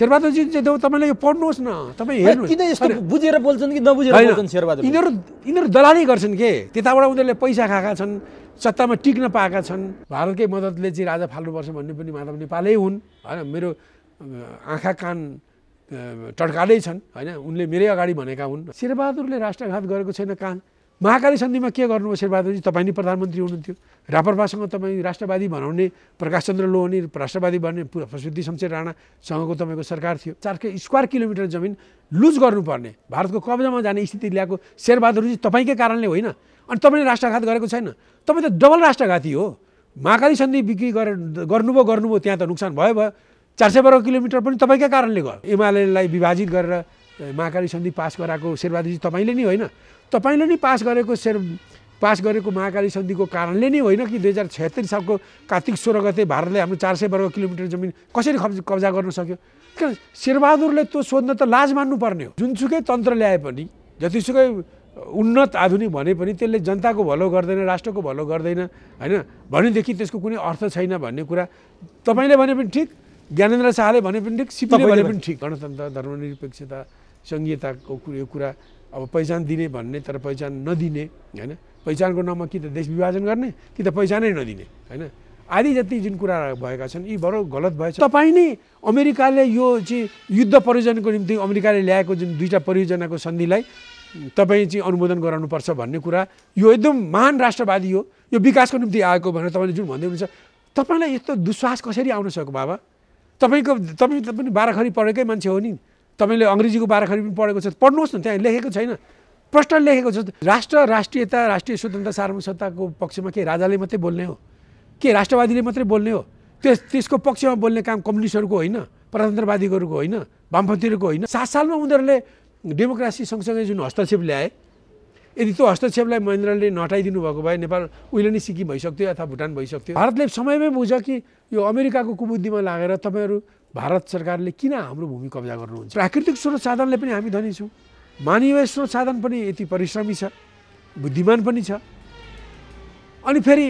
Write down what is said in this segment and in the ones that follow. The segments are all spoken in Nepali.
शेरबहादुरजी त्यो तपाईँले यो पढ्नुहोस् न तपाईँ हेर्नु किन यस्तो बुझेर बोल्छन् कि नबुझेर बोल्छन् शेरबहादुर यिनीहरू यिनीहरू दलाली गर्छन् के त्यताबाट उनीहरूले पैसा खाएका छन् सत्तामा टिक्न पाएका छन् भारतकै मद्दतले चाहिँ राजा फाल्नुपर्छ भन्ने पनि माधव नेपालै हुन् होइन मेरो आँखा कान टड्कालै छन् होइन उनले मेरै अगाडि भनेका हुन् शेरबहादुरले राष्ट्रघात गरेको छैन कहाँ महाकाली सन्धिमा के गर्नुभयो शेरबहादुरजी तपाईँ नै प्रधानमन्त्री हुनुहुन्थ्यो रापरपासँग तपाईँ राष्ट्रवादी बनाउने प्रकाशचन्द्र लोहनी राष्ट्रवादी बन्ने प्रसुद्धि शमशेर राणासँगको तपाईँको सरकार थियो चार स्क्वायर किलोमिटर जमिन लुज गर्नुपर्ने भारतको कब्जामा जाने स्थिति ल्याएको शेरबहादुरजी तपाईँकै कारणले होइन अनि तपाईँले राष्ट्रघात गरेको छैन तपाईँ त डबल राष्ट्रघाती हो महाकाली सन्धि बिक्री गरेर गर्नुभयो गर्नुभयो त्यहाँ त नोक्सान भयो भयो चार सय वर्ग किलोमिटर पनि तपाईँकै कारणले गयो एमालेलाई विभाजित गरेर महाकाली सन्धि पास गराएको शेरबहादुरजी तपाईँले नै होइन तपाईँले नै पास गरेको सेर पास गरेको महाकाली सन्धिको कारणले नै होइन कि दुई हजार छत्तरी सालको कार्तिक सोह्र गते भारतले हाम्रो चार सय वर्ग किलोमिटर जमिन कसरी कब्जा कब्जा गर्न सक्यो किन शेरबहादुरले त्यो सोध्न त लाज मान्नुपर्ने हो जुनसुकै तन्त्र ल्याए पनि जतिसुकै उन्नत आधुनिक भने पनि त्यसले जनताको भलो गर्दैन राष्ट्रको भलो गर्दैन होइन भनेदेखि त्यसको कुनै अर्थ छैन भन्ने कुरा तपाईँले भने पनि ठिक ज्ञानेन्द्र शाहले भने पनि ठिक सिपिले भने पनि ठिक गणतन्त्र धर्मनिरपेक्षता सङ्घीयताको यो कुरा अब पहिचान दिने भन्ने तर पहिचान नदिने होइन पहिचानको नाममा कि त देश विभाजन गर्ने कि त पहिचानै नदिने होइन आदि जति जुन कुरा भएका छन् यी बडो गलत भएछ तपाईँ नै अमेरिकाले यो चाहिँ युद्ध परियोजनाको निम्ति अमेरिकाले ल्याएको जुन दुईवटा परियोजनाको सन्धिलाई तपाईँ चाहिँ अनुमोदन गराउनुपर्छ भन्ने कुरा यो एकदम महान राष्ट्रवादी हो यो विकासको निम्ति आएको भनेर तपाईँले जुन भन्दै हुनुहुन्छ तपाईँलाई यस्तो दुस्वास कसरी आउन सक्यो बाबा तपाईँको तपाईँ त पनि बाह्रखरी पढेकै मान्छे हो नि तपाईँले अङ्ग्रेजीको बाराखरी पनि पढेको छ पढ्नुहोस् न त्यहाँ लेखेको छैन प्रश्न लेखेको छ राष्ट्र राष्ट्रियता राष्ट्रिय स्वतन्त्र सार्वसत्ताको पक्षमा के राजाले मात्रै बोल्ने हो के राष्ट्रवादीले मात्रै बोल्ने हो त्यस त्यसको पक्षमा बोल्ने काम कम्युनिस्टहरूको होइन प्रजातन्त्रवादीहरूको होइन वामपन्थीहरूको होइन सात सालमा उनीहरूले डेमोक्रासी सँगसँगै जुन हस्तक्षेप ल्याए यदि त्यो हस्तक्षेपलाई महेन्द्रले नटाइदिनु भएको भए नेपाल उहिले नै सिक्किम भइसक्थ्यो अथवा भुटान भइसक्थ्यो भारतले समयमै बुझ्यो कि यो अमेरिकाको कुबुद्धिमा लागेर तपाईँहरू भारत सरकारले किन हाम्रो भूमि कब्जा गर्नुहुन्छ प्राकृतिक स्रोत साधनले पनि हामी धनी छौँ मानवीय स्रोत साधन पनि यति परिश्रमी छ बुद्धिमान पनि छ अनि फेरि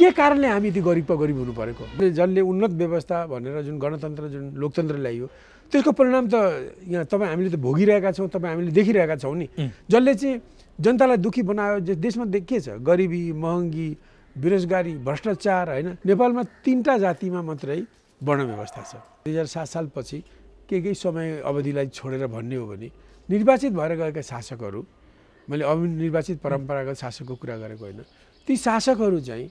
के कारणले हामी यति गरिब गरिब हुनु परेको जसले उन्नत व्यवस्था भनेर जुन गणतन्त्र जुन लोकतन्त्र ल्यायो त्यसको परिणाम त यहाँ तपाईँ हामीले त भोगिरहेका छौँ तपाईँ हामीले देखिरहेका छौँ नि जसले चाहिँ जनतालाई दुःखी बनायो देशमा के छ गरिबी महँगी बेरोजगारी भ्रष्टाचार होइन नेपालमा तिनवटा जातिमा मात्रै वर्ण व्यवस्था छ दुई हजार सात सालपछि के केही समय अवधिलाई छोडेर भन्ने हो भने निर्वाचित भएर गएका शासकहरू मैले अब निर्वाचित परम्परागत शासकको कुरा गरेको होइन ती शासकहरू चाहिँ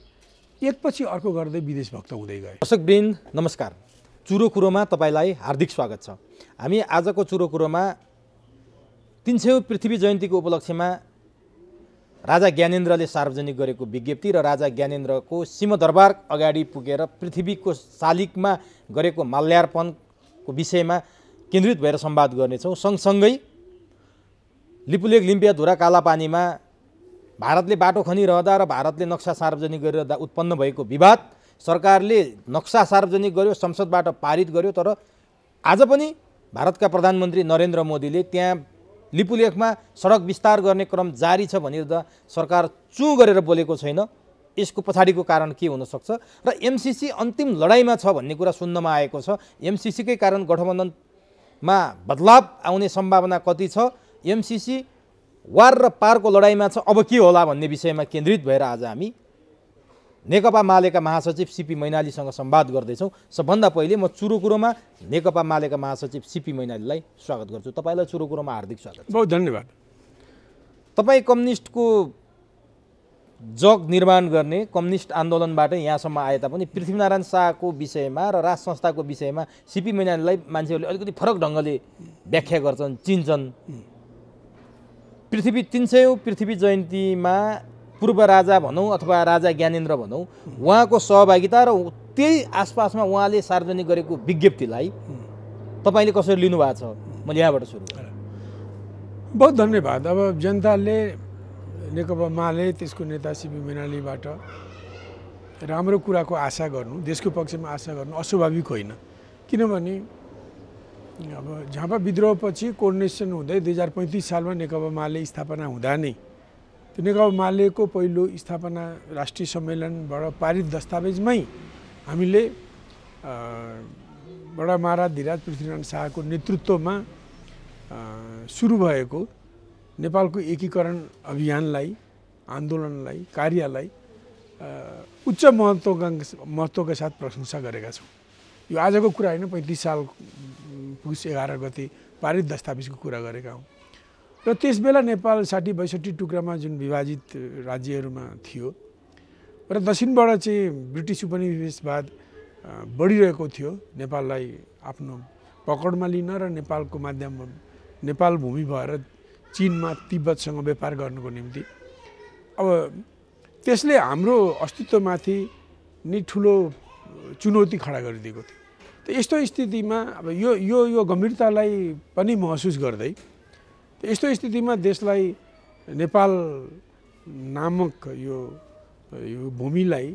एकपछि अर्को गर्दै विदेश भक्त हुँदै गए बिन नमस्कार चुरो कुरोमा तपाईँलाई हार्दिक स्वागत छ हामी आजको चुरो कुरोमा तिन सय पृथ्वी जयन्तीको उपलक्ष्यमा राजा ज्ञानेन्द्रले सार्वजनिक गरेको विज्ञप्ति र राजा ज्ञानेन्द्रको सिंहदरबार अगाडि पुगेर पृथ्वीको शालिकमा गरेको माल्यार्पणको विषयमा केन्द्रित भएर सम्वाद गर्नेछौँ सँगसँगै लिपुलेख लिम्पिया धुरा कालापानीमा भारतले बाटो खनिरहँदा र भारतले नक्सा सार्वजनिक गरिरहँदा उत्पन्न भएको विवाद सरकारले नक्सा सार्वजनिक गर्यो संसदबाट पारित गर्यो तर आज पनि भारतका प्रधानमन्त्री नरेन्द्र मोदीले त्यहाँ लिपुलेखमा सडक विस्तार गर्ने क्रम जारी छ भनेर त सरकार चु गरेर बोलेको छैन यसको पछाडिको कारण के हुनसक्छ र एमसिसी अन्तिम लडाइँमा छ भन्ने कुरा सुन्नमा आएको छ एमसिसीकै कारण गठबन्धनमा बदलाव आउने सम्भावना कति छ एमसिसी वार र पारको लडाइँमा छ अब के होला भन्ने विषयमा केन्द्रित भएर आज हामी नेकपा मालेका महासचिव सिपी मैनालीसँग सम्वाद गर्दैछौँ सबभन्दा पहिले म चुरो कुरोमा नेकपा मालेका महासचिव सिपी मैनालीलाई स्वागत गर्छु तपाईँलाई चुरो कुरोमा हार्दिक स्वागत बहुत धन्यवाद तपाईँ कम्युनिस्टको जग निर्माण गर्ने कम्युनिस्ट आन्दोलनबाट यहाँसम्म आए तापनि पृथ्वीनारायण शाहको विषयमा र राज संस्थाको विषयमा सिपी मैनालीलाई मान्छेहरूले अलिकति फरक ढङ्गले व्याख्या गर्छन् चिन्छन् पृथ्वी तिन सय पृथ्वी जयन्तीमा पूर्व राजा भनौँ अथवा राजा ज्ञानेन्द्र भनौँ उहाँको सहभागिता र त्यही आसपासमा उहाँले सार्वजनिक गरेको विज्ञप्तिलाई तपाईँले कसरी लिनुभएको छ मैले यहाँबाट सुरु बहुत धन्यवाद अब जनताले नेकपा माले त्यसको नेता सिपी मेनालीबाट राम्रो कुराको आशा गर्नु देशको पक्षमा आशा गर्नु अस्वाभाविक होइन किनभने अब झापा विद्रोहपछि कोअर्डिनेसन हुँदै दुई हजार पैँतिस सालमा नेकपा माले स्थापना हुँदा नै त्यो नेकपा मालेको पहिलो स्थापना राष्ट्रिय सम्मेलनबाट पारित दस्तावेजमै हामीले बडा महाराज धिराज पृथ्वीनारायण शाहको नेतृत्वमा सुरु भएको नेपालको एकीकरण अभियानलाई आन्दोलनलाई कार्यलाई उच्च महत्त्वका महत्त्वका साथ प्रशंसा गरेका छौँ यो आजको कुरा होइन पैँतिस साल पुस एघार गते पारित दस्तावेजको कुरा गरेका हौँ र त्यसबेला नेपाल साठी बैसठी टुक्रामा जुन विभाजित राज्यहरूमा थियो र दक्षिणबाट चाहिँ ब्रिटिस उपनिवेशवाद बढिरहेको थियो नेपाललाई आफ्नो पकडमा लिन र नेपालको माध्यममा नेपाल भूमि भएर चिनमा तिब्बतसँग व्यापार गर्नुको निम्ति अब त्यसले हाम्रो अस्तित्वमाथि नै ठुलो चुनौती खडा गरिदिएको थियो त यस्तो स्थितिमा अब यो यो यो गम्भीरतालाई पनि महसुस गर्दै यस्तो स्थितिमा देशलाई नेपाल नामक यो यो भूमिलाई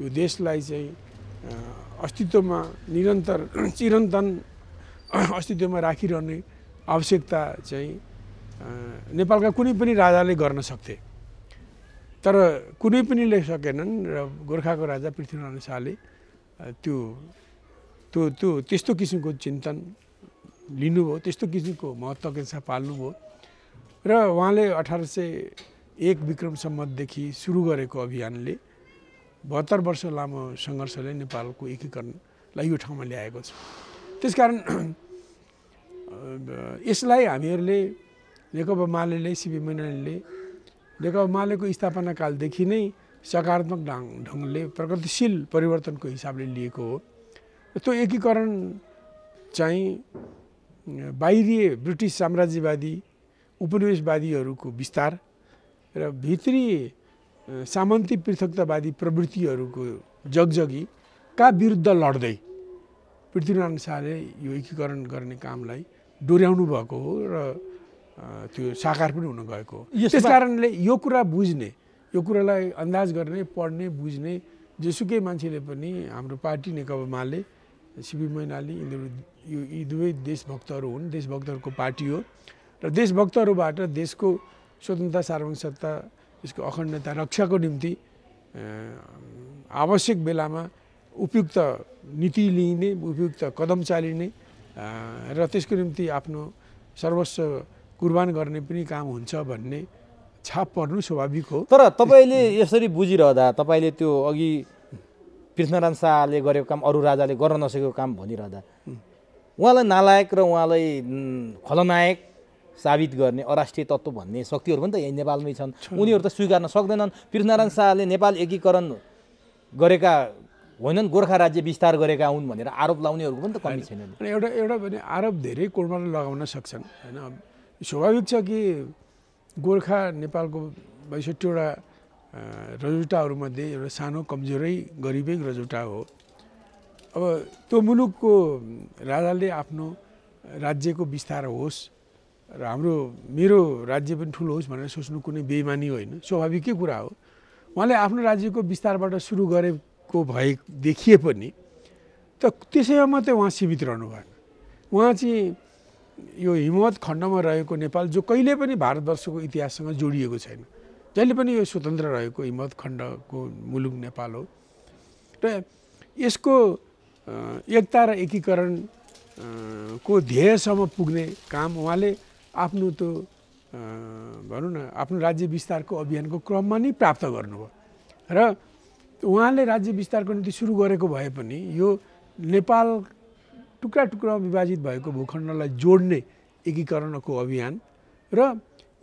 यो देशलाई चाहिँ अस्तित्वमा निरन्तर चिरन्तन अस्तित्वमा राखिरहने आवश्यकता चाहिँ नेपालका कुनै पनि राजाले गर्न सक्थे तर कुनै पनिले सकेनन् र गोर्खाको राजा पृथ्वीनारायण शाहले त्यो त्यो त्यो त्यस्तो किसिमको चिन्तन लिनुभयो त्यस्तो किसिमको महत्त्वकांक्षा पाल्नुभयो र उहाँले अठार सय एक विक्रम सम्मतदेखि सुरु गरेको अभियानले बहत्तर वर्ष लामो सङ्घर्षले नेपालको एकीकरणलाई यो ठाउँमा ल्याएको छ त्यसकारण यसलाई हामीहरूले नेकपा माले सिपी मैनालीले नेकपा मालेको स्थापना कालदेखि नै सकारात्मक ढाङ ढङ्गले प्रगतिशील परिवर्तनको हिसाबले लिएको हो त्यो एकीकरण चाहिँ बाहिरी ब्रिटिस साम्राज्यवादी उपनिवेशवादीहरूको विस्तार र भित्री सामन्ती पृथकतावादी प्रवृत्तिहरूको जगजगी जगजगीका विरुद्ध लड्दै पृथ्वीनारायण शाहले यो एकीकरण गर्ने कामलाई डोर्याउनु भएको हो र त्यो साकार पनि हुन गएको हो त्यस कारणले यो कुरा बुझ्ने यो कुरालाई अन्दाज गर्ने पढ्ने बुझ्ने जेसुकै मान्छेले पनि हाम्रो पार्टी नेकपा माले सिपी मैनाली यिनीहरू यो यी दुवै देशभक्तहरू हुन् देशभक्तहरूको पार्टी हो र देशभक्तहरूबाट देशको स्वतन्त्रता सार्वसत्ता यसको अखण्डता रक्षाको निम्ति आवश्यक बेलामा उपयुक्त नीति लिइने उपयुक्त कदम चालिने र त्यसको निम्ति आफ्नो सर्वस्व कुर्बान गर्ने पनि काम हुन्छ भन्ने छाप पर्नु स्वाभाविक हो तर तपाईँले यसरी बुझिरहँदा तपाईँले त्यो अघि पृथ्वीनारायण शाहले गरेको काम अरू राजाले गर्न नसकेको काम भनिरहँदा उहाँलाई नालायक र उहाँलाई खलनायक साबित गर्ने अराष्ट्रिय तत्त्व भन्ने शक्तिहरू पनि त यहीँ नेपालमै छन् उनीहरू त स्वीकार्न सक्दैनन् पृथ्वीनारायण शाहले नेपाल एकीकरण गरेका होइनन् गोर्खा राज्य विस्तार गरेका हुन् भनेर आरोप लाउनेहरूको पनि त कमी छैन एउटा एउटा भने आरोप धेरै कोणबाट लगाउन सक्छन् होइन स्वाभाविक छ कि गोर्खा नेपालको बैसठीवटा रजुटाहरूमध्ये एउटा सानो कमजोरै गरिबै रजुटा हो अब त्यो मुलुकको राजाले आफ्नो राज्यको विस्तार होस् र हाम्रो मेरो राज्य पनि ठुलो होस् भनेर सोच्नु कुनै बेमानी होइन स्वाभाविकै कुरा हो उहाँले आफ्नो राज्यको विस्तारबाट सुरु गरेको भए देखिए पनि त त्यसैमा मात्रै उहाँ सीमित रहनु भएन उहाँ चाहिँ यो हिमवत खण्डमा रहेको नेपाल जो कहिले पनि भारतवर्षको इतिहाससँग जोडिएको छैन जहिले पनि यो स्वतन्त्र रहेको हिमवत खण्डको मुलुक नेपाल हो र यसको एकता र एकीकरण को ध्येयसम्म पुग्ने काम उहाँले आफ्नो त्यो भनौँ न आफ्नो राज्य विस्तारको अभियानको क्रममा नै प्राप्त गर्नुभयो र उहाँले राज्य विस्तारको निम्ति सुरु गरेको भए पनि यो नेपाल टुक्रा टुक्रा विभाजित भएको भूखण्डलाई जोड्ने एकीकरणको अभियान र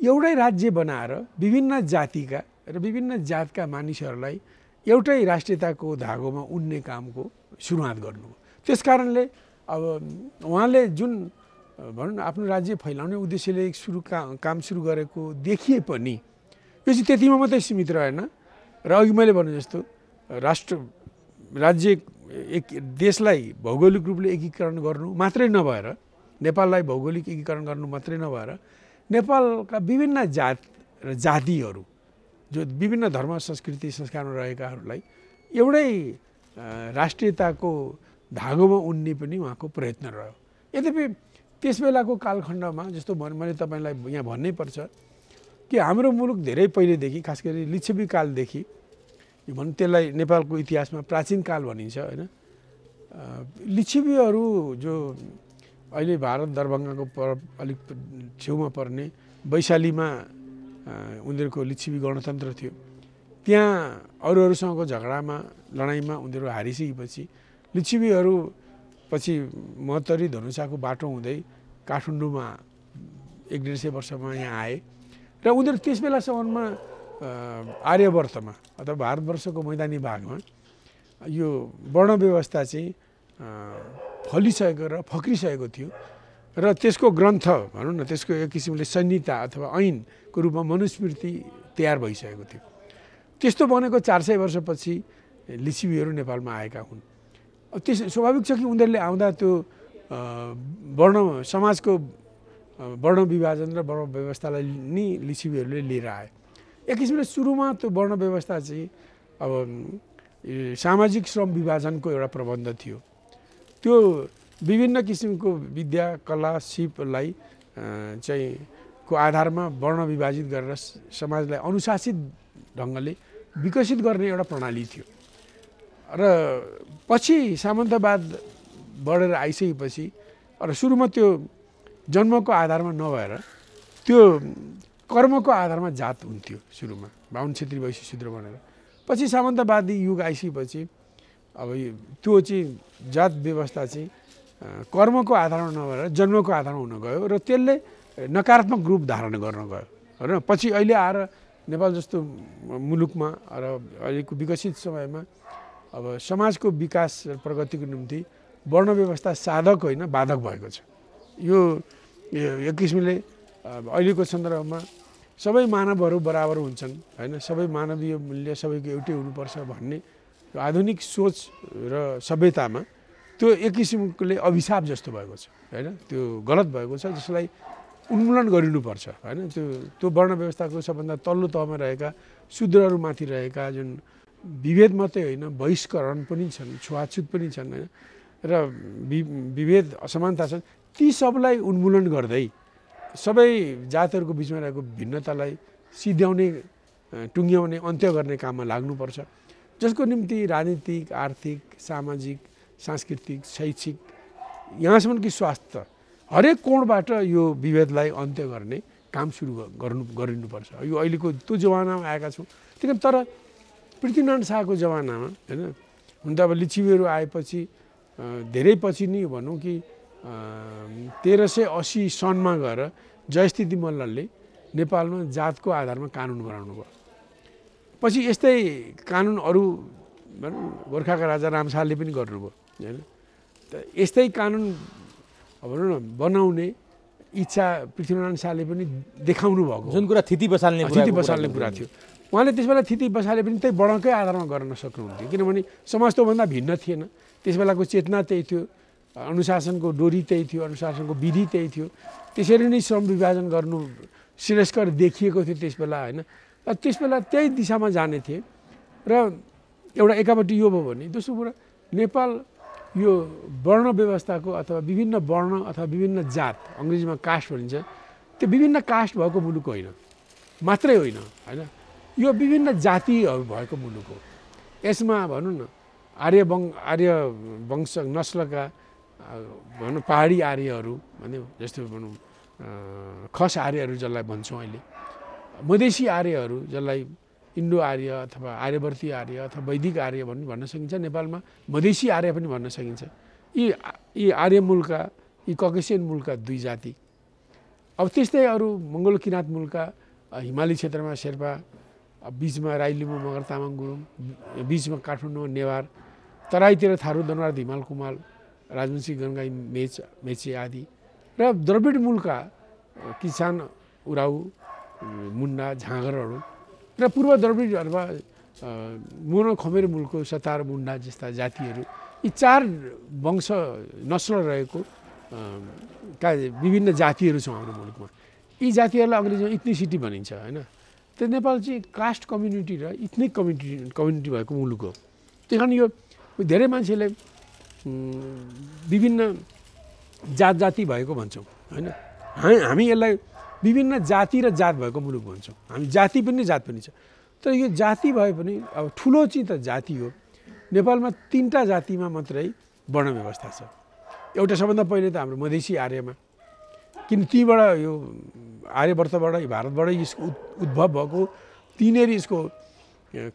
एउटै राज्य बनाएर विभिन्न जातिका र विभिन्न जातका मानिसहरूलाई एउटै राष्ट्रियताको धागोमा उन्ने कामको सुरुवात गर्नु त्यस कारणले अब उहाँले जुन भनौँ न आफ्नो राज्य फैलाउने उद्देश्यले सुरु का काम सुरु गरेको देखिए पनि यो चाहिँ त्यतिमा मात्रै सीमित रहेन र अघि मैले भने जस्तो राष्ट्र राज्य एक देशलाई भौगोलिक रूपले एकीकरण गर्नु मात्रै नभएर नेपाललाई भौगोलिक एकीकरण गर्नु मात्रै नभएर नेपालका विभिन्न जात र जातिहरू जो विभिन्न धर्म संस्कृति संस्कारमा रहेकाहरूलाई एउटै राष्ट्रियताको धागोमा उन्ने पनि उहाँको प्रयत्न रह्यो यद्यपि त्यस बेलाको कालखण्डमा जस्तो भने मैले तपाईँलाई यहाँ भन्नै पर्छ कि हाम्रो मुलुक धेरै पहिलेदेखि खास गरी लिच्छवी कालदेखि यो त्यसलाई नेपालको इतिहासमा प्राचीन काल भनिन्छ होइन लिच्छवीहरू जो अहिले भारत दरभङ्गाको पर अलिक छेउमा पर्ने वैशालीमा उनीहरूको लिच्छवी गणतन्त्र थियो त्यहाँ अरू अरूसँगको झगडामा लडाइँमा उनीहरू हारिसकेपछि लिच्छवीहरू पछि महत्तरी धनुषाको बाटो हुँदै काठमाडौँमा एक डेढ सय वर्षमा यहाँ आए र उनीहरू त्यस बेलासम्ममा आर्यवर्तमा अथवा भारतवर्षको मैदानी भागमा यो वर्ण व्यवस्था चाहिँ फलिसकेको र फक्रिसकेको थियो र त्यसको ग्रन्थ भनौँ न त्यसको एक किसिमले संहिता अथवा ऐनको रूपमा मनुस्मृति तयार भइसकेको थियो त्यस्तो बनेको चार सय वर्षपछि लिसिबीहरू नेपालमा आएका हुन् त्यस स्वाभाविक छ कि उनीहरूले आउँदा त्यो वर्ण समाजको वर्ण विभाजन र वर्ण व्यवस्थालाई नि लिच्छिपीहरूले लिएर आए एक किसिमले सुरुमा त्यो वर्ण व्यवस्था चाहिँ अब सामाजिक श्रम विभाजनको एउटा प्रबन्ध थियो त्यो विभिन्न किसिमको विद्या कला सिपलाई चाहिँ को आधारमा वर्ण विभाजित गरेर समाजलाई अनुशासित ढङ्गले विकसित गर्ने एउटा प्रणाली थियो र पछि सामन्तवाद बढेर आइसकेपछि र सुरुमा त्यो जन्मको आधारमा नभएर त्यो कर्मको आधारमा जात हुन्थ्यो सुरुमा बाहुन छेत्री वैश्य शूद्र भनेर पछि सामन्तवादी युग आइसकेपछि अब त्यो चाहिँ जात व्यवस्था चाहिँ कर्मको आधारमा नभएर जन्मको आधारमा हुन गयो र त्यसले नकारात्मक रूप धारण गर्न गयो होइन पछि अहिले आएर नेपाल जस्तो मुलुकमा र अहिलेको विकसित समयमा अब समाजको विकास र प्रगतिको निम्ति वर्ण व्यवस्था साधक होइन बाधक भएको छ यो एक किसिमले अहिलेको सन्दर्भमा सबै मानवहरू बराबर हुन्छन् होइन सबै मानवीय मूल्य सबैको एउटै हुनुपर्छ भन्ने आधुनिक सोच र सभ्यतामा त्यो एक किसिमले अभिशाप जस्तो भएको छ होइन त्यो गलत भएको छ जसलाई उन्मूलन गरिनुपर्छ होइन त्यो त्यो वर्ण व्यवस्थाको सबभन्दा तल्लो तहमा रहेका शूद्रहरूमाथि रहेका जुन विभेद मात्रै होइन बहिष्करण पनि छन् छुवाछुत पनि छन् होइन र विभेद असमानता छन् ती सबलाई उन्मूलन गर्दै सबै जातहरूको बिचमा रहेको भिन्नतालाई सिध्याउने टुङ्ग्याउने अन्त्य गर्ने काममा लाग्नुपर्छ जसको निम्ति राजनीतिक आर्थिक सामाजिक सांस्कृतिक शैक्षिक यहाँसम्म कि स्वास्थ्य हरेक कोणबाट यो विभेदलाई अन्त्य गर्ने काम सुरु गर्नु गरिनुपर्छ यो अहिलेको त्यो जमानामा आएका छौँ किनभने तर पृथ्वीनारायण शाहको जमानामा होइन हुन त अब लिचिबेहरू आएपछि धेरै पछि नि भनौँ कि तेह्र सय असी सनमा गएर जयस्थिति मल्लले नेपालमा जातको आधारमा कानुन बनाउनु भयो पछि यस्तै कानुन अरू भनौँ गोर्खाका राजा रामशाहले पनि गर्नुभयो होइन त यस्तै कानुन भनौँ न बनाउने इच्छा पृथ्वीनारायण शाहले पनि देखाउनु भएको जुन कुरा थिति बसाल्ने थिति बसाल्ने कुरा थियो उहाँले त्यसबेला थिति बसाले पनि त्यही वर्णकै आधारमा गर्न सक्नुहुन्थ्यो किनभने समाज त्योभन्दा भिन्न थिएन त्यस बेलाको चेतना त्यही थियो अनुशासनको डोरी त्यही थियो अनुशासनको विधि त्यही थियो त्यसरी नै श्रम विभाजन गर्नु श्रेयस्कर देखिएको थियो त्यस बेला होइन र बेला त्यही दिशामा जाने थिए र एउटा एकापट्टि यो भयो भने दोस्रो कुरा नेपाल यो वर्ण व्यवस्थाको अथवा विभिन्न वर्ण अथवा विभिन्न जात अङ्ग्रेजीमा कास्ट भनिन्छ त्यो विभिन्न कास्ट भएको मुलुक होइन मात्रै होइन होइन यो विभिन्न जातिहरू भएको मुलुक हो यसमा भनौँ न आर्य वङ आर्य वंश नस्लका भनौँ पहाडी आर्यहरू भन्यो जस्तो भनौँ खस आर्यहरू जसलाई भन्छौँ अहिले मधेसी आर्यहरू जसलाई इन्डो आर्य अथवा आर्यवर्ती आर्य अथवा वैदिक आर्य पनि भन्न सकिन्छ नेपालमा मधेसी आर्य पनि भन्न सकिन्छ यी यी आर्य मूलका यी ककेसियन मूलका दुई जाति अब त्यस्तै अरू मङ्गल किराँत मूलका हिमाली क्षेत्रमा शेर्पा बिचमा राइलीमा मगर तामाङ गुरुङ बिचमा काठमाडौँमा नेवार तराईतिर थारू दनवार धिमाल कुमाल राजवंशी गङ्गाई मेच मेचे आदि र द्रविड मूलका किसान उराउ मुन्डा झाँगरहरू र पूर्व द्रविड अथवा मुनो खमेर मूलको सतार मुन्डा जस्ता जातिहरू यी चार वंश नस्ल रहेको का विभिन्न जातिहरू छौँ हाम्रो मुलुकमा यी जातिहरूलाई अङ्ग्रेजीमा सिटी भनिन्छ होइन त्यो नेपाल चाहिँ कास्ट कम्युनिटी र इथनिक कम्युनिटी कम्युनिटी भएको मुलुक हो त्यही कारण यो धेरै मान्छेले विभिन्न जात जाति भएको भन्छौँ होइन हामी यसलाई विभिन्न जाति र जात भएको मुलुक भन्छौँ हामी जाति पनि जात पनि छ तर यो जाति भए पनि अब ठुलो चाहिँ त जाति हो नेपालमा तिनवटा जातिमा मात्रै वर्ण व्यवस्था छ एउटा सबभन्दा पहिले त हाम्रो मधेसी आर्यमा किन तीबाट यो आर्यवर्तबाट भारतबाटै यसको उद्भव भएको तिनीहरू यसको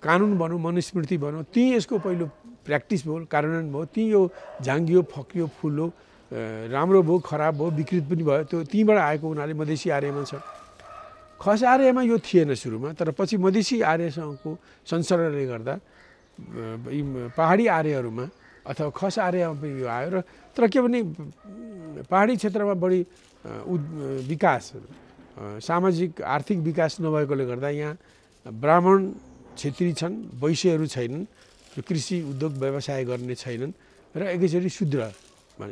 कानुन भनौँ मनुस्मृति भनौँ ती यसको पहिलो प्र्याक्टिस भयो कार्यान्वयन भयो ती यो झाङ्गियो फक्यो फुलो राम्रो भयो खराब भयो विकृत पनि भयो त्यो त्यहीँबाट आएको हुनाले मधेसी आर्यमा छ खस आर्यमा यो थिएन सुरुमा तर पछि मधेसी आर्यसँगको संसर्गले गर्दा यी पाहाडी आर्यहरूमा अथवा खस आर्यमा पनि यो आयो र तर के भने पाहाडी क्षेत्रमा बढी उद् विकास सामाजिक आर्थिक विकास नभएकोले गर्दा यहाँ ब्राह्मण छेत्री छन् वैश्यहरू छैनन् कृषि उद्योग व्यवसाय गर्ने छैनन् र एकैचोटि शुद्र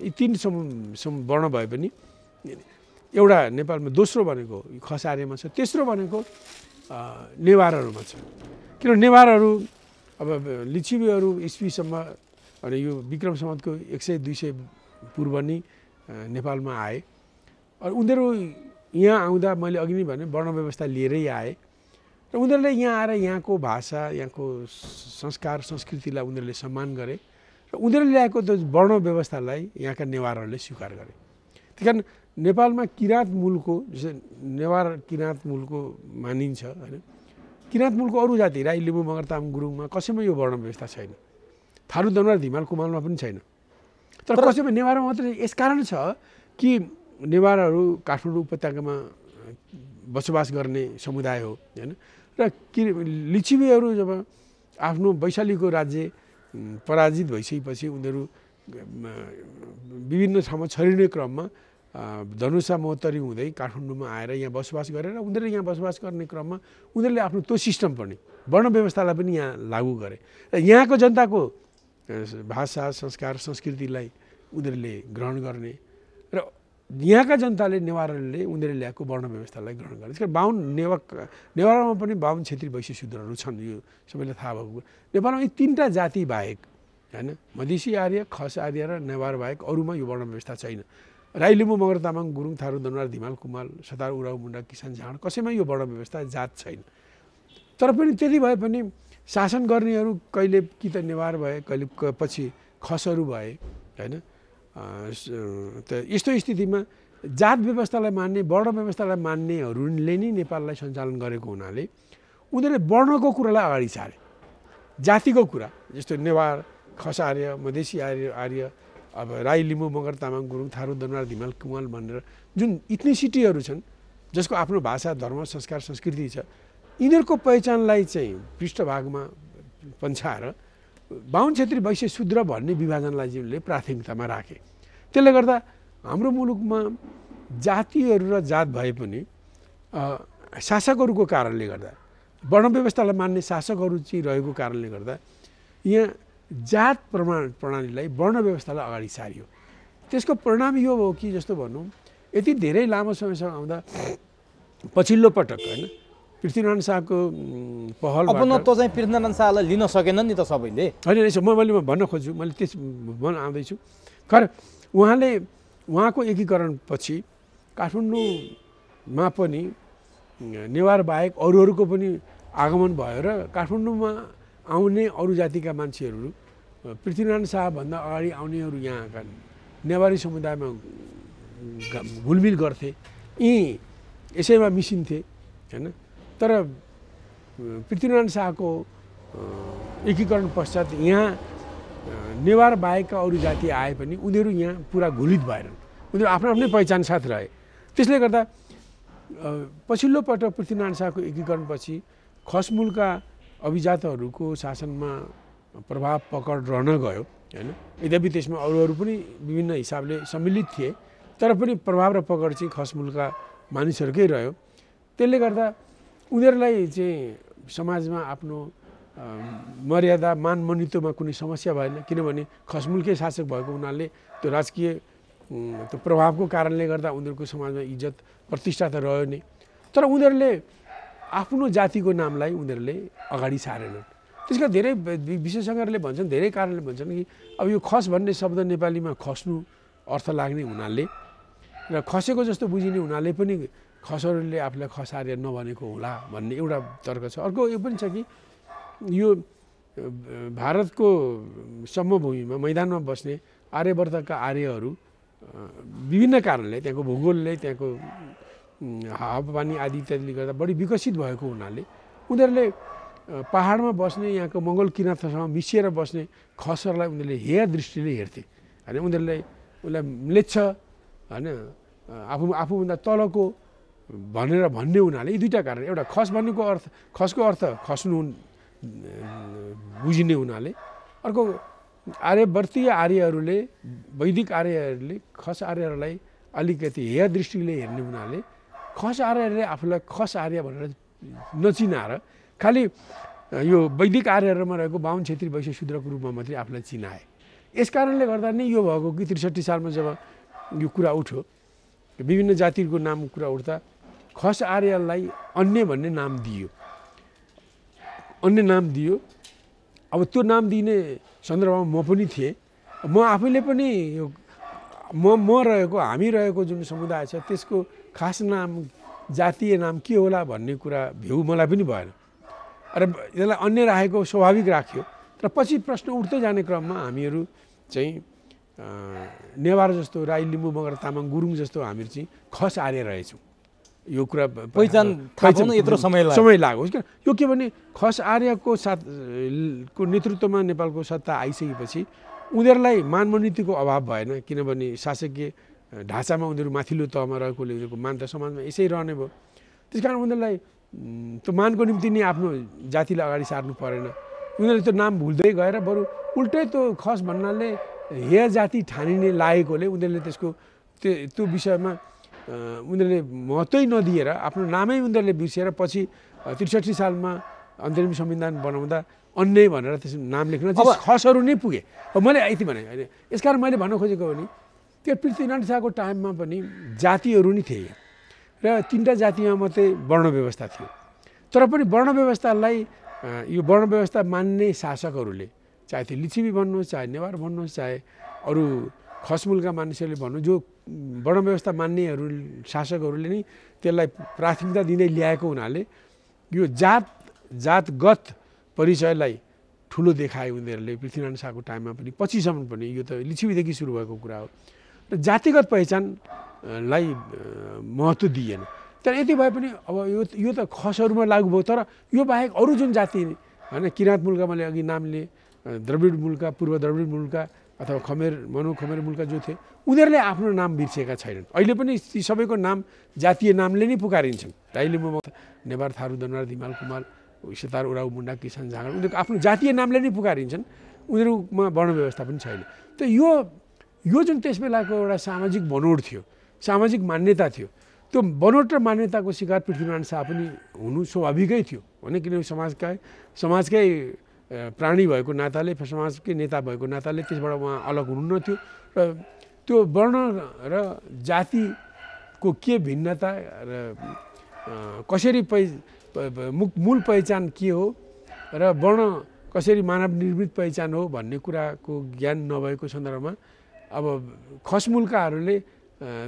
यी तिन सम वर्ण भए पनि एउटा नेपालमा दोस्रो भनेको खसारेमा छ तेस्रो भनेको नेवारहरूमा छ किन नेवारहरू अब लिच्छवीहरू इस्वीसम्म अनि यो विक्रम सम्मतको एक सय दुई सय पूर्व नै नेपालमा आए अनि उनीहरू यहाँ आउँदा मैले अघि नै भने वर्ण व्यवस्था लिएरै आएँ र उनीहरूले यहाँ आएर यहाँको भाषा यहाँको संस्कार संस्कृतिलाई उनीहरूले सम्मान गरे र उनीहरूले ल्याएको त्यो वर्ण व्यवस्थालाई यहाँका नेवारहरूले स्वीकार गरे त्यही कारण नेपालमा किराँत मूलको जस्तै नेवार किराँत मूलको मानिन्छ होइन किराँत मूलको अरू जाति राई लिम्बू मगर तामाङ गुरुङमा कसैमा यो वर्ण व्यवस्था छैन थारू दनुवार धिमाल कुमालमा पनि छैन तर कसैमा नेवारमा मात्रै यस कारण छ कि नेवारहरू काठमाडौँ उपत्यकामा बसोबास गर्ने समुदाय हो होइन र कि लिचिबेहरू जब आफ्नो वैशालीको राज्य पराजित भइसकेपछि उनीहरू विभिन्न ठाउँमा छरिने क्रममा धनुषा महोत्तरी हुँदै काठमाडौँमा आएर यहाँ बसोबास गरेर उनीहरूले यहाँ बसोबास गर्ने क्रममा उनीहरूले आफ्नो त्यो सिस्टम पनि वर्ण व्यवस्थालाई पनि यहाँ लागू गरे र यहाँको जनताको भाषा संस्कार संस्कृतिलाई उनीहरूले ग्रहण गर्ने यहाँका जनताले नेवारले उनीहरूले ल्याएको वर्ण व्यवस्थालाई ग्रहण गरे त्यसकारण बाहुन नेवा नेवारमा पनि बाहुन क्षेत्री वैश्य छन् यो सबैलाई थाहा भएको नेपालमा यी तिनवटा जाति बाहेक होइन मधेसी आर्य खस आर्य र नेवार बाहेक अरूमा यो वर्ण व्यवस्था छैन राई लिम्बू मगर तामाङ गुरुङ थारू दनुवार धिमाल कुमाल सतार उराउ मुन्डा किसान झाँड कसैमा यो वर्ण व्यवस्था जात छैन तर पनि त्यति भए पनि शासन गर्नेहरू कहिले कि त नेवार भए कहिले पछि खसहरू भए होइन यस्तो स्थितिमा जात व्यवस्थालाई मान्ने वर्ण व्यवस्थालाई मान्नेहरूले नै नेपाललाई सञ्चालन गरेको हुनाले उनीहरूले वर्णको कुरालाई अगाडि सारे जातिको कुरा जस्तो नेवार खस आर्य मधेसी आर्य आर्य अब राई लिम्बू मगर तामाङ गुरुङ थारू दनवार धिमाल कुमाल भनेर जुन इथनिसिटीहरू छन् जसको आफ्नो भाषा धर्म संस्कार संस्कृति छ यिनीहरूको पहिचानलाई चाहिँ पृष्ठभागमा पन्छाएर बाहुन क्षेत्री वैश्य शूद्र भन्ने विभाजनलाई चाहिँ प्राथमिकतामा राखे त्यसले गर्दा हाम्रो मुलुकमा जातिहरू र जात भए पनि शासकहरूको कारणले गर्दा वर्ण व्यवस्थालाई मान्ने शासकहरू चाहिँ रहेको कारणले गर्दा यहाँ जात प्रमाण प्रणालीलाई वर्ण व्यवस्थालाई अगाडि सारियो त्यसको परिणाम यो हो कि जस्तो भनौँ यति धेरै लामो समयसम्म आउँदा पछिल्लो पटक होइन पृथ्वीनारायण शाहको पहल अपनत्व चाहिँ पृथ्वीनारायण शाहलाई लिन सकेन नि त सबैले होइन रहेछ म मैले भन्न खोज्छु मैले त्यस भन्न आउँदैछु खर उहाँले उहाँको एकीकरणपछि काठमाडौँमा पनि नेवार बाहेक अरूहरूको पनि आगमन भयो र काठमाडौँमा आउने अरू जातिका मान्छेहरू पृथ्वीनारायण शाहभन्दा अगाडि आउनेहरू यहाँका नेवारी समुदायमा घुलमिल गर्थे यी यसैमा मिसिन्थे होइन तर पृथ्वीनारायण शाहको एकीकरण पश्चात यहाँ नेवार बाहेकका अरू जाति आए पनि उनीहरू यहाँ पुरा घुलित भएनन् उनीहरू आफ्नो आफ्नै पहिचान साथ रहे त्यसले गर्दा पछिल्लो पटक पृथ्वीनारायण शाहको एकीकरणपछि खसमुलका अभिजातहरूको शासनमा प्रभाव पकड रहन गयो होइन यद्यपि त्यसमा अरू अरू पनि विभिन्न हिसाबले सम्मिलित थिए तर पनि प्रभाव र पकड चाहिँ खसमुलका मानिसहरूकै रह्यो त्यसले गर्दा उनीहरूलाई चाहिँ समाजमा आफ्नो मर्यादा मान कुनै समस्या भएन किनभने खसमुलकै शासक भएको हुनाले त्यो राजकीय त्यो प्रभावको कारणले गर्दा उनीहरूको समाजमा इज्जत प्रतिष्ठा त रह्यो नै तर उनीहरूले आफ्नो जातिको नामलाई उनीहरूले अगाडि सारेनन् त्यसका धेरै विशेषज्ञहरूले भन्छन् धेरै कारणले भन्छन् कि अब यो खस भन्ने शब्द नेपालीमा खस्नु अर्थ लाग्ने हुनाले र खसेको जस्तो बुझिने हुनाले पनि खसहरूले आफूलाई खसारे नभनेको होला भन्ने एउटा तर्क छ अर्को यो पनि छ कि यो भारतको समभूमिमा मैदानमा बस्ने आर्यवर्तका आर्यहरू विभिन्न कारणले त्यहाँको भूगोलले त्यहाँको हावापानी आदि इत्यादिले गर्दा बढी विकसित भएको हुनाले उनीहरूले पाहाडमा बस्ने यहाँको मङ्गोल किराँतसँग मिसिएर बस्ने खसहरूलाई उनीहरूले हेय दृष्टिले हेर्थे होइन उनीहरूले उसलाई लेच्छ होइन आफू आफूभन्दा तलको भनेर भन्ने हुनाले यी दुईवटा कारण एउटा खस भन्नुको अर्थ खसको अर्थ खस्नु बुझिने हुनाले अर्को आर्यवर्तीय आर्यहरूले वैदिक आर्यहरूले खस आर्यहरूलाई अलिकति हेय दृष्टिले हेर्ने हुनाले खस आर्यहरूले आफूलाई खस आर्य भनेर नचिनाएर खालि यो वैदिक आर्यहरूमा रहेको बाहुन क्षेत्री वैश्य शूद्रको रूपमा मात्रै आफूलाई चिनाए यस कारणले गर्दा नै यो भएको कि त्रिसठी सालमा जब यो कुरा उठ्यो विभिन्न जातिहरूको नाम कुरा उठ्दा खस आर्यलाई अन्य भन्ने नाम दियो अन्य नाम दियो अब त्यो नाम दिने सन्दर्भमा म पनि थिएँ म आफैले पनि यो म म रहेको हामी रहेको जुन समुदाय छ त्यसको खास नाम जातीय नाम के होला भन्ने कुरा भ्यू मलाई पनि भएन र यसलाई अन्य राखेको स्वाभाविक राख्यो तर पछि प्रश्न उठ्दै जाने क्रममा हामीहरू चाहिँ नेवार जस्तो राई लिम्बू मगर तामाङ गुरुङ जस्तो हामीहरू चाहिँ खस आर्य रहेछौँ यो कुरा पहिचान थाहा यत्रो समय समय लाग्यो किन यो के भने खस आर्यको साथ को नेतृत्वमा नेपालको सत्ता आइसकेपछि उनीहरूलाई मानमनीतिको अभाव भएन किनभने शासकीय ढाँचामा उनीहरू माथिल्लो तहमा रहेकोले उनीहरूको मान त समाजमा यसै रहने भयो त्यस कारण उनीहरूलाई त्यो मानको निम्ति नै आफ्नो जातिलाई अगाडि सार्नु परेन उनीहरूले त्यो नाम भुल्दै गएर बरु उल्टै त्यो खस भन्नाले हेय जाति ठानिने लागेकोले उनीहरूले त्यसको त्यो त्यो विषयमा उनीहरूले महत्त्वै नदिएर आफ्नो नामै उनीहरूले बिर्सिएर पछि त्रिसठी सालमा अन्तरिम संविधान बनाउँदा अन्य भनेर त्यसमा नाम लेख्न खसहरू नै पुगे अब मैले यति भने होइन यसकारण मैले भन्न खोजेको भने त्यो पृथ्वीनारायण शाहको टाइममा पनि जातिहरू नै थिए र तिनवटा जातिमा मात्रै वर्ण व्यवस्था थियो तर पनि वर्ण व्यवस्थालाई यो वर्ण व्यवस्था मान्ने शासकहरूले चाहे त्यो लिच्छिबी भन्नुहोस् चाहे नेवार भन्नुहोस् चाहे अरू खसमुलका मानिसहरूले भन्नु जो वर्ण व्यवस्था मान्नेहरू शासकहरूले नै त्यसलाई प्राथमिकता दिँदै ल्याएको हुनाले यो जात जातगत परिचयलाई ठुलो देखायो उनीहरूले पृथ्वीनारायण शाहको टाइममा पनि पछिसम्म पनि यो त लिच्छविदेखि सुरु भएको कुरा हो र जातिगत पहिचानलाई महत्त्व दिइएन तर यति भए पनि अब यो यो त खसहरूमा लागु भयो तर यो बाहेक अरू जुन जाति होइन किराँत मुलका मैले अघि नाम लिएँ द्रविड मुलका पूर्व द्रविड मुलका अथवा खमेर मनो खमेर मुल्का जो थिए उनीहरूले आफ्नो नाम बिर्सेका छैनन् अहिले पनि ती सबैको नाम जातीय नामले नै पुकारिन्छन् राइले म नेवार थारू दनवार धिमाल कुमार सितार उराउ मुन्डा किसान झाँगड उनीहरूको आफ्नो जातीय नामले नै पुकारिन्छन् उनीहरूमा वर्ण व्यवस्था पनि छैन त यो यो जुन त्यस बेलाको एउटा सामाजिक बनोट थियो सामाजिक मान्यता थियो त्यो बनोट र मान्यताको शिकार पृथ्वीनारायण शाह पनि हुनु स्वाभाविकै थियो होइन किनभने समाजकै समाजकै प्राणी भएको नाताले समाजकै नेता भएको नाताले त्यसबाट उहाँ अलग थियो र त्यो वर्ण र जातिको के भिन्नता र कसरी पहि मूल पहिचान के हो र वर्ण कसरी मानव निर्मित पहिचान हो भन्ने कुराको ज्ञान नभएको सन्दर्भमा अब खसमुल्काहरूले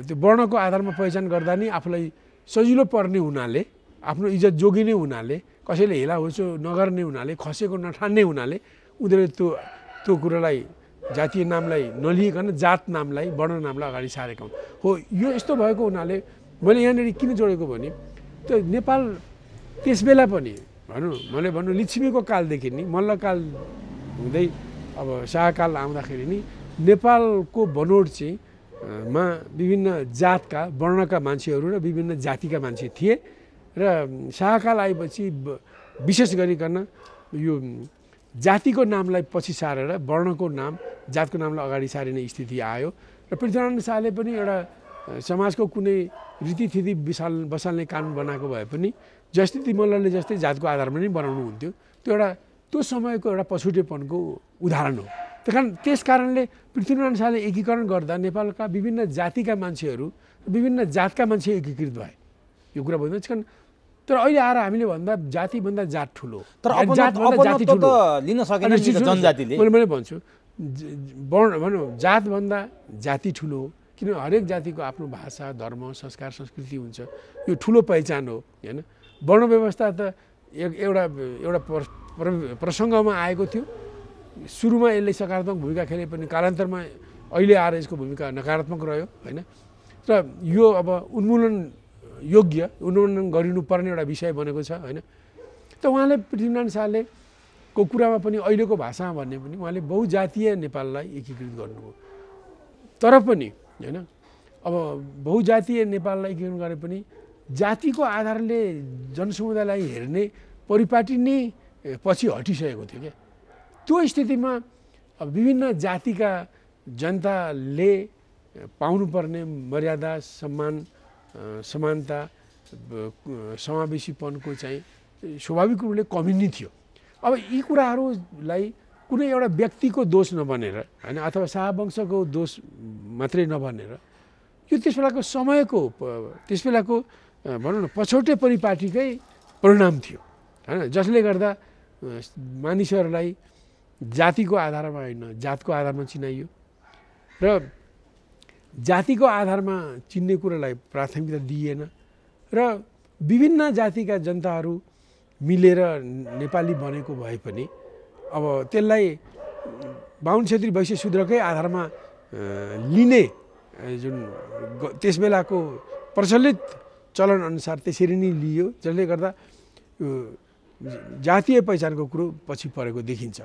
त्यो वर्णको आधारमा पहिचान गर्दा नि आफूलाई सजिलो पर्ने हुनाले आफ्नो इज्जत जोगिने हुनाले कसैले हेला नगर्ने हुनाले खसेको नठान्ने हुनाले उनीहरूले त्यो त्यो कुरालाई जातीय नामलाई नलिइकन जात नामलाई वर्ण नामलाई अगाडि सारेका हो यो यस्तो भएको हुनाले मैले यहाँनिर किन जोडेको भने त्यो नेपाल त्यसबेला पनि भनौँ मैले भन्नु लिच्छिमीको कालदेखि नि मल्लकाल हुँदै अब शाहकाल आउँदाखेरि नि नेपालको बनोट चाहिँ मा विभिन्न जातका वर्णका मान्छेहरू र विभिन्न जातिका मान्छे थिए र शाहकाल आएपछि विशेष गरिकन यो जातिको नामलाई पछि सारेर वर्णको नाम जातको नामलाई अगाडि सारिने स्थिति आयो र पृथ्वीनारायण शाहले पनि एउटा समाजको कुनै रीतिथिति विशाल बसाल्ने कानुन बनाएको भए पनि जस्तै तिमल्लले जस्तै जातको आधारमा नै बनाउनु हुन्थ्यो त्यो एउटा त्यो समयको एउटा पछुटेपनको उदाहरण हो त्यस कारण त्यस कारणले पृथ्वीनारायण शाहले एकीकरण गर्दा नेपालका विभिन्न जातिका मान्छेहरू विभिन्न जातका मान्छे एकीकृत भए यो कुरा भन्दा त्यस कारण तर अहिले आएर हामीले भन्दा जातिभन्दा जात ठुलो तर लिन सकेन मैले मैले भन्छु वर्ण भनौँ जातभन्दा जाति ठुलो किन हरेक जातिको आफ्नो भाषा धर्म संस्कार संस्कृति हुन्छ यो ठुलो पहिचान हो होइन वर्ण व्यवस्था त एउटा एउटा प्रसङ्गमा आएको थियो सुरुमा यसले सकारात्मक भूमिका खेले पनि कालान्तरमा अहिले आएर यसको भूमिका नकारात्मक रह्यो होइन र यो अब उन्मूलन योग्य उन्मूलन गरिनुपर्ने एउटा विषय बनेको छ होइन त उहाँले पृथ्वीनारायण शाहले को कुरामा पनि अहिलेको भाषामा भन्ने पनि उहाँले बहुजातीय नेपाललाई एकीकृत गर्नुभयो तर पनि होइन अब बहुजातीय नेपाललाई एकीकरण गरे पनि जातिको आधारले जनसमुदायलाई हेर्ने परिपाटी नै पछि हटिसकेको थियो क्या त्यो स्थितिमा विभिन्न जातिका जनताले पाउनुपर्ने मर्यादा सम्मान समानता समावेशीपनको चाहिँ स्वाभाविक रूपले कमी नै थियो अब यी कुराहरूलाई कुनै एउटा व्यक्तिको दोष नबनेर होइन अथवा शाहवंशको दोष मात्रै नबनेर यो त्यस बेलाको समयको त्यस बेलाको भनौँ न पछौटे परिपाटीकै परिणाम थियो होइन जसले गर्दा मानिसहरूलाई जातिको आधारमा होइन जातको आधारमा चिनाइयो र जातिको आधारमा चिन्ने कुरालाई प्राथमिकता दिइएन र विभिन्न जातिका जनताहरू मिलेर नेपाली बनेको भए पनि अब त्यसलाई बाहुन क्षेत्री वैश्य शूद्रकै आधारमा लिने जुन त्यस बेलाको प्रचलित चलनअनुसार त्यसरी नै लियो जसले गर्दा जातीय पहिचानको कुरो पछि परेको देखिन्छ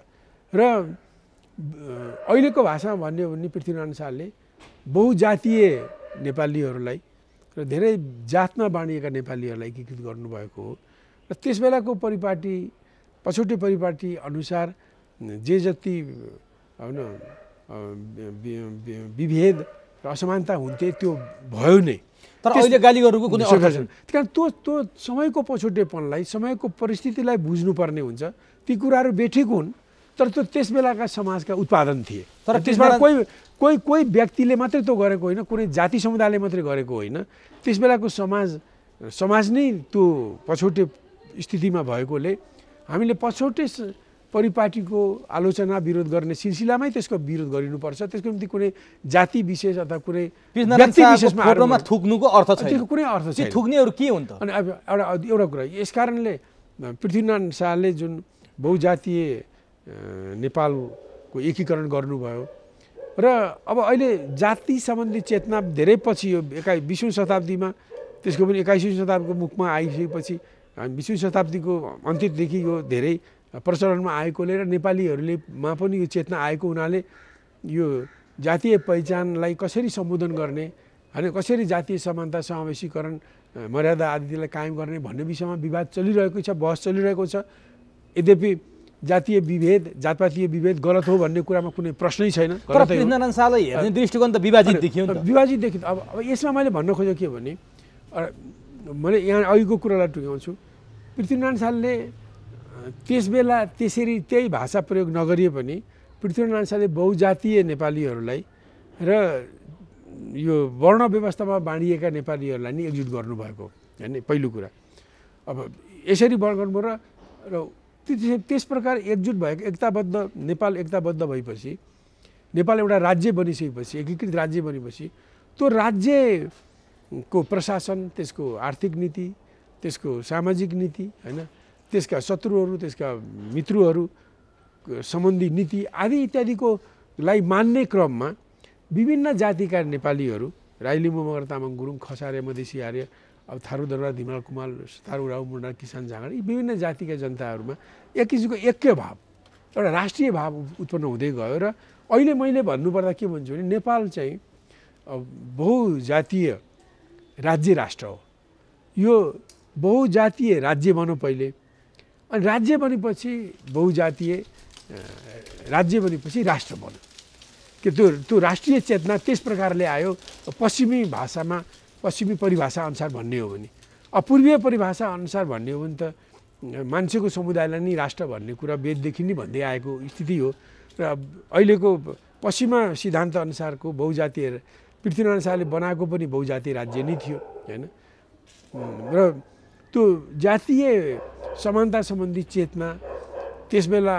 र अहिलेको भाषामा भन्यो भने पृथ्वीनारायण शाहले बहुजातीय नेपालीहरूलाई र धेरै जातमा बाँडिएका नेपालीहरूलाई एकीकृत गर्नुभएको हो र त्यसबेलाको परिपाटी पछौटे परिपाटी अनुसार जे जति होइन विभेद र असमानता हुन्थे त्यो भयो नै तर अहिले गाली गर्नुको कुनै अर्थ छैन त्यस कारण त्यो त्यो समयको पछौटेपनलाई समयको परिस्थितिलाई बुझ्नुपर्ने हुन्छ ती कुराहरू बेठिक हुन् तर त्यो त्यस बेलाका समाजका उत्पादन थिए तर त्यसबाट कोही कोही कोही व्यक्तिले मात्रै त्यो गरेको होइन कुनै जाति समुदायले मात्रै गरेको होइन त्यस बेलाको समाज समाज नै त्यो पछौटे स्थितिमा भएकोले हामीले पछौटे परिपाटीको आलोचना विरोध गर्ने सिलसिलामै त्यसको विरोध गरिनुपर्छ त्यसको निम्ति कुनै जाति विशेष अथवा कुनै विशेषमा थुक्नुको अर्थ छैन कुनै अर्थ छैन थुक्नेहरू के हुन्छ अनि एउटा एउटा कुरा यस कारणले पृथ्वीनारायण शाहले जुन बहुजातीय नेपालको एकीकरण गर्नुभयो र अब अहिले जाति सम्बन्धी चेतना धेरै पछि यो एका बिसौँ शताब्दीमा त्यसको पनि एक्काइसौँ शताब्दीको मुखमा आइसकेपछि बिसौँ शताब्दीको अन्त्यदेखि यो धेरै प्रचलनमा आएकोले र नेपालीहरूलेमा पनि यो चेतना आएको हुनाले यो जातीय पहिचानलाई कसरी सम्बोधन गर्ने होइन कसरी जातीय समानता समावेशीकरण मर्यादा आदिलाई कायम गर्ने भन्ने विषयमा विवाद चलिरहेको छ बहस चलिरहेको छ यद्यपि जातीय विभेद जातपातीय विभेद गलत हो भन्ने कुरामा कुनै प्रश्नै छैन दृष्टिकोण त विभाजित देखियो विभाजित देखियो अब अब यसमा मैले भन्न खोजेको के भने मैले यहाँ अघिको कुरालाई टुक्याउँछु पृथ्वीनारायण शाहले त्यस बेला त्यसरी त्यही भाषा प्रयोग नगरिए पनि पृथ्वीनारायण शाहले बहुजातीय नेपालीहरूलाई र यो वर्ण व्यवस्थामा बाँडिएका नेपालीहरूलाई नै एकजुट गर्नुभएको होइन पहिलो कुरा अब यसरी वर्ण गर्नु र र त्यस त्यस प्रकार एकजुट भएको एकताबद्ध नेपाल एकताबद्ध भएपछि नेपाल एउटा राज्य बनिसकेपछि एकीकृत राज्य बनेपछि त्यो राज्यको प्रशासन त्यसको आर्थिक नीति त्यसको सामाजिक नीति होइन त्यसका शत्रुहरू त्यसका मित्रहरू सम्बन्धी नीति आदि इत्यादिको लाई मान्ने क्रममा विभिन्न जातिका नेपालीहरू राई लिम्बू मगर तामाङ गुरुङ खसारे मधेसी आर्य अब थारू दरबार धिमाल कुमाल थारू राव मुन्डा किसान झाँगडा यी विभिन्न जातिका जनताहरूमा एक किसिमको एकै भाव एउटा राष्ट्रिय भाव उत्पन्न हुँदै गयो र अहिले मैले भन्नुपर्दा के भन्छु भने नेपाल चाहिँ बहुजातीय राज्य राष्ट्र हो यो बहुजातीय राज्य भनौँ पहिले अनि राज्य बनेपछि बहुजातीय राज्य बनेपछि राष्ट्र बन्यो कि त्यो त्यो राष्ट्रिय चेतना त्यस प्रकारले आयो पश्चिमी भाषामा पश्चिमी परिभाषा अनुसार भन्ने हो भने अब पूर्वीय अनुसार भन्ने हो भने त मान्छेको समुदायलाई नै राष्ट्र भन्ने कुरा वेददेखि नै भन्दै आएको स्थिति हो र अहिलेको पश्चिमा अनुसारको बहुजातीय पृथ्वीनारायण शाहले बनाएको पनि बहुजातीय राज्य नै थियो होइन र त्यो जातीय समानता सम्बन्धी चेतना त्यसबेला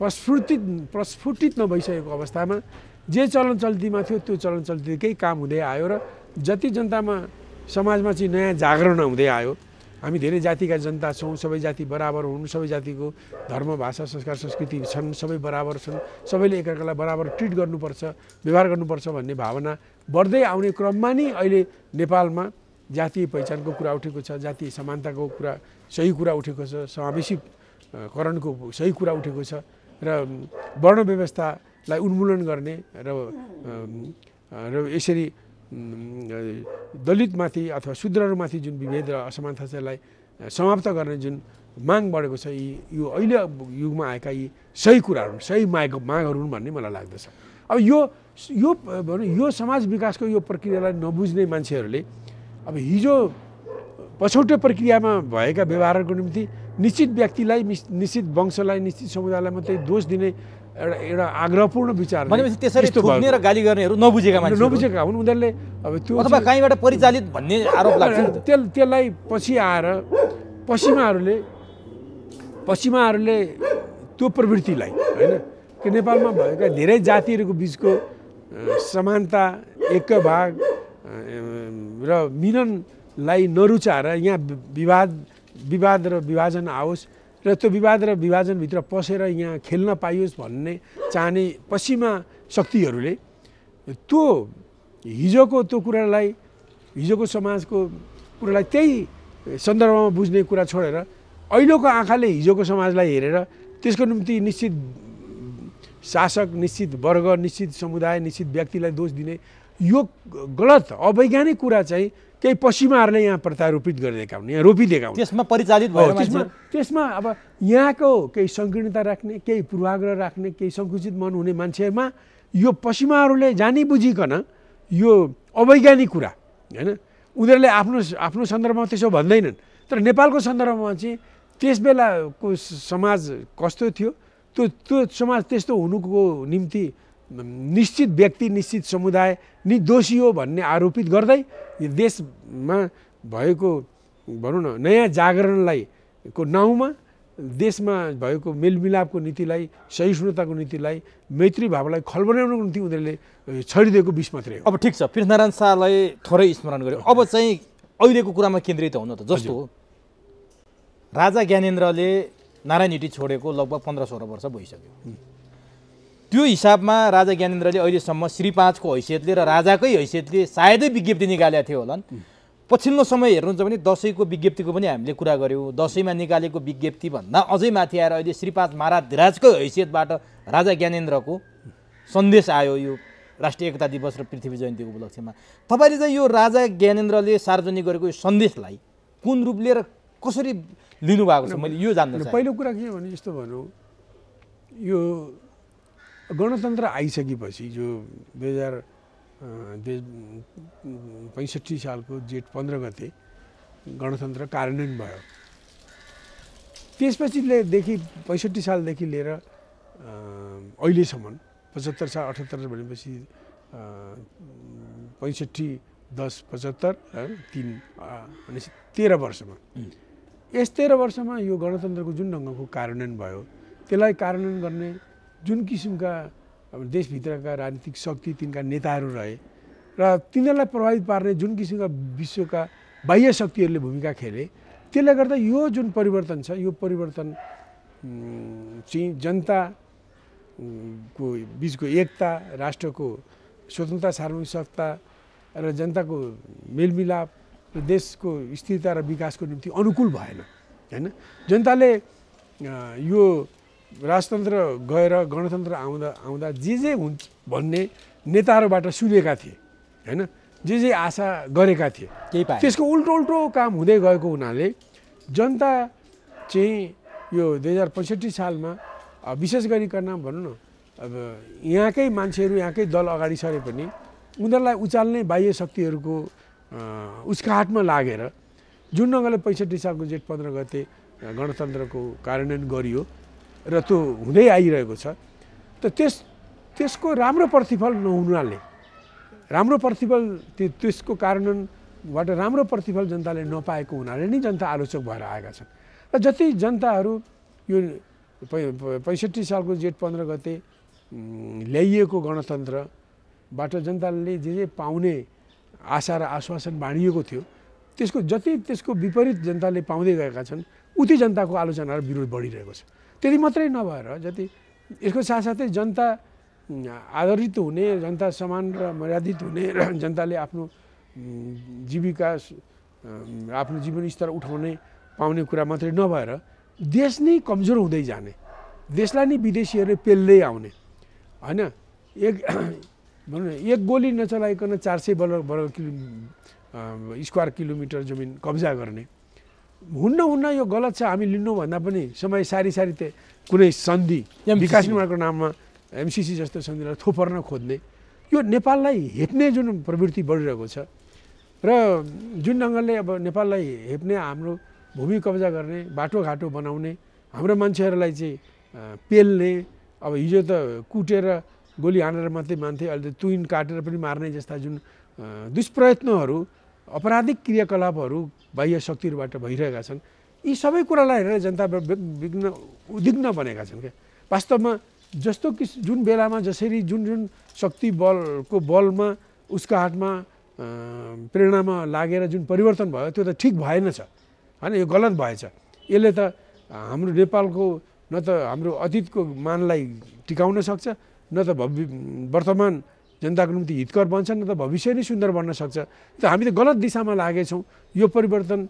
प्रस्फुटित प्रस्फुटित नभइसकेको अवस्थामा जे चलन चल्तीमा थियो त्यो चलन चल्तीकै काम हुँदै आयो र जति जनतामा समाजमा चाहिँ नयाँ जागरण हुँदै आयो हामी धेरै जातिका जनता छौँ सबै जाति बराबर हुन् सबै जातिको धर्म भाषा संस्कार संस्कृति छन् सबै बराबर छन् सबैले एकअर्कालाई बराबर ट्रिट गर्नुपर्छ व्यवहार गर्नुपर्छ भन्ने भावना बढ्दै आउने क्रममा नै अहिले नेपालमा जातीय पहिचानको कुरा उठेको छ जातीय समानताको कुरा सही कुरा उठेको छ समावेशीकरणको सही कुरा उठेको छ र वर्ण व्यवस्थालाई उन्मूलन गर्ने र र यसरी दलितमाथि अथवा शुद्रहरूमाथि जुन विभेद र असमानता यसलाई समाप्त गर्ने जुन माग बढेको छ यी यो अहिले युगमा आएका यी सही कुराहरू सही माग मागहरू हुन् भन्ने मलाई लाग्दछ अब यो यो भनौँ यो समाज विकासको यो प्रक्रियालाई नबुझ्ने मान्छेहरूले अब हिजो पछौटे प्रक्रियामा भएका व्यवहारहरूको निम्ति निश्चित व्यक्तिलाई निश्चित वंशलाई निश्चित समुदायलाई मात्रै दोष दिने एउटा एउटा आग्रहपूर्ण विचार भनेपछि त्यसरी थुक्ने र गाली गर्नेहरू नबुझेका मान्छे नबुझेका हुन् उनीहरूले अब त्यो अथवा कहीँबाट परिचालित भन्ने आरोप लाग्छ त्यस त्यसलाई पछि आएर पश्चिमाहरूले पश्चिमाहरूले त्यो प्रवृत्तिलाई होइन कि नेपालमा भएका धेरै जातिहरूको बिचको समानता एक भाग र मिलनलाई नरुचाएर यहाँ विवाद विवाद र विभाजन आओस् र त्यो विवाद र विभाजनभित्र पसेर यहाँ खेल्न पाइयोस् भन्ने चाहने पश्चिमा शक्तिहरूले त्यो हिजोको त्यो कुरालाई हिजोको समाजको कुरालाई त्यही सन्दर्भमा बुझ्ने कुरा छोडेर अहिलेको आँखाले हिजोको समाजलाई हेरेर त्यसको निम्ति निश्चित शासक निश्चित वर्ग निश्चित समुदाय निश्चित व्यक्तिलाई दोष दिने यो गलत अवैज्ञानिक कुरा चाहिँ केही पश्चिमाहरूले यहाँ प्रत्यारोपित गरिदिएका हुन् यहाँ रोपिदिएका हुन् त्यसमा परिचालित भयो त्यसमा त्यसमा अब यहाँको केही सङ्कीर्णता राख्ने केही पूर्वाग्रह राख्ने केही सङ्कुचित मन हुने मान्छेमा यो पश्चिमाहरूले जानी बुझिकन यो अवैज्ञानिक कुरा होइन उनीहरूले आफ्नो आफ्नो सन्दर्भमा त्यसो भन्दैनन् तर नेपालको सन्दर्भमा चाहिँ त्यस बेलाको समाज कस्तो थियो त्यो त्यो समाज त्यस्तो हुनुको निम्ति निश्चित व्यक्ति निश्चित समुदाय दोषी हो भन्ने आरोपित गर्दै यो देशमा भएको भनौँ न नयाँ जागरणलाई को नाउँमा देशमा भएको मेलमिलापको नीतिलाई सहिष्णुताको नीतिलाई मैत्रीभावलाई खलबनाउनको निम्ति उनीहरूले छरिदिएको विष मात्रै हो अब ठिक छ पृथ्वीनारायण शाहलाई थोरै स्मरण गर्यो अब चाहिँ अहिलेको कुरामा केन्द्रित हुन त जस्तो राजा ज्ञानेन्द्रले नारायण हिटी छोडेको लगभग पन्ध्र सोह्र वर्ष भइसक्यो त्यो हिसाबमा राजा ज्ञानेन्द्रले अहिलेसम्म श्री पाँचको हैसियतले र राजाकै हैसियतले सायदै विज्ञप्ति निकालेका थियो होलान् पछिल्लो समय हेर्नुहुन्छ भने दसैँको विज्ञप्तिको पनि हामीले कुरा गऱ्यौँ दसैँमा निकालेको विज्ञप्तिभन्दा अझै माथि आएर अहिले श्रीपाँच महाराजधिराजकै हैसियतबाट राजा ज्ञानेन्द्रको सन्देश आयो यो राष्ट्रिय एकता दिवस र पृथ्वी जयन्तीको उपलक्ष्यमा तपाईँले चाहिँ यो राजा ज्ञानेन्द्रले सार्वजनिक गरेको यो सन्देशलाई कुन रूपले र कसरी लिनुभएको छ मैले यो जान्नु पहिलो कुरा के भने यस्तो भनौँ यो गणतन्त्र आइसकेपछि जो दुई हजार पैँसठी सालको जेठ पन्ध्र गते गणतन्त्र कार्यान्वयन भयो त्यसपछिदेखि पैँसठी सालदेखि लिएर अहिलेसम्म पचहत्तर साल अठहत्तर भनेपछि पैँसठी दस पचहत्तर तिन भनेपछि तेह्र वर्षमा यस तेह्र वर्षमा यो गणतन्त्रको जुन ढङ्गको कार्यान्वयन भयो त्यसलाई कार्यान्वयन गर्ने जुन किसिमका देशभित्रका राजनीतिक शक्ति तिनका नेताहरू रहे र तिनीहरूलाई प्रभावित पार्ने जुन किसिमका विश्वका बाह्य शक्तिहरूले भूमिका खेले त्यसले गर्दा यो जुन परिवर्तन छ यो परिवर्तन चाहिँ जनताको बिचको एकता राष्ट्रको स्वतन्त्रता सार्वजनिक सत्ता र जनताको मेलमिलाप र देशको स्थिरता र विकासको निम्ति अनुकूल भएन होइन जनताले यो राजतन्त्र गएर गणतन्त्र आउँदा आउँदा जे जे हुन्छ भन्ने नेताहरूबाट सुनेका थिए होइन जे जे आशा गरेका थिए त्यसको उल्टो उल्टो काम हुँदै गएको हुनाले जनता चाहिँ यो दुई हजार पैँसठी सालमा विशेष गरिकन भनौँ न अब यहाँकै मान्छेहरू यहाँकै दल अगाडि सरे पनि उनीहरूलाई उचाल्ने बाह्य शक्तिहरूको उसकाहटमा लागेर जुन ढङ्गले पैँसठी सालको जेठ पन्ध्र गते गणतन्त्रको कार्यान्वयन गरियो र त्यो हुँदै आइरहेको छ त त्यस त्यसको राम्रो प्रतिफल नहुनाले राम्रो प्रतिफल त्यो त्यसको कारणबाट राम्रो प्रतिफल जनताले नपाएको हुनाले नै जनता आलोचक भएर आएका छन् र जति जनताहरू यो पैँसठी सालको जेठ पन्ध्र गते ल्याइएको गणतन्त्रबाट जनताले जे जे पाउने आशा र आश्वासन बाँडिएको थियो त्यसको जति त्यसको विपरीत जनताले पाउँदै गएका छन् उति जनताको आलोचना र विरोध बढिरहेको छ त्यति मात्रै नभएर जति यसको साथसाथै जनता आधारित हुने जनता समान र मर्यादित हुने र जनताले आफ्नो जीविका आफ्नो जीवनस्तर उठाउने पाउने कुरा मात्रै नभएर देश नै कमजोर हुँदै जाने देशलाई नै विदेशीहरूले पेल्दै आउने होइन एक भनौँ न एक गोली नचलाइकन चार सय वर्ग किलो स्क्वायर किलोमिटर जमिन कब्जा गर्ने हुन्न हुन्न यो गलत छ हामी लिनुभन्दा पनि समय सारी सारी त्यो कुनै सन्धि विकास निर्माणको नाममा एमसिसी जस्तो सन्धिलाई थोपर्न खोज्ने यो नेपाललाई हेप्ने जुन प्रवृत्ति बढिरहेको छ र जुन ढङ्गले अब नेपाललाई हेप्ने हाम्रो भूमि कब्जा गर्ने बाटोघाटो बनाउने हाम्रो मान्छेहरूलाई चाहिँ पेल्ने अब हिजो त कुटेर गोली हानेर मात्रै मान्थे अहिले त तुइन काटेर पनि मार्ने जस्ता जुन दुष्प्रयत्नहरू अपराधिक क्रियाकलापहरू बाह्य शक्तिहरूबाट भइरहेका छन् यी सबै कुरालाई हेरेर जनता विघ्न उद्विग्न बनेका छन् क्या वास्तवमा जस्तो कि जुन बेलामा जसरी जुन जुन शक्ति बलको बलमा उसको हातमा प्रेरणामा लागेर जुन परिवर्तन भयो त्यो त ठिक भएनछ होइन यो गलत भएछ यसले त हाम्रो नेपालको न त हाम्रो अतीतको मानलाई टिकाउन सक्छ न त भवि वर्तमान जनताको निम्ति हितकर बन्छन् त भविष्य नै सुन्दर बन्न सक्छ त हामी त गलत दिशामा लागेछौँ यो परिवर्तन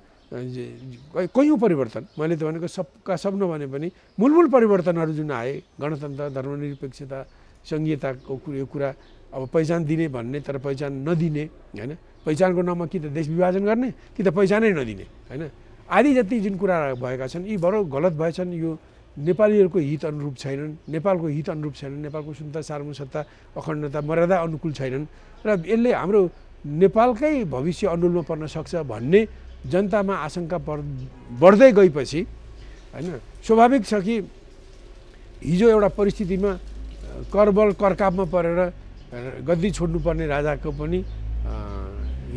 कयौँ परिवर्तन मैले त भनेको सबका सब नभने पनि मूलमूल परिवर्तनहरू जुन आए गणतन्त्र धर्मनिरपेक्षता सङ्घीयताको यो कुरा अब पहिचान दिने भन्ने तर पहिचान नदिने होइन पहिचानको नाममा कि त देश विभाजन गर्ने कि त पहिचानै नदिने होइन आदि जति जुन कुरा भएका छन् यी बडो गलत भएछन् यो नेपालीहरूको हित अनुरूप छैनन् नेपालको हित अनुरूप छैनन् नेपालको सुन्ता सत्ता अखण्डता मर्यादा अनुकूल छैनन् र यसले हाम्रो नेपालकै भविष्य अनुलमा पर्न सक्छ भन्ने जनतामा आशंका बढ्दै गएपछि होइन स्वाभाविक छ कि हिजो एउटा परिस्थितिमा करबल करकापमा परेर गद्दी छोड्नुपर्ने राजाको पनि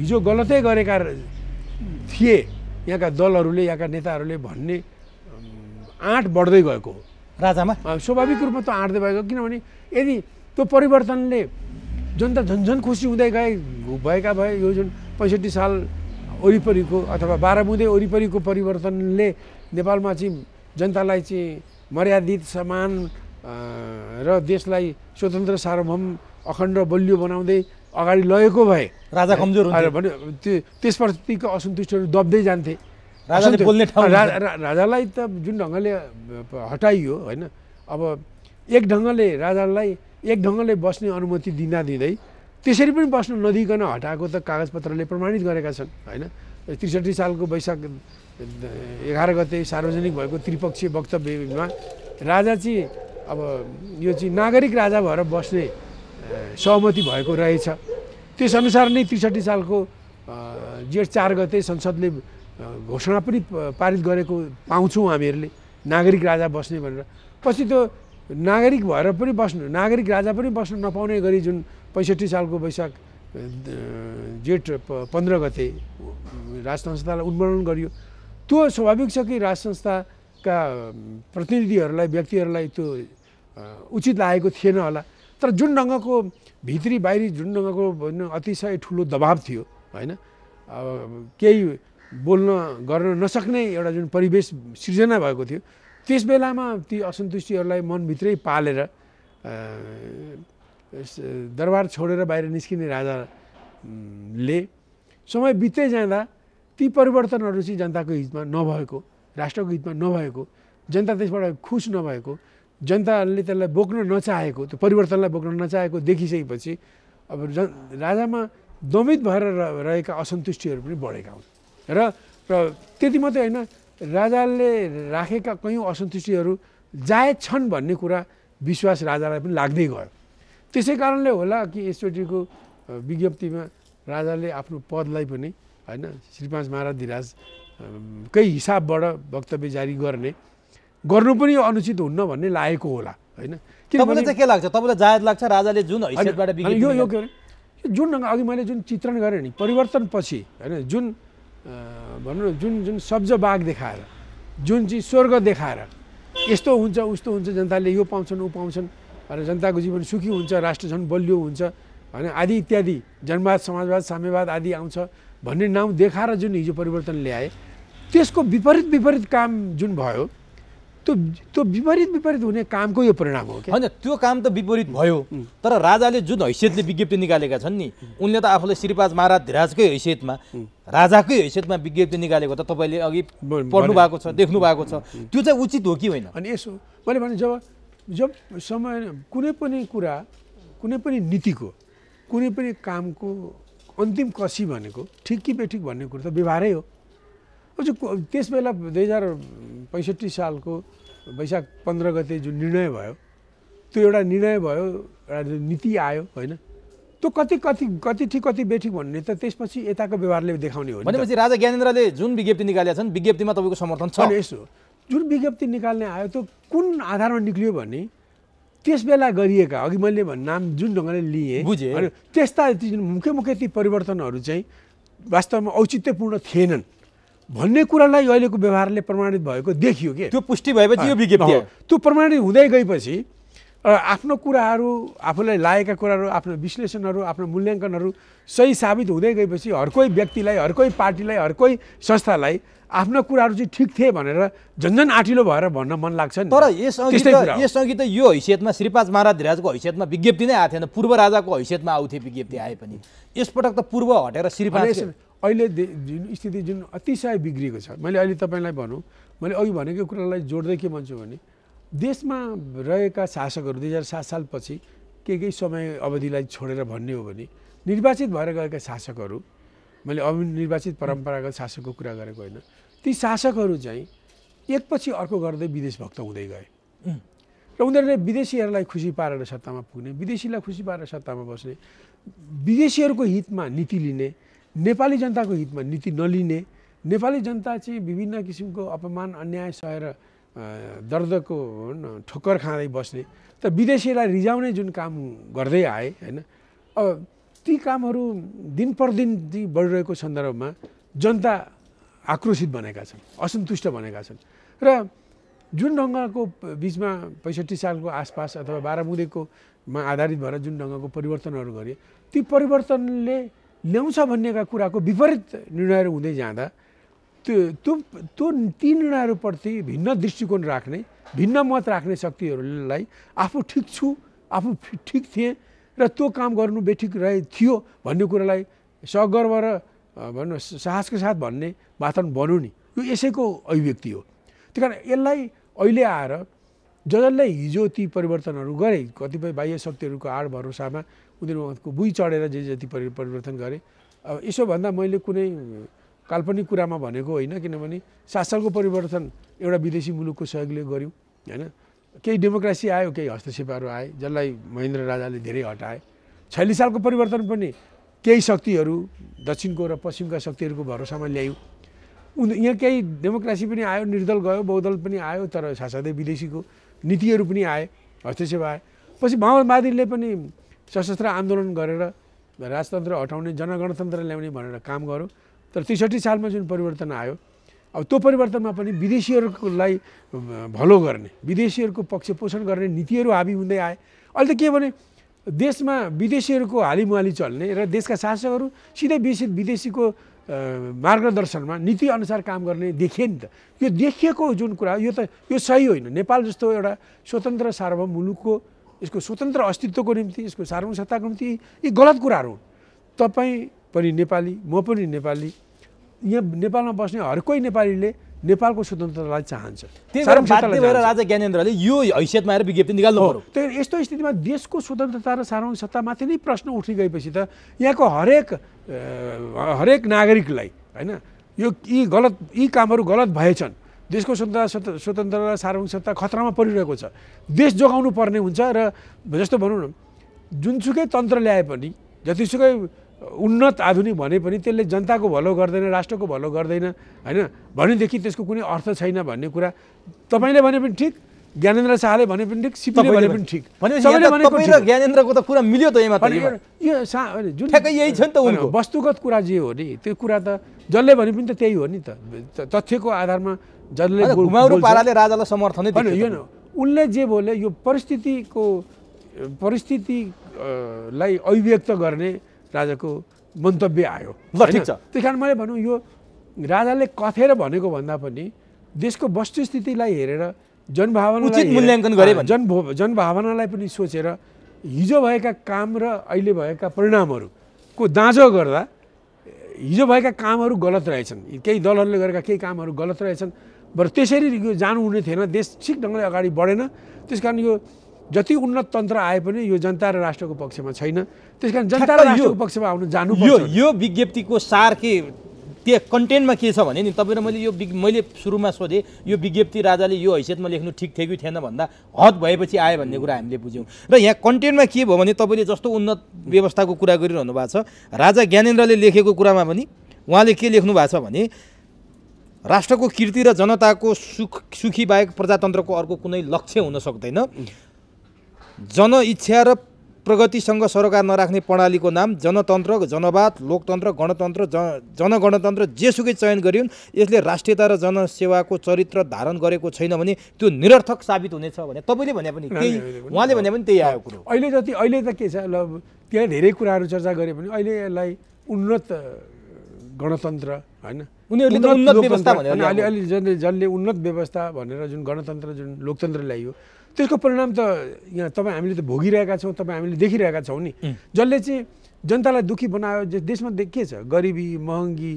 हिजो गलतै गरेका थिए यहाँका दलहरूले यहाँका नेताहरूले भन्ने आँट बढ्दै गएको हो राजामा स्वाभाविक रूपमा त आँट्दै भएको किनभने यदि त्यो परिवर्तनले जनता झन्झन खुसी हुँदै गए भएका भए यो जुन पैँसठी साल वरिपरिको अथवा बाह्र बुँदै वरिपरिको परिवर्तनले नेपालमा चाहिँ जनतालाई चाहिँ मर्यादित समान र देशलाई स्वतन्त्र सार्वभौम अखण्ड बलियो बनाउँदै अगाडि लगेको भए राजा कमजोर भने त्यो त्यसप्रतिको असन्तुष्टहरू दब्दै जान्थे राजाले बोल्ने ठाउँ राजालाई त जुन ढङ्गले हटाइयो होइन अब एक ढङ्गले राजालाई एक ढङ्गले बस्ने अनुमति दिँदा दिँदै त्यसरी पनि बस्नु नदिकन हटाएको त कागजपत्रले प्रमाणित गरेका छन् होइन त्रिसठी सालको वैशाख एघार गते सार्वजनिक भएको त्रिपक्षीय वक्तव्यमा राजा चाहिँ अब यो चाहिँ नागरिक राजा भएर बस्ने सहमति भएको रहेछ त्यसअनुसार नै त्रिसठी सालको जेठ चार गते संसदले घोषणा पनि पारित गरेको पाउँछौँ हामीहरूले नागरिक राजा बस्ने भनेर पछि त्यो नागरिक भएर पनि बस्नु नागरिक राजा पनि बस्नु नपाउने गरी जुन पैँसठी सालको वैशाख जेठ पन्ध्र गते राज संस्थालाई उन्मूलन गरियो त्यो स्वाभाविक छ कि राज संस्थाका प्रतिनिधिहरूलाई व्यक्तिहरूलाई त्यो उचित लागेको थिएन होला तर जुन ढङ्गको भित्री बाहिरी जुन ढङ्गको अतिशय ठुलो दबाब थियो होइन केही बोल्न गर्न नसक्ने एउटा जुन परिवेश सिर्जना भएको थियो त्यस बेलामा ती असन्तुष्टिहरूलाई मनभित्रै पालेर दरबार छोडेर बाहिर निस्किने राजाले समय बित्दै जाँदा ती परिवर्तनहरू चाहिँ जनताको हितमा नभएको राष्ट्रको हितमा नभएको जनता त्यसबाट खुस नभएको जनताले त्यसलाई बोक्न नचाहेको त्यो परिवर्तनलाई बोक्न नचाहेको देखिसकेपछि अब राजामा दमित भएर रहेका असन्तुष्टिहरू पनि बढेका हुन् र र त्यति मात्रै होइन राजाले राखेका कयौँ असन्तुष्टिहरू जायज छन् भन्ने कुरा विश्वास राजालाई पनि लाग्दै गयो त्यसै कारणले होला कि यसचोटिको विज्ञप्तिमा राजाले आफ्नो पदलाई पनि होइन श्रीपाँच महाराज धिराजकै हिसाबबाट वक्तव्य जारी गर्ने गर्नु पनि अनुचित हुन्न भन्ने लागेको होला होइन के लाग्छ तपाईँलाई जायज लाग्छ राजाले जुन यो यो के अरे जुन अघि मैले जुन चित्रण गरेँ नि परिवर्तनपछि होइन जुन भनौँ न जुन जुन सब्ज बाघ देखाएर जुन चाहिँ स्वर्ग देखाएर यस्तो हुन्छ उस्तो हुन्छ जनताले यो पाउँछन् ऊ पाउँछन् र जनताको जीवन सुखी हुन्छ राष्ट्र झन् बलियो हुन्छ होइन आदि इत्यादि जनवाद समाजवाद साम्यवाद आदि आउँछ भन्ने नाउँ देखाएर जुन हिजो परिवर्तन ल्याए त्यसको विपरीत विपरीत काम जुन भयो त्यो त्यो विपरीत विपरीत हुने कामको यो परिणाम हो होइन त्यो काम त विपरीत भयो तर राजाले जुन हैसियतले विज्ञप्ति निकालेका छन् नि उनले त आफूलाई श्रीपाज महाराज धिराजकै हैसियतमा राजाकै हैसियतमा विज्ञप्ति निकालेको त तपाईँले अघि पढ्नु भएको छ देख्नु भएको छ त्यो चाहिँ उचित हो कि होइन अनि यसो मैले भने जब जब समय कुनै पनि कुरा कुनै पनि नीतिको कुनै पनि कामको अन्तिम कसी भनेको ठिक कि बेठिक भन्ने कुरो त व्यवहारै हो त्यसबेला दुई हजार पैँसठी सालको वैशाख पन्ध्र गते जुन निर्णय भयो त्यो एउटा निर्णय भयो एउटा नीति आयो होइन त्यो कति कति कति ठिक कति बेठिक भन्ने त त्यसपछि यताको व्यवहारले देखाउने हो भनेपछि राजा ज्ञानेन्द्रले जुन विज्ञप्ति निकालेका छन् विज्ञप्तिमा तपाईँको समर्थन छ यसो जुन विज्ञप्ति निकाल्ने आयो त्यो कुन आधारमा निक्लियो भने त्यस बेला गरिएका अघि मैले नाम जुन ढङ्गले लिएँ बुझेँ त्यस्ता मुख्य मुख्य ती परिवर्तनहरू चाहिँ वास्तवमा औचित्यपूर्ण थिएनन् भन्ने कुरालाई अहिलेको व्यवहारले प्रमाणित भएको देखियो कि त्यो पुष्टि भएपछि यो विज्ञप्ति त्यो प्रमाणित हुँदै गएपछि आफ्नो कुराहरू आफूलाई लागेका कुराहरू आफ्नो विश्लेषणहरू आफ्नो मूल्याङ्कनहरू सही साबित हुँदै गएपछि हर व्यक्तिलाई हर पार्टीलाई हर संस्थालाई आफ्नो कुराहरू चाहिँ ठिक थिए भनेर झन्झन आँटिलो भएर भन्न मन लाग्छ नि तर यसअघि त यसअघि त यो हैसियतमा महाराज धिराजको हैसियतमा विज्ञप्ति नै आएको थिएन पूर्व राजाको हैसियतमा आउँथे विज्ञप्ति आए पनि यसपटक त पूर्व हटेर श्रीपाद अहिले जुन स्थिति जुन अतिशय बिग्रिएको छ मैले अहिले तपाईँलाई भनौँ मैले अघि भनेको कुरालाई जोड्दै के भन्छु भने देशमा रहेका शासकहरू दुई हजार सात सालपछि के केही समय अवधिलाई छोडेर भन्ने हो भने निर्वाचित भएर गएका शासकहरू मैले निर्वाचित परम्परागत शासकको कुरा गरेको होइन ती शासकहरू चाहिँ एकपछि अर्को गर्दै विदेश भक्त हुँदै गए र उनीहरूले विदेशीहरूलाई खुसी पारेर सत्तामा पुग्ने विदेशीलाई खुसी पारेर सत्तामा बस्ने विदेशीहरूको हितमा नीति लिने नेपाली जनताको हितमा नीति नलिने नेपाली जनता चाहिँ विभिन्न किसिमको अपमान अन्याय सहेर दर्दको ठोक्कर खाँदै बस्ने त विदेशीलाई रिजाउने जुन काम गर्दै आए होइन अब ती कामहरू दिन प्रदिन बढिरहेको सन्दर्भमा जनता आक्रोशित बनेका छन् असन्तुष्ट बनेका छन् र जुन ढङ्गको बिचमा पैँसठी सालको आसपास अथवा बाह्र बुँदेकोमा आधारित भएर जुन ढङ्गको परिवर्तनहरू गरे ती परिवर्तनले ल्याउँछ भन्नेका कुराको विपरीत निर्णयहरू हुँदै जाँदा त्यो त्यो त्यो ती निर्णयहरूप्रति भिन्न दृष्टिकोण राख्ने भिन्न मत राख्ने शक्तिहरूलाई आफू ठिक छु आफू ठिक थिएँ र त्यो काम गर्नु बेठिक रहे थियो भन्ने कुरालाई सगर्व र भनौँ साहसको साथ भन्ने वातावरण बन्यो नि यो यसैको अभिव्यक्ति हो त्यही कारण यसलाई अहिले आएर ज जसले हिजो ती परिवर्तनहरू गरे कतिपय बाह्य शक्तिहरूको आड भरोसामा उनीहरू भुइँ चढेर जे जति परि परिवर्तन गरे अब यसो भन्दा मैले कुनै काल्पनिक कुरामा भनेको होइन किनभने शासनको परिवर्तन एउटा विदेशी मुलुकको सहयोगले गऱ्यौँ होइन केही डेमोक्रेसी आयो केही हस्तक्षेपहरू आए जसलाई महेन्द्र राजाले धेरै हटाए छैली सालको परिवर्तन पनि केही शक्तिहरू दक्षिणको र पश्चिमका शक्तिहरूको भरोसामा ल्यायौँ उन यहाँ केही डेमोक्रेसी पनि आयो निर्दल गयो बहुदल पनि आयो तर साथसाथै विदेशीको नीतिहरू पनि आए हस्तक्षेप आए पछि माओवादीले पनि सशस्त्र आन्दोलन गरेर राजतन्त्र हटाउने जनगणतन्त्र ल्याउने भनेर काम गर्यो तर त्रिसठी सालमा जुन परिवर्तन आयो अब त्यो परिवर्तनमा पनि विदेशीहरूलाई भलो गर्ने विदेशीहरूको पक्ष पोषण गर्ने नीतिहरू हाबी हुँदै आए अहिले त के भने देशमा विदेशीहरूको हालिमुहाली चल्ने र देशका शासकहरू सिधै विशेष विदेशीको मार्गदर्शनमा नीतिअनुसार काम गर्ने देखे नि त यो देखिएको जुन कुरा यो त यो सही होइन नेपाल जस्तो एउटा स्वतन्त्र सार्वभौम मुलुकको यसको स्वतन्त्र अस्तित्वको निम्ति यसको सार्वजनिक सत्ताको निम्ति यी गलत कुराहरू हुन् तपाईँ पनि नेपाली म पनि नेपाली यहाँ नेपालमा बस्ने हर नेपालीले नेपालको स्वतन्त्रतालाई चाहन्छ राजा ज्ञानेन्द्रले यो हैसियतमा आएर विज्ञप्ति निकाल्नु त्यही यस्तो स्थितिमा देशको स्वतन्त्रता र सार्वजनिक सत्तामाथि नै प्रश्न उठि गएपछि त यहाँको हरेक हरेक नागरिकलाई होइन यो यी गलत यी कामहरू गलत भएछन् देशको स्वतन्त्रता स्वतन्त्र र सार्वभौम सत्ता खतरामा परिरहेको छ देश जोगाउनु पर्ने हुन्छ र जस्तो भनौँ न जुनसुकै तन्त्र ल्याए पनि जतिसुकै उन्नत आधुनिक भने पनि त्यसले जनताको भलो गर्दैन राष्ट्रको भलो गर्दैन होइन भनेदेखि त्यसको कुनै अर्थ छैन भन्ने कुरा तपाईँले भने पनि ठिक ज्ञानेन्द्र शाहले भने पनि ठिक सिपीले भने पनि ठिक ज्ञानेन्द्रको त कुरा मिल्यो त यो जुन यही छ नि त वस्तुगत कुरा जे हो नि त्यो कुरा त जसले भने पनि त त्यही हो नि त तथ्यको आधारमा जसले घुमाउरो पाराले राजालाई समर्थनै होइन उनले जे बोले यो परिस्थितिको परिस्थितिलाई अभिव्यक्त गर्ने राजाको मन्तव्य आयो ल ठिक छ त्यही कारण मैले भनौँ यो राजाले कथेर भनेको भन्दा पनि देशको वस्तुस्थितिलाई हेरेर जनभावना मूल्याङ्कन गरे जन जनभावनालाई पनि सोचेर हिजो भएका काम र अहिले भएका परिणामहरूको दाँजो गर्दा हिजो भएका कामहरू गलत रहेछन् केही दलहरूले गरेका केही कामहरू गलत रहेछन् बर त्यसरी यो जानु हुने थिएन देश ठिक ढङ्गले अगाडि बढेन त्यस कारण यो जति उन्नत तन्त्र आए पनि यो जनता र राष्ट्रको पक्षमा छैन त्यस कारण जनता र राष्ट्रको पक्षमा आउनु जानु यो यो विज्ञप्तिको सार के त्यो कन्टेन्टमा के छ भने नि तपाईँ र मैले यो मैले सुरुमा सोधेँ यो विज्ञप्ति राजाले यो हैसियतमा लेख्नु ठिक थियो कि थिएन भन्दा हद भएपछि आयो भन्ने कुरा हामीले बुझ्यौँ र यहाँ कन्टेन्टमा के भयो भने तपाईँले जस्तो उन्नत व्यवस्थाको कुरा गरिरहनु भएको छ राजा ज्ञानेन्द्रले लेखेको कुरामा पनि उहाँले के लेख्नु भएको छ भने राष्ट्रको कृति र जनताको सुख सुखी बाहेक प्रजातन्त्रको अर्को कुनै लक्ष्य हुन सक्दैन जन इच्छा र प्रगतिसँग सरोकार नराख्ने प्रणालीको नाम जनतन्त्र जनवाद लोकतन्त्र गणतन्त्र ज जनगणतन्त्र जेसुकै चयन गरिन् यसले राष्ट्रियता र जनसेवाको चरित्र धारण गरेको छैन भने त्यो निरर्थक साबित हुनेछ भने तपाईँले भने पनि त्यही उहाँले भने पनि त्यही आयो कुरो अहिले जति अहिले त के छ त्यहाँ धेरै कुराहरू चर्चा गरे पनि अहिले यसलाई उन्नत गणतन्त्र होइन उनीहरूले उन्नत व्यवस्था भनेर अलि अलि जसले जसले उन्नत व्यवस्था भनेर जुन गणतन्त्र जुन लोकतन्त्र ल्याइयो त्यसको परिणाम त यहाँ तपाईँ हामीले त भोगिरहेका छौँ तपाईँ हामीले देखिरहेका छौँ नि जसले चाहिँ जनतालाई दुःखी बनायो देशमा के छ गरिबी महँगी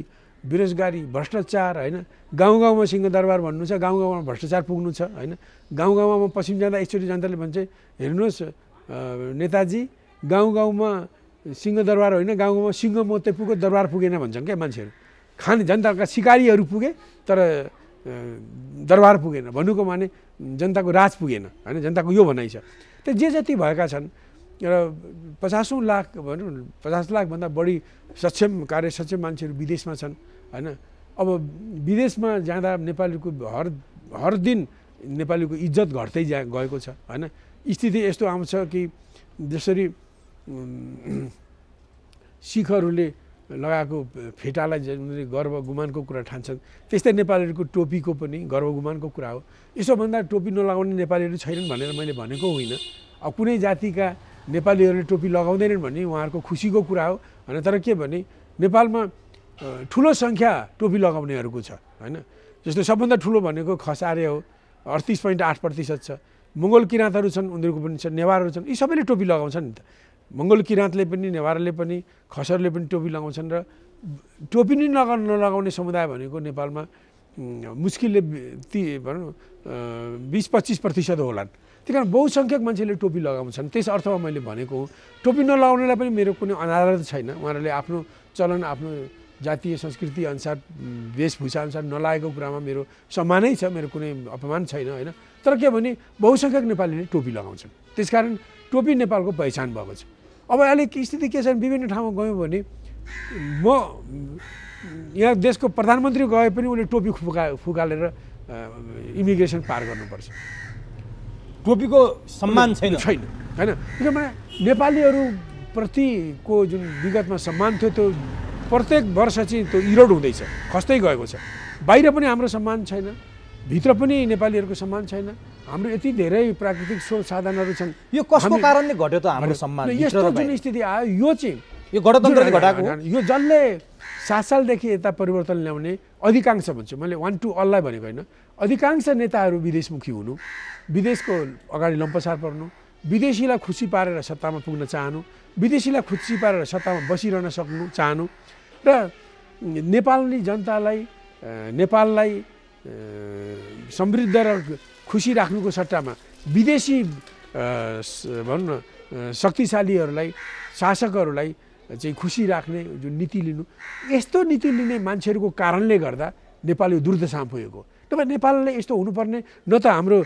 बेरोजगारी भ्रष्टाचार होइन गाउँ गाउँमा सिंहदरबार भन्नु छ गाउँ गाउँमा भ्रष्टाचार पुग्नु छ होइन गाउँ गाउँमा म पश्चिम जाँदा एकचोटि जनताले भन्छ हेर्नुहोस् नेताजी गाउँ गाउँमा सिंहदरबार होइन गाउँ गाउँमा सिंह मात्रै पुगो दरबार पुगेन भन्छन् क्या मान्छेहरू खान जनताका सिकारीहरू पुगे तर दरबार पुगेन भन्नुको माने जनताको राज पुगेन होइन जनताको यो भनाइ छ त्यो जे जति भएका छन् र पचासौँ लाख भनौँ पचास लाखभन्दा बढी सक्षम कार्य सक्षम मान्छेहरू विदेशमा छन् होइन अब विदेशमा जाँदा नेपालीको हर हर दिन नेपालीको इज्जत घट्दै जा गएको छ होइन स्थिति यस्तो आउँछ कि जसरी सिखहरूले लगाएको फेटालाई उनीहरूले गर्व गुमानको कुरा ठान्छन् त्यस्तै नेपालीहरूको टोपीको पनि गर्व गुमानको कुरा हो यसोभन्दा टोपी नलगाउने नेपालीहरू छैनन् भनेर मैले भनेको होइन अब कुनै जातिका नेपालीहरूले टोपी लगाउँदैनन् भने उहाँहरूको खुसीको कुरा हो होइन तर के भने नेपालमा ठुलो सङ्ख्या टोपी लगाउनेहरूको छ होइन जस्तो सबभन्दा ठुलो भनेको खसारे हो अडतिस पोइन्ट आठ प्रतिशत छ मङ्गोल किराँतहरू छन् उनीहरूको पनि छन् नेवारहरू छन् यी सबैले टोपी लगाउँछन् नि त मङ्गल किराँतले पनि नेवारले पनि खसरले पनि टोपी लगाउँछन् र टोपी नै नगर नलगाउने समुदाय भनेको नेपालमा मुस्किलले ती भनौँ बिस पच्चिस प्रतिशत होलान् त्यही कारण बहुसङ्ख्यक मान्छेले टोपी लगाउँछन् त्यस अर्थमा मैले भनेको हुँ टोपी नलगाउनेलाई पनि मेरो कुनै अनादर छैन उहाँहरूले आफ्नो चलन आफ्नो जातीय संस्कृति अनुसार वेशभूषा अनुसार नलागेको कुरामा मेरो सम्मानै छ मेरो कुनै अपमान छैन होइन तर के भने बहुसङ्ख्यक नेपालीले टोपी लगाउँछन् त्यसकारण टोपी नेपालको पहिचान भएको छ अब अलिक स्थिति के छ भने विभिन्न ठाउँमा गयौँ भने म यहाँ देशको प्रधानमन्त्री गए पनि उसले टोपी फुका फुकालेर इमिग्रेसन पार गर्नुपर्छ टोपीको सम्मान छैन छैन होइन किनभने नेपालीहरूप्रतिको जुन विगतमा सम्मान थियो त्यो प्रत्येक वर्ष चाहिँ त्यो इरोड हुँदैछ खस्दै गएको छ बाहिर पनि हाम्रो सम्मान छैन भित्र पनि नेपालीहरूको सम्मान छैन हाम्रो यति धेरै प्राकृतिक स्रोत साधनहरू छन् यो कसको कारणले घट्यो त हाम्रो सम्मान यस्तो जुन स्थिति आयो यो चाहिँ यो गणतन्त्रले घटाएको यो जसले सात सालदेखि यता परिवर्तन ल्याउने अधिकांश भन्छु मैले वान टू अललाई भनेको होइन अधिकांश नेताहरू विदेशमुखी हुनु विदेशको अगाडि लम्पसार पर्नु विदेशीलाई खुसी पारेर सत्तामा पुग्न चाहनु विदेशीलाई खुसी पारेर सत्तामा बसिरहन सक्नु चाहनु र नेपाली जनतालाई नेपाललाई समृद्ध र खुसी राख्नुको सट्टामा विदेशी भनौँ न शक्तिशालीहरूलाई शासकहरूलाई चाहिँ खुसी राख्ने जुन नीति लिनु यस्तो नीति लिने मान्छेहरूको कारणले गर्दा नेपाल यो दुर्दशामा पुगेको नभए नेपालले यस्तो हुनुपर्ने न त हाम्रो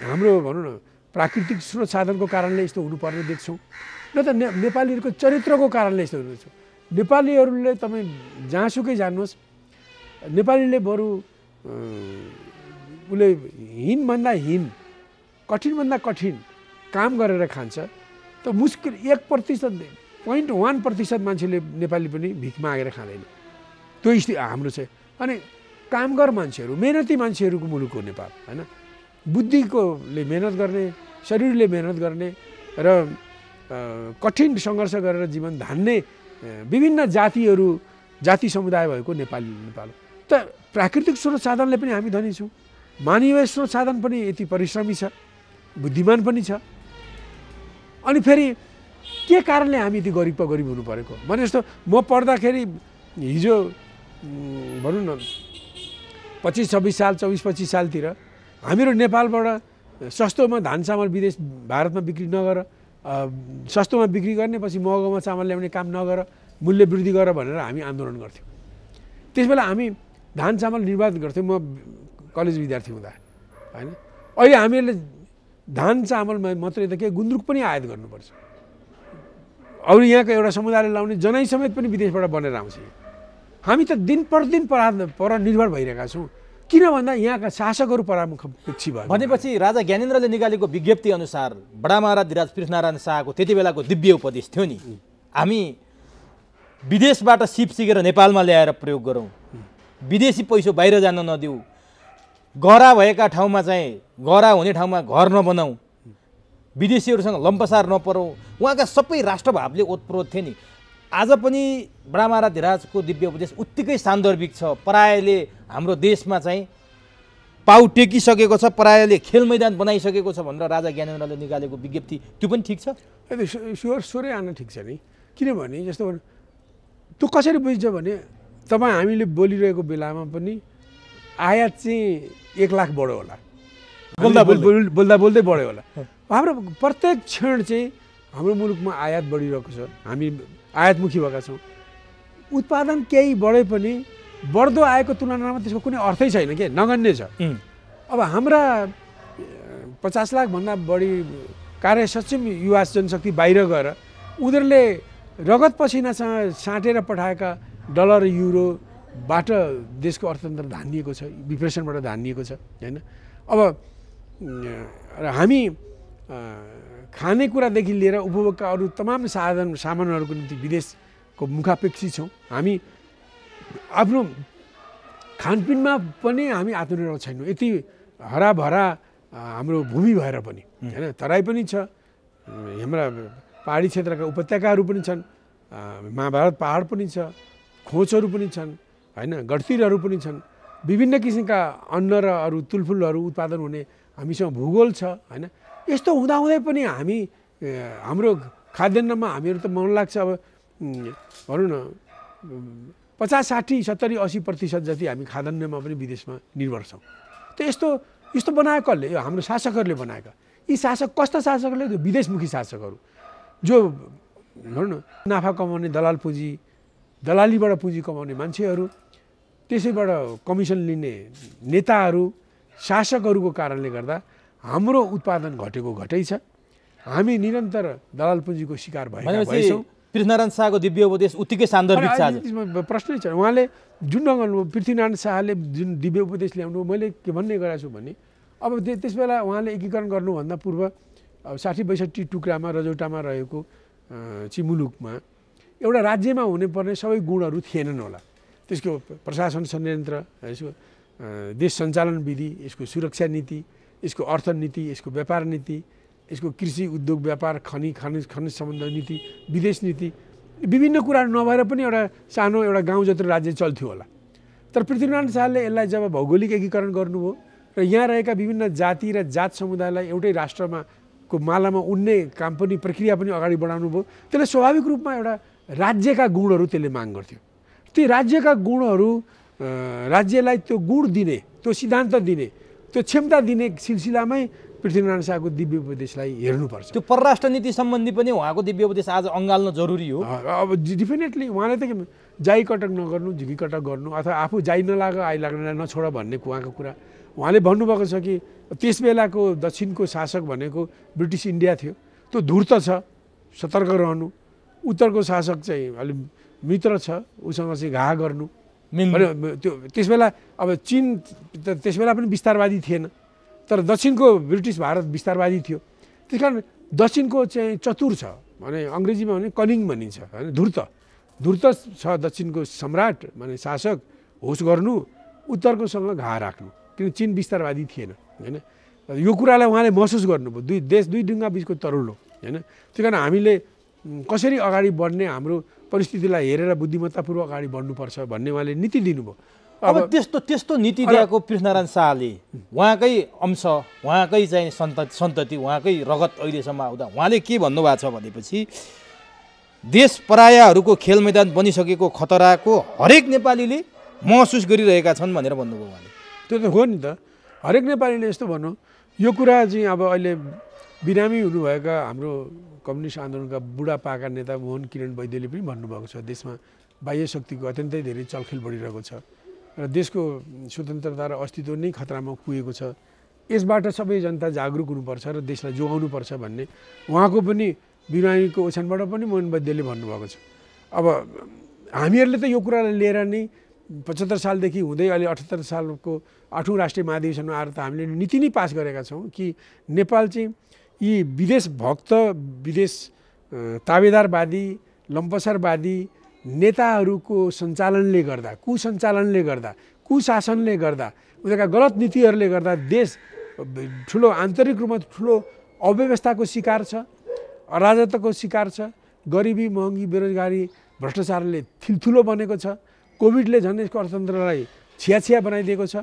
हाम्रो भनौँ न प्राकृतिक स्रोत साधनको कारणले यस्तो हुनुपर्ने देख्छौँ न त ने नेपालीहरूको चरित्रको कारणले यस्तो देख्छौँ नेपालीहरूले तपाईँ जहाँसुकै जान्नुहोस् नेपालीले बरु उसले हिनभन्दा हिन कठिनभन्दा कठिन काम गरेर खान्छ त मुस्किल एक प्रतिशत पोइन्ट वान प्रतिशत मान्छेले नेपाली पनि भिख मागेर खाँदैन त्यो स्थिति हाम्रो चाहिँ अनि कामगर मान्छेहरू मेहनती मान्छेहरूको मुलुक हो नेपाल होइन बुद्धिकोले मेहनत गर्ने शरीरले मेहनत गर्ने र कठिन सङ्घर्ष गरेर जीवन धान्ने विभिन्न जातिहरू जाति समुदाय भएको नेपाली नेपाल त प्राकृतिक स्रोत साधनले पनि हामी धनी छौँ मानव साधन पनि यति परिश्रमी छ बुद्धिमान पनि छ अनि फेरि के कारणले हामी यति गरिब गरिब हुनु परेको भने जस्तो म पढ्दाखेरि हिजो भनौँ न पच्चिस छब्बिस साल चौबिस पच्चिस सालतिर हामीहरू नेपालबाट सस्तोमा धान चामल विदेश भारतमा बिक्री नगर सस्तोमा बिक्री गर्ने पछि महँगोमा चामल ल्याउने काम नगर मूल्य वृद्धि गर भनेर हामी आन्दोलन गर्थ्यौँ त्यसबेला हामी धान चामल निर्वाध गर्थ्यौँ म कलेज विद्यार्थी हुँदा होइन अहिले हामीहरूले धान चामलमा मात्रै त के गुन्द्रुक पनि आयात गर्नुपर्छ अरू यहाँको एउटा समुदायले लाउने जनै समेत पनि विदेशबाट बनेर आउँछ हामी त दिन प्रतिदिन पर निर्भर भइरहेका छौँ किन भन्दा यहाँका शासकहरू परामुखी भयो भनेपछि राजा ज्ञानेन्द्रले निकालेको विज्ञप्ति अनुसार बडा महाराज राज पृथ्वीनारायण शाहको त्यति बेलाको दिव्य उपदेश थियो नि हामी विदेशबाट सिप सिकेर नेपालमा ल्याएर प्रयोग गरौँ विदेशी पैसो बाहिर जान नदिऊ गरा भएका ठाउँमा चाहिँ गरा हुने ठाउँमा घर नबनाऊ विदेशीहरूसँग लम्पसार नपरौँ उहाँका सबै राष्ट्रभावले ओतप्रोत थिए नि आज पनि ब्राह्मणा धिराजको दिव्य उपदेश उत्तिकै सान्दर्भिक छ प्रायले हाम्रो देशमा चाहिँ पाउ टेकिसकेको छ परायले खेल मैदान बनाइसकेको छ भनेर राजा ज्ञानेन्द्रले निकालेको विज्ञप्ति त्यो पनि ठिक छ स्वर स्वरै आउन ठिक छ नि किनभने जस्तो त्यो कसरी बुझ्छ भने तपाईँ हामीले बोलिरहेको बेलामा पनि आयात चाहिँ एक लाख बढ्यो होला बोल्दा बोल्दा बोल्दै बढ्यो होला हाम्रो प्रत्येक क्षण चाहिँ हाम्रो मुलुकमा आयात बढिरहेको छ हामी आयातमुखी भएका छौँ उत्पादन केही बढे पनि बढ्दो आएको तुलनामा त्यसको कुनै अर्थै छैन के नगण्य छ अब हाम्रा पचास लाखभन्दा बढी कार्य सक्षम युवा जनशक्ति बाहिर गएर उनीहरूले रगत पसिनासँग साँटेर पठाएका डलर युरो बाट देशको अर्थतन्त्र धानिएको छ डिप्रेसनबाट धानिएको छ होइन अब र हामी खानेकुरादेखि लिएर उपभोगका अरू तमाम साधन सामानहरूको निम्ति विदेशको मुखापेक्षी छौँ हामी आफ्नो खानपिनमा पनि हामी आत्मनिर्भर छैनौँ यति हराभरा हाम्रो भूमि भएर पनि होइन तराई पनि छ हाम्रा पहाडी क्षेत्रका उपत्यकाहरू पनि छन् महाभारत पहाड पनि छ खोजहरू पनि छन् होइन गडसिरहरू पनि छन् विभिन्न किसिमका अन्न र अरू तुलफुलहरू उत्पादन हुने हामीसँग भूगोल छ होइन यस्तो हुँदाहुँदै पनि हामी हाम्रो खाद्यान्नमा हामीहरू त मन लाग्छ अब भनौँ न पचास साठी सत्तरी असी प्रतिशत जति हामी खाद्यान्नमा पनि विदेशमा निर्भर छौँ त यस्तो यस्तो बनायो कसले यो हाम्रो शासकहरूले बनाएका यी शासक कस्ता शासकहरूले त्यो विदेशमुखी शासकहरू जो भनौँ न नाफा कमाउने दलाल पुँजी दलालीबाट पुँजी कमाउने मान्छेहरू त्यसैबाट कमिसन लिने नेताहरू शासकहरूको कारणले गर्दा हाम्रो उत्पादन घटेको घटै छ हामी निरन्तर दलाल पुँजीको शिकार भएका पृथ्वीनारायण शाहको दिव्य उपदेश उत्तिकै सान्दर्भिक छ प्रश्नै छ उहाँले जुन ढङ्गले पृथ्वीनारायण शाहले जुन दिव्य उपदेश ल्याउनु मैले के भन्ने गराएको छु भने अब त्यस बेला उहाँले एकीकरण गर्नुभन्दा पूर्व अब साठी बैसठी टुक्रामा रजौटामा रहेको चिमुलुकमा एउटा राज्यमा हुनुपर्ने सबै गुणहरू थिएनन् होला त्यसको प्रशासन संयन्त्र यसको देश सञ्चालन विधि यसको सुरक्षा नीति यसको अर्थनीति यसको व्यापार नीति यसको कृषि उद्योग व्यापार खनि खनिज खनिज सम्बन्ध नीति विदेश नीति विभिन्न कुराहरू नभएर पनि एउटा सानो एउटा गाउँ जत्रो राज्य चल्थ्यो होला तर पृथ्वीनारायण शाहले यसलाई जब भौगोलिक एकीकरण गर्नुभयो र यहाँ रहेका विभिन्न जाति र जात समुदायलाई एउटै राष्ट्रमा को मालामा उड्ने काम पनि प्रक्रिया पनि अगाडि बढाउनु भयो त्यसले स्वाभाविक रूपमा एउटा राज्यका गुणहरू त्यसले माग गर्थ्यो ती राज्यका गुणहरू राज्यलाई त्यो गुण दिने त्यो सिद्धान्त दिने त्यो क्षमता दिने सिलसिलामै पृथ्वीनारायण शाहको दिव्य उपदेशलाई हेर्नुपर्छ त्यो परराष्ट्र नीति सम्बन्धी पनि उहाँको दिव्य उपदेश आज अँगाल्न जरुरी हो अब डेफिनेटली उहाँले त जाई कटक नगर्नु कटक गर्नु अथवा आफू जाई नलाग आइ नछोड भन्ने उहाँको कुरा उहाँले भन्नुभएको छ कि त्यस बेलाको दक्षिणको शासक भनेको ब्रिटिस इन्डिया थियो त्यो धुर्त छ सतर्क रहनु उत्तरको शासक चाहिँ अलिक मित्र छ उसँग चाहिँ घा गर्नु त्यो त्यस बेला अब चिन बेला पनि विस्तारवादी थिएन तर दक्षिणको ब्रिटिस भारत विस्तारवादी थियो त्यस कारण दक्षिणको चाहिँ चतुर छ भने अङ्ग्रेजीमा भने कनिङ भनिन्छ होइन धुर्त धुर्त छ दक्षिणको सम्राट माने शासक होस गर्नु उत्तरकोसँग घा राख्नु किन चिन विस्तारवादी थिएन होइन यो कुरालाई उहाँले महसुस गर्नुभयो दुई देश दुई ढुङ्गा बिचको तरुल होइन त्यही कारण हामीले कसरी अगाडि बढ्ने हाम्रो परिस्थितिलाई हेरेर बुद्धिमत्तापूर्वक अगाडि बढ्नुपर्छ भन्ने उहाँले नीति दिनुभयो अब त्यस्तो त्यस्तो नीति दिएको पृष्ठनारायण शाहले उहाँकै अंश उहाँकै चाहिँ सन्त सन्तति उहाँकै रगत अहिलेसम्म आउँदा उहाँले के भन्नुभएको छ भनेपछि देश परायाहरूको खेल मैदान बनिसकेको खतराको हरेक नेपालीले महसुस गरिरहेका छन् भनेर भन्नुभयो उहाँले त्यो त हो नि त हरेक नेपालीले यस्तो भन्नु यो कुरा चाहिँ अब अहिले बिरामी हुनुभएका हाम्रो कम्युनिस्ट आन्दोलनका बुढापाका नेता मोहन किरण वैद्यले पनि भन्नुभएको छ देशमा बाह्य शक्तिको अत्यन्तै धेरै चलखेल बढिरहेको छ र देशको स्वतन्त्रता र अस्तित्व नै खतरामा पुगेको छ यसबाट सबै जनता जागरुक हुनुपर्छ र देशलाई जोगाउनुपर्छ भन्ने उहाँको पनि बिरामीको ओछ्यानबाट पनि मोहन वैद्यले भन्नुभएको छ अब हामीहरूले त यो कुरालाई लिएर नै पचहत्तर सालदेखि हुँदै अहिले अठहत्तर सालको आठौँ राष्ट्रिय महाधिवेशनमा आएर त हामीले नीति नै पास गरेका छौँ कि नेपाल चाहिँ यी विदेश भक्त विदेश ताबेदारवादी लम्पसरवादी नेताहरूको सञ्चालनले गर्दा कुसञ्चालनले गर्दा कुशासनले गर्दा उनीहरूका गलत नीतिहरूले गर्दा देश ठुलो आन्तरिक रूपमा ठुलो अव्यवस्थाको शिकार छ अराजकताको शिकार छ गरिबी महँगी बेरोजगारी भ्रष्टाचारले थिल्थुलो बनेको छ कोभिडले झन् यसको अर्थतन्त्रलाई छियाछिया बनाइदिएको छ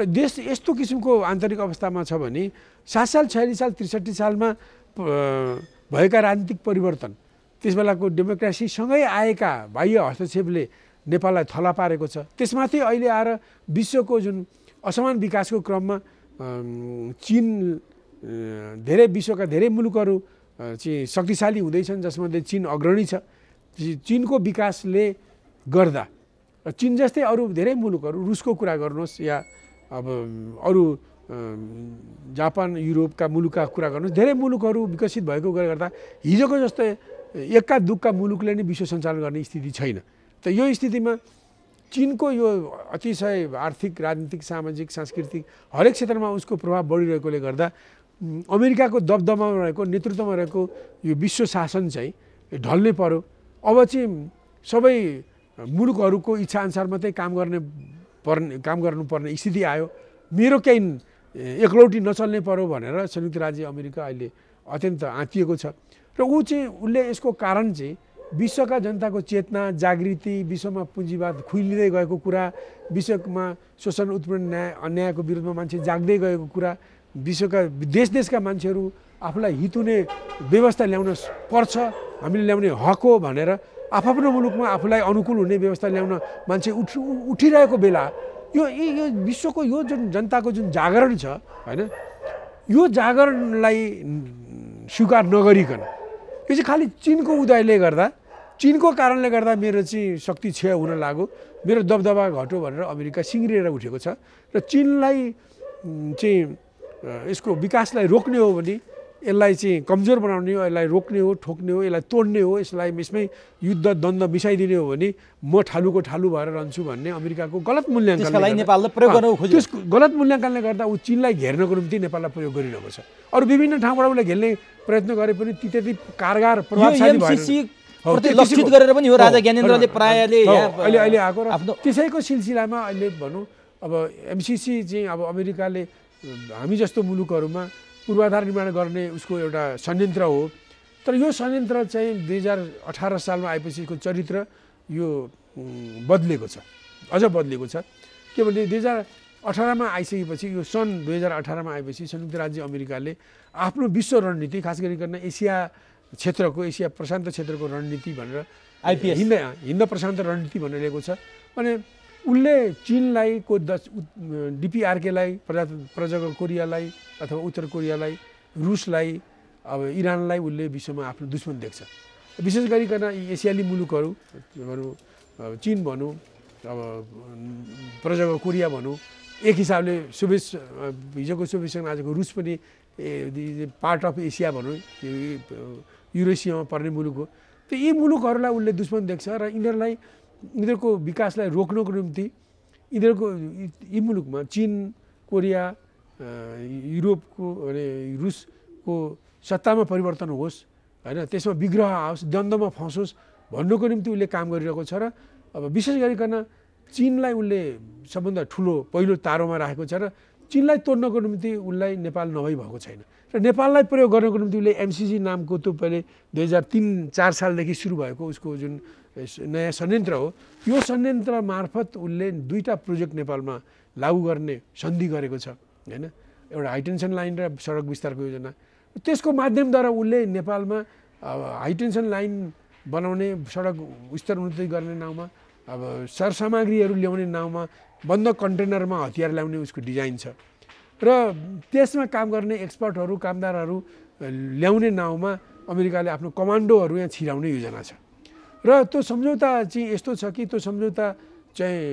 र देश यस्तो किसिमको आन्तरिक अवस्थामा छ भने सात साल छयालिस साल त्रिसठी सालमा भएका राजनीतिक परिवर्तन त्यस बेलाको डेमोक्रेसीसँगै आएका बाह्य हस्तक्षेपले नेपाललाई थला पारेको छ त्यसमाथि अहिले आएर विश्वको जुन असमान विकासको क्रममा चिन धेरै विश्वका धेरै मुलुकहरू चाहिँ शक्तिशाली हुँदैछन् जसमध्ये चिन अग्रणी छ चिनको विकासले गर्दा चिन जस्तै अरू धेरै मुलुकहरू रुसको कुरा गर्नुहोस् या अब अरू जापान युरोपका मुलुकका कुरा गर्नु धेरै मुलुकहरू विकसित भएको कुरा गर्दा हिजोको जस्तै एक्का दुक्का मुलुकले नै विश्व सञ्चालन गर्ने स्थिति छैन त यो स्थितिमा चिनको यो अतिशय आर्थिक राजनीतिक सामाजिक सांस्कृतिक हरेक क्षेत्रमा उसको प्रभाव बढिरहेकोले गर्दा अमेरिकाको दबदबामा रहेको नेतृत्वमा रहेको यो विश्व शासन चाहिँ ढल्नै पर्यो अब चाहिँ सबै मुलुकहरूको इच्छा अनुसार मात्रै काम गर्ने पर्ने काम गर्नुपर्ने स्थिति आयो मेरो केही एकलौटी नचल्ने पऱ्यो भनेर संयुक्त राज्य अमेरिका अहिले अत्यन्त आँतिएको छ र ऊ चाहिँ उसले यसको कारण चाहिँ विश्वका जनताको चेतना जागृति विश्वमा पुँजीवाद खुलिँदै गएको कुरा विश्वमा शोषण उत्पीडन न्याय अन्यायको विरुद्धमा मान्छे जाग्दै गएको कुरा विश्वका देश देशका मान्छेहरू आफूलाई हित हुने व्यवस्था ल्याउन पर्छ हामीले ल्याउने हक हो भनेर आफ्नो मुलुकमा आफूलाई अनुकूल हुने व्यवस्था ल्याउन मान्छे उठ उठिरहेको बेला यो यो विश्वको यो जुन जनताको जुन जागरण छ होइन यो जागरणलाई स्वीकार नगरिकन यो चाहिँ खालि चिनको उदयले गर्दा चिनको कारणले गर्दा मेरो चाहिँ शक्ति क्षय हुन लाग्यो मेरो दबदबा घट्यो भनेर अमेरिका सिङ्ग्रिएर उठेको छ र चिनलाई चाहिँ यसको विकासलाई रोक्ने हो भने यसलाई चाहिँ कमजोर बनाउने हो यसलाई रोक्ने हो ठोक्ने हो यसलाई तोड्ने हो यसलाई यसमै युद्ध द्वन्द मिसाइदिने हो भने म ठालुको ठालु भएर रहन्छु भन्ने अमेरिकाको गलत मूल्याङ्कन त्यसको गलत मूल्याङ्कनले गर्दा ऊ चिनलाई घेर्नको निम्ति नेपाललाई प्रयोग गरिरहेको छ अरू विभिन्न ठाउँबाट उसले घेल्ने प्रयत्न गरे पनि ती त्यति कारगर लक्षित गरेर पनि हो राजा ज्ञानेन्द्रले प्रायले अहिले अहिले आएको र त्यसैको सिलसिलामा अहिले भनौँ अब एमसिसी चाहिँ अब अमेरिकाले हामी जस्तो मुलुकहरूमा पूर्वाधार निर्माण गर्ने उसको एउटा संयन्त्र हो तर यो संयन्त्र चाहिँ दुई हजार अठार सालमा आएपछि आएपछिको चरित्र यो बद्लेको छ अझ बद्लेको छ के भने दुई हजार अठारमा आइसकेपछि यो सन् दुई हजार अठारमा आएपछि संयुक्त राज्य अमेरिकाले आफ्नो विश्व रणनीति खास गरिकन एसिया क्षेत्रको एसिया प्रशान्त क्षेत्रको रणनीति भनेर आइपिए हिन्द हिन्द प्रशान्त रणनीति भनेर लिएको छ अनि उसले चिनलाई को दस डिपिआरकेलाई प्रजा प्रजा कोरियालाई अथवा उत्तर कोरियालाई रुसलाई अब इरानलाई उसले विश्वमा आफ्नो दुश्मन देख्छ विशेष गरिकन एसियाली मुलुकहरू भनौँ चिन भनौँ अब प्रजा कोरिया भनौँ एक हिसाबले सोभियत हिजोको सोभियत आजको रुस पनि पार्ट अफ एसिया भनौँ युरेसियामा पर्ने मुलुक हो त्यो यी मुलुकहरूलाई उसले दुश्मन देख्छ र यिनीहरूलाई यिनीहरूको विकासलाई रोक्नको निम्ति यिनीहरूको यी मुलुकमा चिन कोरिया युरोपको अरे रुसको सत्तामा परिवर्तन होस् होइन त्यसमा विग्रह आओस् द्वन्द्वमा फँसोस् भन्नुको निम्ति उसले काम गरिरहेको छ र अब विशेष गरिकन चिनलाई उसले सबभन्दा ठुलो पहिलो तारोमा राखेको छ र चिनलाई तोड्नको निम्ति उसलाई नेपाल नभई भएको छैन र नेपाललाई प्रयोग गर्नको निम्ति उसले एमसिसी नामको त्यो पहिले दुई हजार तिन चार सालदेखि सुरु भएको उसको जुन नयाँ संयन्त्र हो यो संयन्त्र मार्फत उसले दुईवटा प्रोजेक्ट नेपालमा लागु गर्ने सन्धि गरेको छ होइन एउटा हाइटेन्सन लाइन र सडक विस्तारको योजना त्यसको माध्यमद्वारा उसले नेपालमा हाइटेन्सन लाइन बनाउने सडक विस्तार उन्नति गर्ने नाउँमा अब सरसामग्रीहरू ल्याउने नाउँमा बन्द कन्टेनरमा हतियार ल्याउने उसको डिजाइन छ र त्यसमा काम गर्ने एक्सपर्टहरू कामदारहरू ल्याउने नाउँमा अमेरिकाले आफ्नो कमान्डोहरू यहाँ छिराउने योजना छ र त्यो सम्झौता चाहिँ यस्तो छ कि त्यो सम्झौता चाहिँ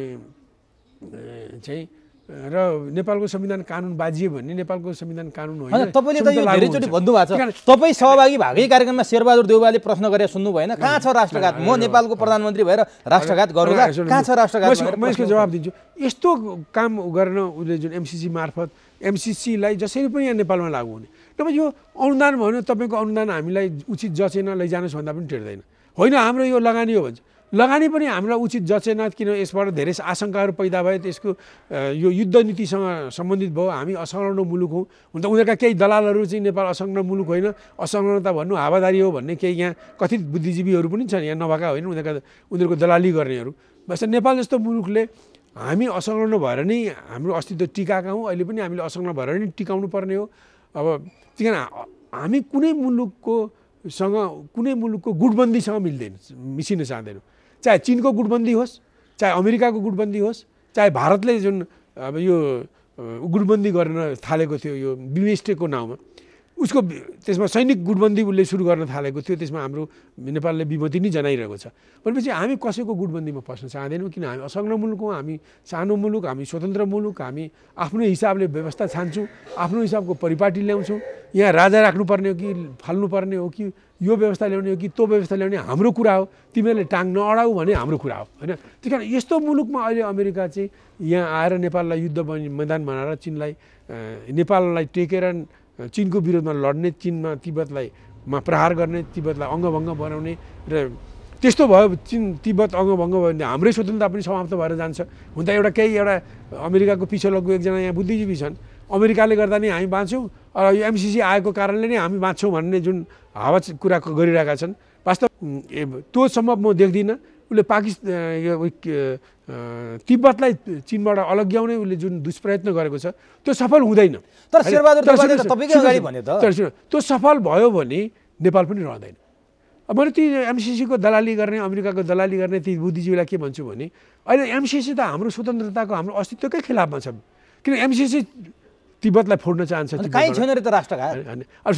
चाहिँ र नेपालको संविधान कानुन बाजियो भने नेपालको संविधान कानुन होइन तपाईँले त यो धेरैचोटि भन्नुभएको छ तपाईँ सहभागी भएकै कार्यक्रममा शेरबहादुर देउवाले प्रश्न गरेर सुन्नु भएन कहाँ छ राष्ट्रघात म नेपालको प्रधानमन्त्री भएर राष्ट्रघात गर्नु कहाँ छ राष्ट्रघात म यसको जवाब दिन्छु यस्तो काम गर्न उसले जुन एमसिसी मार्फत एमसिसीलाई जसरी पनि यहाँ नेपालमा लागु हुने तपाईँ यो अनुदान भन्यो तपाईँको अनुदान हामीलाई उचित जचेन लैजानुहोस् भन्दा पनि टेर्दैन होइन हाम्रो यो लगानी हो भन्छ लगानी पनि हामीलाई उचित जचेन किन यसबाट धेरै आशङ्काहरू पैदा भयो त्यसको यो युद्ध नीतिसँग सम्बन्धित भयो हामी असङ्लग्न मुलुक हौँ हुन त उनीहरूका केही दलालहरू चाहिँ नेपाल असङ्लग्न मुलुक होइन असङ्लग्नता भन्नु हावादारी हो भन्ने केही यहाँ कथित बुद्धिजीवीहरू पनि छन् यहाँ नभएका होइन उनीहरूका उनीहरूको दलाली गर्नेहरू बस नेपाल जस्तो मुलुकले हामी असङ्लग्न भएर नै हाम्रो अस्तित्व टिकाएका हौँ अहिले पनि हामीले असङ्लग्न भएर नै टिकाउनु पर्ने हो अब त्यही हामी कुनै मुलुकको सँग कुनै मुलुकको गुटबन्दीसँग मिल्दैन मिसिन चाहँदैन चाहे चिनको गुटबन्दी होस् चाहे अमेरिकाको गुटबन्दी होस् चाहे भारतले जुन अब यो गुटबन्दी गर्न थालेको थियो यो बिमेस्टेकको नाउँमा उसको त्यसमा सैनिक गुटबन्दी उसले सुरु गर्न थालेको थियो त्यसमा हाम्रो नेपालले विमति नै जनाइरहेको छ भनेपछि हामी कसैको गुटबन्दीमा पस्न चाहँदैनौँ किन हामी असङ्ग्र मुलुक हौँ हामी सानो मुलुक हामी स्वतन्त्र मुलुक हामी आफ्नो हिसाबले व्यवस्था छान्छौँ आफ्नो हिसाबको परिपाटी ल्याउँछौँ यहाँ राजा राख्नुपर्ने हो कि फाल्नुपर्ने हो कि यो व्यवस्था ल्याउने हो कि त्यो व्यवस्था ल्याउने हाम्रो कुरा हो तिमीहरूले टाङ नअडाऊ भने हाम्रो कुरा हो होइन त्यही कारण यस्तो मुलुकमा अहिले अमेरिका चाहिँ यहाँ आएर नेपाललाई युद्ध मैदान बनाएर चिनलाई नेपाललाई टेकेर चिनको विरोधमा लड्ने चिनमा तिब्बतलाई मा प्रहार गर्ने तिब्बतलाई अङ्गभङ्ग बनाउने र त्यस्तो भयो चिन तिब्बत अङ्गभङ्ग भयो भने हाम्रै स्वतन्त्रता पनि समाप्त भएर जान्छ हुन त एउटा केही एउटा अमेरिकाको पिछो लगु एकजना यहाँ बुद्धिजीवी छन् अमेरिकाले गर्दा नै हामी बाँच्छौँ र यो एमसिसी आएको कारणले नै हामी बाँच्छौँ भन्ने जुन हावा कुरा गरिरहेका छन् वास्तव सम्भव म देख्दिनँ उसले पाकिस्तान तिब्बतलाई चिनबाट अलग्याउने उसले जुन दुष्प्रयत्न गरेको छ त्यो सफल हुँदैन तर त्यो सफल भयो भने नेपाल पनि रहँदैन अब मैले ती एमसिसीको दलाली गर्ने अमेरिकाको दलाली गर्ने ती बुद्धिजीवीलाई के भन्छु भने अहिले एमसिसी त हाम्रो स्वतन्त्रताको हाम्रो अस्तित्वकै खिलाफमा छ किन एमसिसी तिब्बतलाई फोड्न चाहन्छ कहीँ छैन रे त राष्ट्रका अब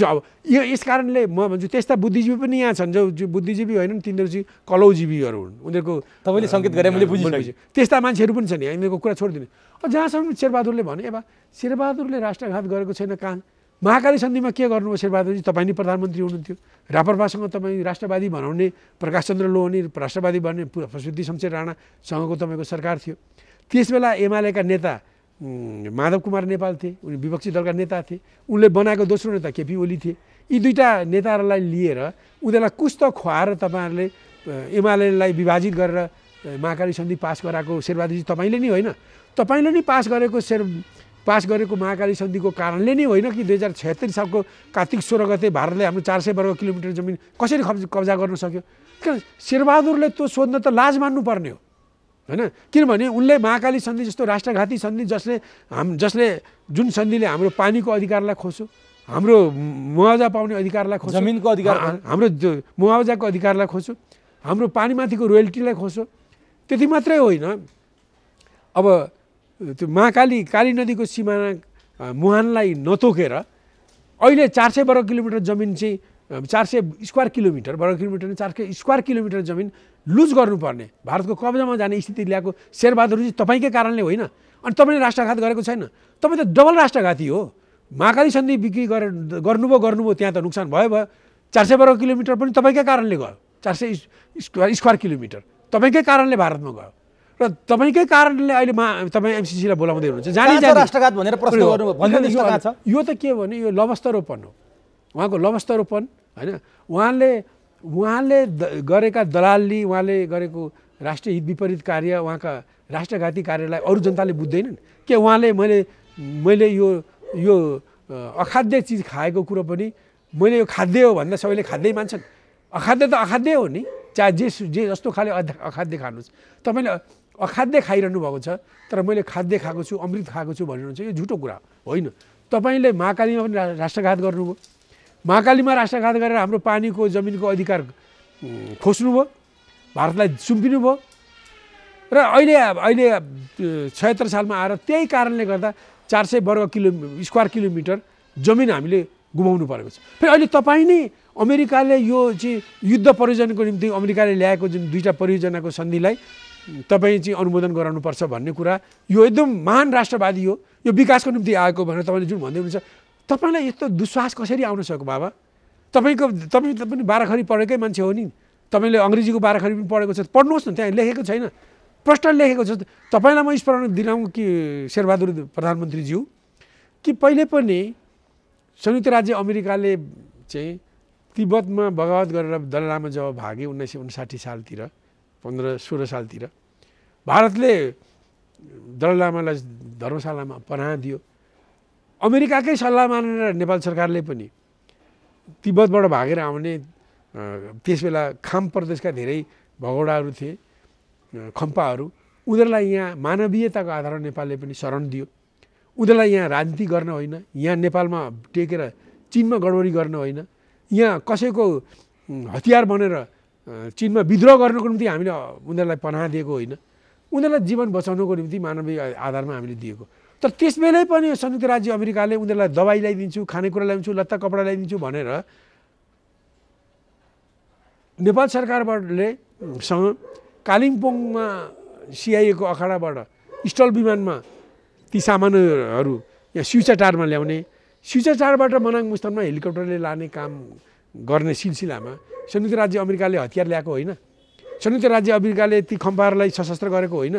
यो यस कारणले म भन्छु त्यस्ता बुद्धिजीवी पनि यहाँ छन् जो जो बुद्धिजीवी होइनन् तिनीहरू चाहिँ कलौजीवीहरू हुन् उनीहरूको तपाईँले सङ्केत गरे मैले बुझिसकेँ त्यस्ता मान्छेहरू पनि छन् यहाँ यिनीहरूको कुरा छोडिदिनु जहाँसम्म शेरबहादुरले भने एबा शेरबहादुरले राष्ट्रघात गरेको छैन कहाँ महाकाली सन्धिमा के गर्नुभयो शेरबहादुरजी तपाईँ नै प्रधानमन्त्री हुनुहुन्थ्यो रापरपासँग तपाईँ राष्ट्रवादी भनाउने चन्द्र लोहनी राष्ट्रवादी भन्ने प्रसिद्धि शमशेर राणासँगको तपाईँको सरकार थियो त्यस बेला एमालेका नेता माधव कुमार नेपाल थिए उनी विपक्षी दलका नेता थिए उनले बनाएको दोस्रो नेता केपी ओली थिए यी दुईवटा नेताहरूलाई लिएर उनीहरूलाई कुस्तो खुवाएर तपाईँहरूले एमालेलाई विभाजित गरेर महाकाली सन्धि पास गराएको शेरबहादुरजी तपाईँले नै होइन तपाईँले नै पास गरेको शेर पास गरेको महाकाली सन्धिको कारणले नै होइन कि दुई हजार छयत्तरी सालको कार्तिक सोह्र गते भारतले हाम्रो चार सय वर्ग किलोमिटर जमिन कसरी कब्जा गर्न सक्यो किन शेरबहादुरले त्यो सोध्न त लाज मान्नुपर्ने हो होइन किनभने उनले महाकाली सन्धि जस्तो राष्ट्रघाती सन्धि जसले हाम जसले जुन सन्धिले हाम्रो पानीको अधिकारलाई खोस्यो हाम्रो मुआवजा पाउने अधिकारलाई खोस्यो जमिनको अधिकार हाम्रो मुआवजाको अधिकारलाई खोस्यो हाम्रो पानीमाथिको रोयल्टीलाई खोस्यो त्यति मात्रै होइन अब त्यो महाकाली काली नदीको सिमाना मुहानलाई नतोकेर अहिले चार सय वर्ग किलोमिटर जमिन चाहिँ चार सय स्क्वायर किलोमिटर वर्ग किलोमिटर चार सय स्क्वायर किलोमिटर जमिन लुज गर्नुपर्ने भारतको कब्जामा जाने स्थिति ल्याएको शेरबहादुरजी तपाईँकै कारणले होइन अनि तपाईँले राष्ट्रघात गरेको छैन तपाईँ त डबल राष्ट्रघाती हो महाकाली सन्धि बिक्री गरेर गर्नुभयो गर्नुभयो त्यहाँ त नोक्सान भयो भयो चार सय वर्ग किलोमिटर पनि तपाईँकै कारणले गयो चार सय स्क्वायर स्क्वायर किलोमिटर तपाईँकै कारणले भारतमा गयो र तपाईँकै कारणले अहिले मा तपाईँ एमसिसीलाई बोलाउँदै हुनुहुन्छ जाने राष्ट्रघात भनेर प्रश्न गर्नु यो त के भने यो लवस्तरोपण हो उहाँको लवस्तरोपण होइन उहाँले उहाँले गरेका दलाली उहाँले गरेको राष्ट्रिय हित विपरीत कार्य उहाँका राष्ट्रघाती कार्यलाई अरू जनताले बुझ्दैनन् के उहाँले मैले मैले यो यो अखाद्य चिज खाएको कुरो पनि मैले यो खाद्य हो भन्दा सबैले खाद्यै मान्छन् अखाद्य त अखाद्य हो नि चाहे जे जे जस्तो खाले अखाद्य खानुहोस् तपाईँले अखाद्य खाइरहनु भएको छ तर मैले खाद्य खाएको छु अमृत खाएको छु चाहिँ यो झुटो कुरा होइन तपाईँले महाकालीमा पनि राष्ट्रघात गर्नुभयो महाकालीमा राष्ट्रघात गरेर हाम्रो पानीको जमिनको अधिकार खोस्नुभयो भारतलाई सुम्पिनु भयो र अहिले अहिले छयत्तर सालमा आएर त्यही कारणले गर्दा चार सय वर्ग किलो स्क्वायर किलोमिटर जमिन हामीले गुमाउनु परेको छ फेरि अहिले तपाईँ नै अमेरिकाले यो चाहिँ युद्ध परियोजनाको निम्ति अमेरिकाले ल्याएको जुन दुईवटा परियोजनाको सन्धिलाई तपाईँ चाहिँ अनुमोदन गराउनुपर्छ भन्ने कुरा यो एकदम महान राष्ट्रवादी हो यो विकासको निम्ति आएको भनेर तपाईँले जुन भन्दै हुनुहुन्छ तपाईँलाई यस्तो दुस्वास कसरी आउन सक्यो बाबा तपाईँको तपाईँ पनि बाह्रखरी पढेकै मान्छे हो नि तपाईँले अङ्ग्रेजीको बाह्रखरी पनि पढेको छ पढ्नुहोस् न त्यहाँ लेखेको छैन प्रश्न लेखेको छ तपाईँलाई म स्मरण दिलाउँ कि शेरबहादुर प्रधानमन्त्रीज्यू कि पहिले पनि संयुक्त राज्य अमेरिकाले चाहिँ तिब्बतमा बगावत गरेर दलामा जब भागे उन्नाइस सय उन्साठी सालतिर पन्ध्र सोह्र सालतिर भारतले दलामालाई धर्मशालामा पना दियो अमेरिकाकै सल्लाह मानेर नेपाल सरकारले पनि तिब्बतबाट भागेर आउने त्यसबेला खाम प्रदेशका धेरै भगौडाहरू थिए खम्पाहरू उनीहरूलाई यहाँ मानवीयताको आधारमा नेपालले पनि शरण दियो उनीहरूलाई यहाँ राजनीति गर्न होइन यहाँ नेपालमा टेकेर चिनमा गडबडी गर्न होइन यहाँ कसैको हतियार बनेर चिनमा विद्रोह गर्नको निम्ति हामीले उनीहरूलाई पनाह दिएको होइन उनीहरूलाई जीवन बचाउनको निम्ति मानवीय आधारमा हामीले दिएको तर त्यसबेलै पनि संयुक्त राज्य अमेरिकाले उनीहरूलाई दबाई ल्याइदिन्छु खानेकुरा ल्याइदिन्छु लत्ता कपडा ल्याइदिन्छु भनेर नेपाल सरकारबाटले सँग कालिम्पोङमा सिआइएको अखाडाबाट स्टल विमानमा ती सामानहरू यहाँ स्युचाटारमा ल्याउने स्युचाटारबाट मनाङ मुस्तानमा हेलिकप्टरले लाने काम गर्ने सिलसिलामा संयुक्त राज्य अमेरिकाले हतियार ल्याएको होइन संयुक्त राज्य अमेरिकाले ती खम्पाहरूलाई सशस्त्र गरेको होइन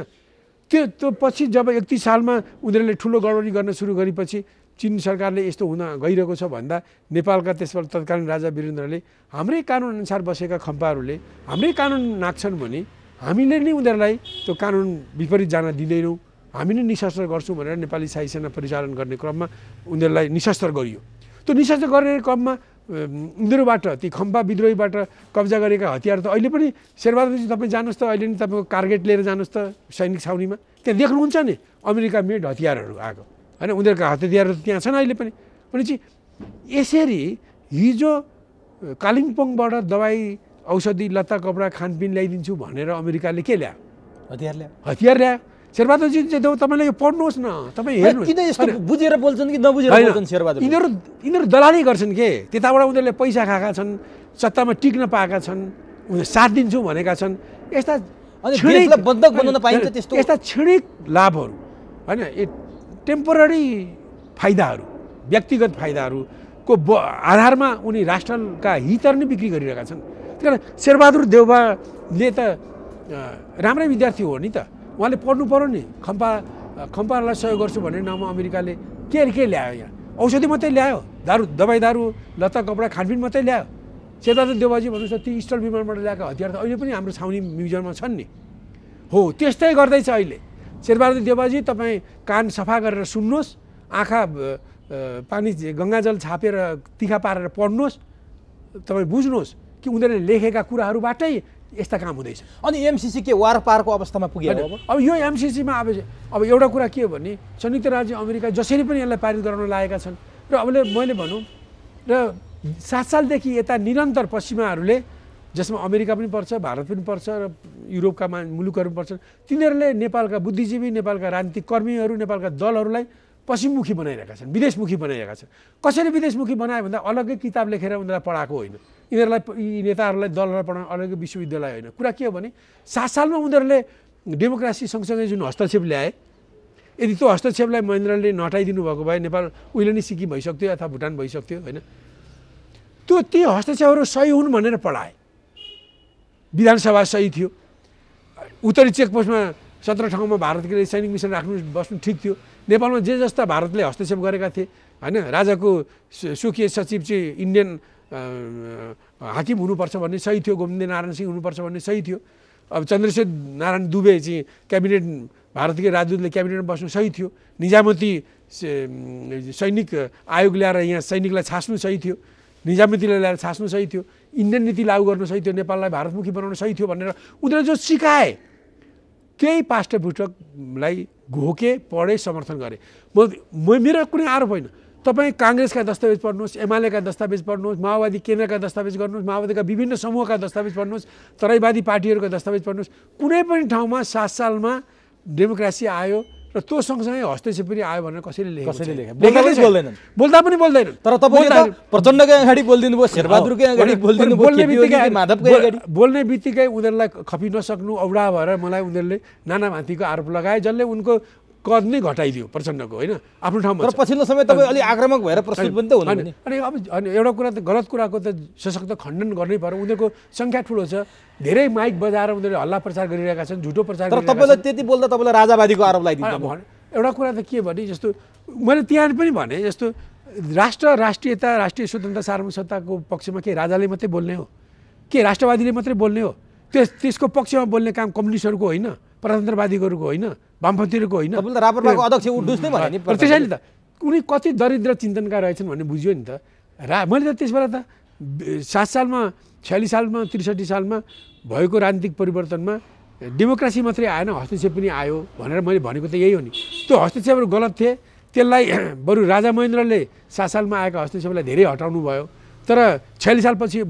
त्यो त्यो पछि जब एकतिस सालमा उनीहरूले ठुलो गडबडी गर्न सुरु गरेपछि चिन सरकारले यस्तो हुन गइरहेको छ भन्दा नेपालका त्यसबाट तत्कालीन राजा वीरेन्द्रले हाम्रै कानुनअनुसार बसेका खम्पाहरूले हाम्रै कानुन नाच्छन् भने हामीले नै उनीहरूलाई त्यो कानुन विपरीत जान दिँदैनौँ हामी नै निशस्त्र गर्छौँ भनेर नेपाली साई सेना परिचालन गर्ने क्रममा उनीहरूलाई निशस्त्र गरियो त्यो निशस्त्र गर्ने क्रममा उनीहरूबाट ती खम्पा विद्रोहीबाट कब्जा गरेका हतियार त अहिले पनि शेरबहादुरजी तपाईँ जानुहोस् त अहिले नि तपाईँको टार्गेट लिएर जानुहोस् त सैनिक छाउनीमा त्यहाँ देख्नुहुन्छ नि अमेरिका मेड हतियारहरू आएको होइन उनीहरूका हतियारहरू त्यहाँ छन् अहिले पनि भनेपछि यसरी हिजो कालिम्पोङबाट दबाई औषधि लत्ता कपडा खानपिन ल्याइदिन्छु भनेर अमेरिकाले के ल्यायो हतियार ल्यायो हतियार ल्यायो शेरबहादुरजी तपाईँले यो पढ्नुहोस् न तपाईँ हेर्नु किन यस्तो बुझेर बोल्छन् कि नबुझेर बोल्छन् शेरबहादुर यिनीहरू यिनीहरू दलाली गर्छन् के त्यताबाट उनीहरूले पैसा खाएका छन् सत्तामा टिक्न पाएका छन् उनीहरू साथ दिन्छु भनेका छन् यस्ता बन्धक बनाउन पाइन्छ त्यस्तो यस्ता क्षणिक लाभहरू होइन टेम्पोररी फाइदाहरू व्यक्तिगत फाइदाहरूको ब आधारमा उनी राष्ट्रका हितहरू नै बिक्री गरिरहेका छन् त्यही कारण शेरबहादुर देउबाले त राम्रै विद्यार्थी हो नि त उहाँले पढ्नु पऱ्यो नि खम्पा खम्पालाई सहयोग गर्छु भन्ने नाममा अमेरिकाले के के ल्यायो यहाँ औषधि मात्रै ल्यायो दारू दबाई दारू लत्ता कपडा खानपिन मात्रै ल्यायो सेता देवाजी भन्नुहोस् ती स्टल विमानबाट ल्याएको हतियार त अहिले पनि हाम्रो छाउनी म्युजियममा छन् नि हो त्यस्तै गर्दैछ अहिले शेरबहादुर देवाजी तपाईँ कान सफा गरेर सुन्नुहोस् आँखा पानी गङ्गाजल छापेर तिखा पारेर पढ्नुहोस् तपाईँ बुझ्नुहोस् कि उनीहरूले लेखेका कुराहरूबाटै यस्ता काम हुँदैछ अनि एमसिसी के वार पारको अवस्थामा पुगेन अब अब यो एमसिसीमा अब अब एउटा कुरा के हो भने संयुक्त राज्य अमेरिका जसरी पनि यसलाई पारित गराउन लागेका छन् र अब मैले भनौँ र सात सालदेखि यता निरन्तर पश्चिमाहरूले जसमा अमेरिका पनि पर्छ भारत पनि पर्छ र युरोपका मा मुलुकहरू पनि पर्छन् तिनीहरूले नेपालका बुद्धिजीवी नेपालका राजनीतिक कर्मीहरू नेपालका दलहरूलाई पश्चिममुखी बनाइरहेका छन् विदेशमुखी बनाइरहेका छन् कसरी विदेशमुखी बनायो भन्दा अलग्गै किताब लेखेर उनीहरूलाई पढाएको होइन यिनीहरूलाई यी नेताहरूलाई दलहरूलाई पढाउनु अलग्गै विश्वविद्यालय होइन कुरा के हो भने सात सालमा उनीहरूले डेमोक्रासी सँगसँगै जुन हस्तक्षेप ल्याए यदि त्यो हस्तक्षेपलाई महेन्द्रले नटाइदिनु भएको भए नेपाल उहिले नै सिक्किम भइसक्थ्यो अथवा भुटान भइसक्थ्यो होइन त्यो ती हस्तक्षेपहरू सही हुन् भनेर पढाए विधानसभा सही थियो उत्तरी चेकपोस्टमा सत्र ठाउँमा भारतीय सैनिक मिसन राख्नु बस्नु ठिक थियो नेपालमा जे जस्ता भारतले हस्तक्षेप गरेका थिए होइन राजाको सुकीय सचिव चाहिँ इन्डियन हाकिम हुनुपर्छ भन्ने सही थियो गोविन्द नारायण सिंह हुनुपर्छ भन्ने सही थियो अब चन्द्रशेखर नारायण दुबे चाहिँ क्याबिनेट भारतीय राजदूतले क्याबिनेटमा बस्नु सही थियो निजामती सैनिक आयोग ल्याएर यहाँ सैनिकलाई छास्नु सही थियो निजामतीलाई ल्याएर छास्नु सही थियो इन्डियन नीति लागू गर्नु सही थियो नेपाललाई भारतमुखी बनाउनु सही थियो भनेर उनीहरूले जो सिकाए त्यही पाष्टभूटकलाई घोके पढेँ समर्थन गरेँ म मेरो कुनै आरोप होइन तपाईँ काङ्ग्रेसका दस्तावेज पढ्नुहोस् एमालेका दस्तावेज पढ्नुहोस् माओवादी केन्द्रका दस्तावेज गर्नुहोस् माओवादीका विभिन्न समूहका दस्तावेज पढ्नुहोस् तराईवादी पार्टीहरूका दस्तावेज पढ्नुहोस् कुनै पनि ठाउँमा सात सालमा डेमोक्रेसी आयो र त्यो सँगसँगै हस्तक्षेप पनि आयो भनेर कसैले लेखेको कसैले लेखे बोल्दैनन् बोल्दा पनि बोल्दैनन् तर तपाईँ प्रचण्डकै अगाडि बोलिदिनु भयो शेरबहादुरकै अगाडि बोलिदिनु बोल्ने बित्तिकै माधवकै अगाडि बोल्ने बित्तिकै उनीहरूलाई खपि नसक्नु औडा भएर मलाई उनीहरूले नाना भाँतीको आरोप लगाए जसले उनको कद नै घटाइदियो प्रचण्डको होइन आफ्नो ठाउँमा पछिल्लो समय तपाईँ अलिक आक्रमक भएर प्रस्तुत पनि त हुनु अनि अब एउटा कुरा त गलत कुराको त सशक्त खण्डन गर्नै पर्यो उनीहरूको सङ्ख्या ठुलो छ धेरै माइक बजाएर उनीहरूले हल्ला प्रचार गरिरहेका छन् झुटो प्रचार तर तपाईँलाई त्यति बोल्दा तपाईँलाई राजावादीको आरोप लगाइदिनु एउटा कुरा त के भने जस्तो मैले त्यहाँ पनि भने जस्तो राष्ट्र राष्ट्रियता राष्ट्रिय स्वतन्त्र सार्वसत्ताको पक्षमा के राजाले मात्रै बोल्ने हो के राष्ट्रवादीले मात्रै बोल्ने हो त्यस त्यसको पक्षमा बोल्ने काम कम्युनिस्टहरूको होइन प्रजातन्त्रवादीहरूको होइन वामपन्थीहरूको होइन त्यसैले त उनी कति दरिद्र चिन्तनका रहेछन् भन्ने बुझ्यो नि त रा मैले त बेला त सात सालमा छ्यालिस सालमा त्रिसठी सालमा भएको राजनीतिक परिवर्तनमा डेमोक्रेसी मात्रै आएन हस्तक्षेप पनि आयो भनेर मैले भनेको त यही हो नि त्यो हस्तक्षेपहरू गलत थिए त्यसलाई बरु राजा महेन्द्रले सात सालमा आएको हस्तक्षेपलाई धेरै हटाउनु भयो तर छ्यालिस सालपछि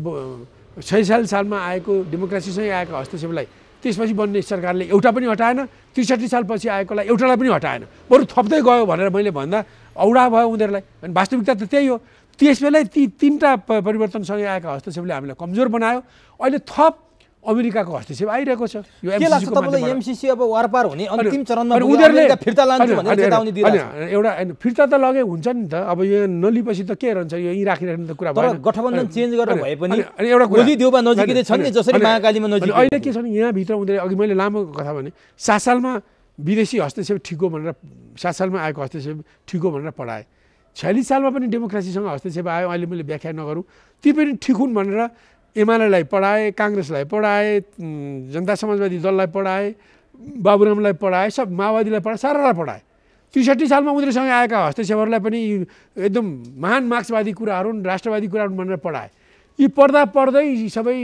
छयालिस सालमा आएको डेमोक्रेसीसँगै आएको हस्तक्षेपलाई त्यसपछि बन्ने सरकारले एउटा पनि हटाएन त्रिसठी सालपछि आएकोलाई एउटालाई पनि हटाएन बरु थप्दै गयो भनेर मैले भन्दा औडा भयो उनीहरूलाई अनि वास्तविकता त त्यही हो त्यसबेलै ती तिनवटा परिवर्तनसँगै आएका हस्तक्षेपले हामीलाई कमजोर बनायो अहिले थप अमेरिकाको हस्तक्षेप आइरहेको छ यो एमसिसी अब वारपार हुने अन्तिम चरणमा उनीहरूले फिर्ता लान्छु भनेर चेतावनी दिइरहेको एउटा फिर्ता त लगे हुन्छ नि त अब यो नलिपछि त के रहन्छ यो यहीँ राखिराख्ने त कुरा भएन गठबन्धन चेन्ज गरेर भए पनि एउटा ओली देउबा नजिकै छन् नि जसरी महाकालीमा नजिक अहिले के छ छन् यहाँभित्र उनीहरूले अघि मैले लामो कथा भने सात सालमा विदेशी हस्तक्षेप ठिक हो भनेर सात सालमा आएको हस्तक्षेप ठिक हो भनेर पढाएँ छयालिस सालमा पनि डेमोक्रेसीसँग हस्तक्षेप आयो अहिले मैले व्याख्या नगरौँ ती पनि ठिक हुन् भनेर एमालेलाई पढाए काङ्ग्रेसलाई पढाए जनता समाजवादी दललाई पढाए बाबुरामलाई पढाए सब माओवादीलाई पढाए सारालाई पढाए त्रिसठी सालमा उनीहरूसँग आएका हस्तक्षेपहरूलाई पनि एकदम महान मार्क्सवादी कुराहरू राष्ट्रवादी कुराहरू भनेर पढाए यी पढ्दा पढ्दै सबै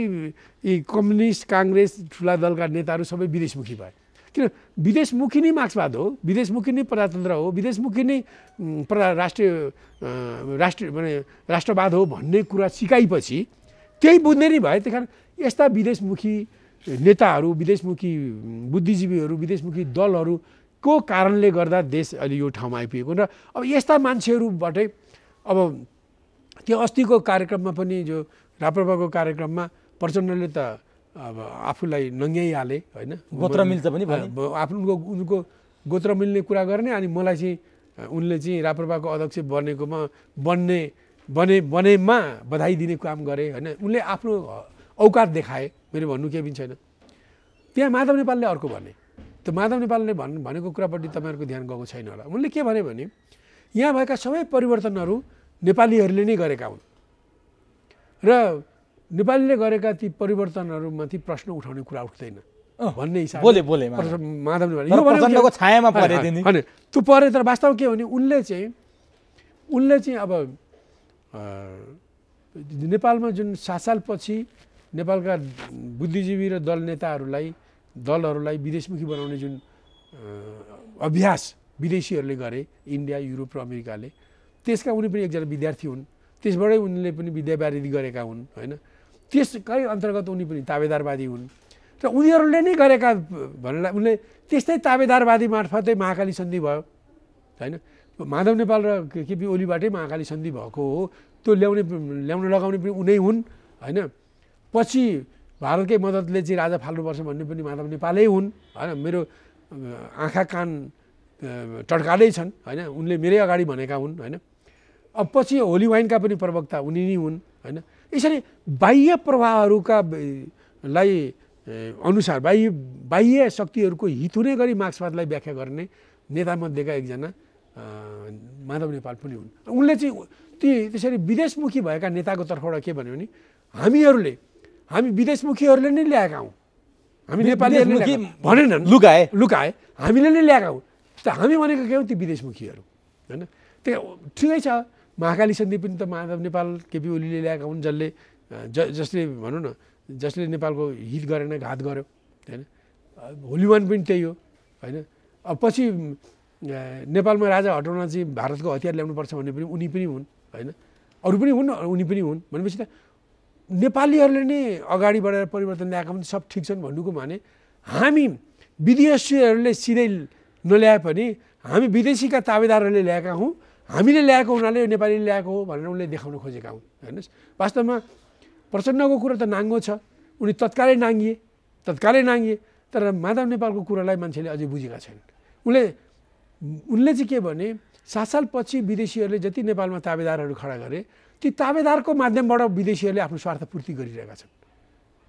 यी कम्युनिस्ट काङ्ग्रेस ठुला दलका नेताहरू सबै विदेशमुखी भए किन विदेशमुखी नै मार्क्सवाद हो विदेशमुखी नै प्रजातन्त्र हो विदेशमुखी नै प्रा राष्ट्रिय राष्ट्र माने राष्ट्रवाद हो भन्ने कुरा सिकाएपछि त्यही बुझ्ने नै भए त्यही कारण यस्ता विदेशमुखी नेताहरू विदेशमुखी बुद्धिजीवीहरू विदेशमुखी दलहरू को कारणले गर्दा देश अहिले यो ठाउँमा आइपुगेको र अब यस्ता मान्छेहरूबाटै अब त्यो अस्तिको कार्यक्रममा पनि जो राप्रपाको कार्यक्रममा प्रचण्डले त अब आफूलाई नङ्ग्याइहाले होइन गोत्र मिल्छ पनि आफ्नो उनको गोत्र मिल्ने कुरा गर्ने अनि मलाई चाहिँ उनले चाहिँ राप्रपाको अध्यक्ष बनेकोमा बन्ने बने बनेमा बधाई दिने काम गरे होइन उनले आफ्नो औकात देखाए मेरो भन्नु केही पनि छैन त्यहाँ माधव नेपालले अर्को भने त्यो माधव नेपालले भन् भनेको कुरापट्टि तपाईँहरूको ध्यान गएको छैन होला उनले के भने भने यहाँ भएका सबै परिवर्तनहरू नेपालीहरूले नै गरेका हुन् र नेपालीले गरेका ती परिवर्तनहरूमाथि प्रश्न उठाउने कुरा उठ्दैन भन्ने हिसाबले बोले माधव नेपाल त्यो परे तर वास्तव के भने उनले चाहिँ उनले चाहिँ अब नेपालमा जुन सात सालपछि नेपालका बुद्धिजीवी र दल नेताहरूलाई दलहरूलाई विदेशमुखी बनाउने जुन अभ्यास विदेशीहरूले गरे इन्डिया युरोप र अमेरिकाले त्यसका उनी पनि एकजना विद्यार्थी हुन् त्यसबाटै उनले पनि विद्यावारिधि गरेका हुन् होइन त्यसकै अन्तर्गत उनी पनि ताबेदारवादी हुन् र उनीहरूले नै गरेका भनेर उनले त्यस्तै ताबेदारवादी मार्फतै महाकाली सन्धि भयो होइन माधव नेपाल र केपी ओलीबाटै महाकाली सन्धि भएको हो त्यो ल्याउने ल्याउन लगाउने पनि उनै हुन् होइन पछि भारतकै मद्दतले चाहिँ राजा फाल्नुपर्छ भन्ने पनि माधव नेपालै हुन् होइन मेरो आँखा कान टड्कालै छन् होइन उनले मेरै अगाडि भनेका हुन् होइन अब पछि होली वाइनका पनि प्रवक्ता उनी नै हुन् होइन यसरी बाह्य प्रभावहरूका लाई अनुसार बाह्य बाह्य शक्तिहरूको हित हुने गरी मार्क्सवादलाई व्याख्या गर्ने नेतामध्येका एकजना माधव नेपाल पनि हुन् उनले चाहिँ ती त्यसरी विदेशमुखी भएका नेताको तर्फबाट के भन्यो भने हामीहरूले हामी विदेशमुखीहरूले नै ल्याएका हौँ हामी नेपालीहरूले भनेनन् लुकाए लुकाए हामीले नै ल्याएका हौँ त हामी भनेको के हौ ती विदेशमुखीहरू होइन त्यही ठिकै छ महाकाली सन्धि पनि त माधव नेपाल केपी ओलीले ल्याएका हुन् जसले ज जसले भनौँ न जसले नेपालको हित गरेन घात गर्यो होइन होलिवान पनि त्यही हो होइन अब पछि नेपालमा राजा हटाउन चाहिँ भारतको हतियार ल्याउनुपर्छ भने पनि उनी पनि हुन् होइन अरू पनि हुन् उनी पनि हुन् भनेपछि त नेपालीहरूले नै अगाडि बढेर परिवर्तन ल्याएको पनि सब ठिक छन् भन्नुको भने हामी विदेशीहरूले सिधै नल्याए पनि हामी विदेशीका ताबेदारहरूले ल्याएका हौँ हामीले ल्याएको हुनाले नेपालीले ल्याएको हो भनेर उसले देखाउन खोजेका हौँ हेर्नुहोस् वास्तवमा प्रचण्डको कुरा त नाङ्गो छ उनी तत्कालै नाङ्गिए तत्कालै नाङ्गिए तर माधव नेपालको कुरालाई मान्छेले अझै बुझेका छैनन् उसले उनले चाहिँ के भने सात सालपछि विदेशीहरूले जति नेपालमा ताबेदारहरू खडा गरे ती ताबेदारको माध्यमबाट विदेशीहरूले आफ्नो स्वार्थपूर्ति गरिरहेका छन्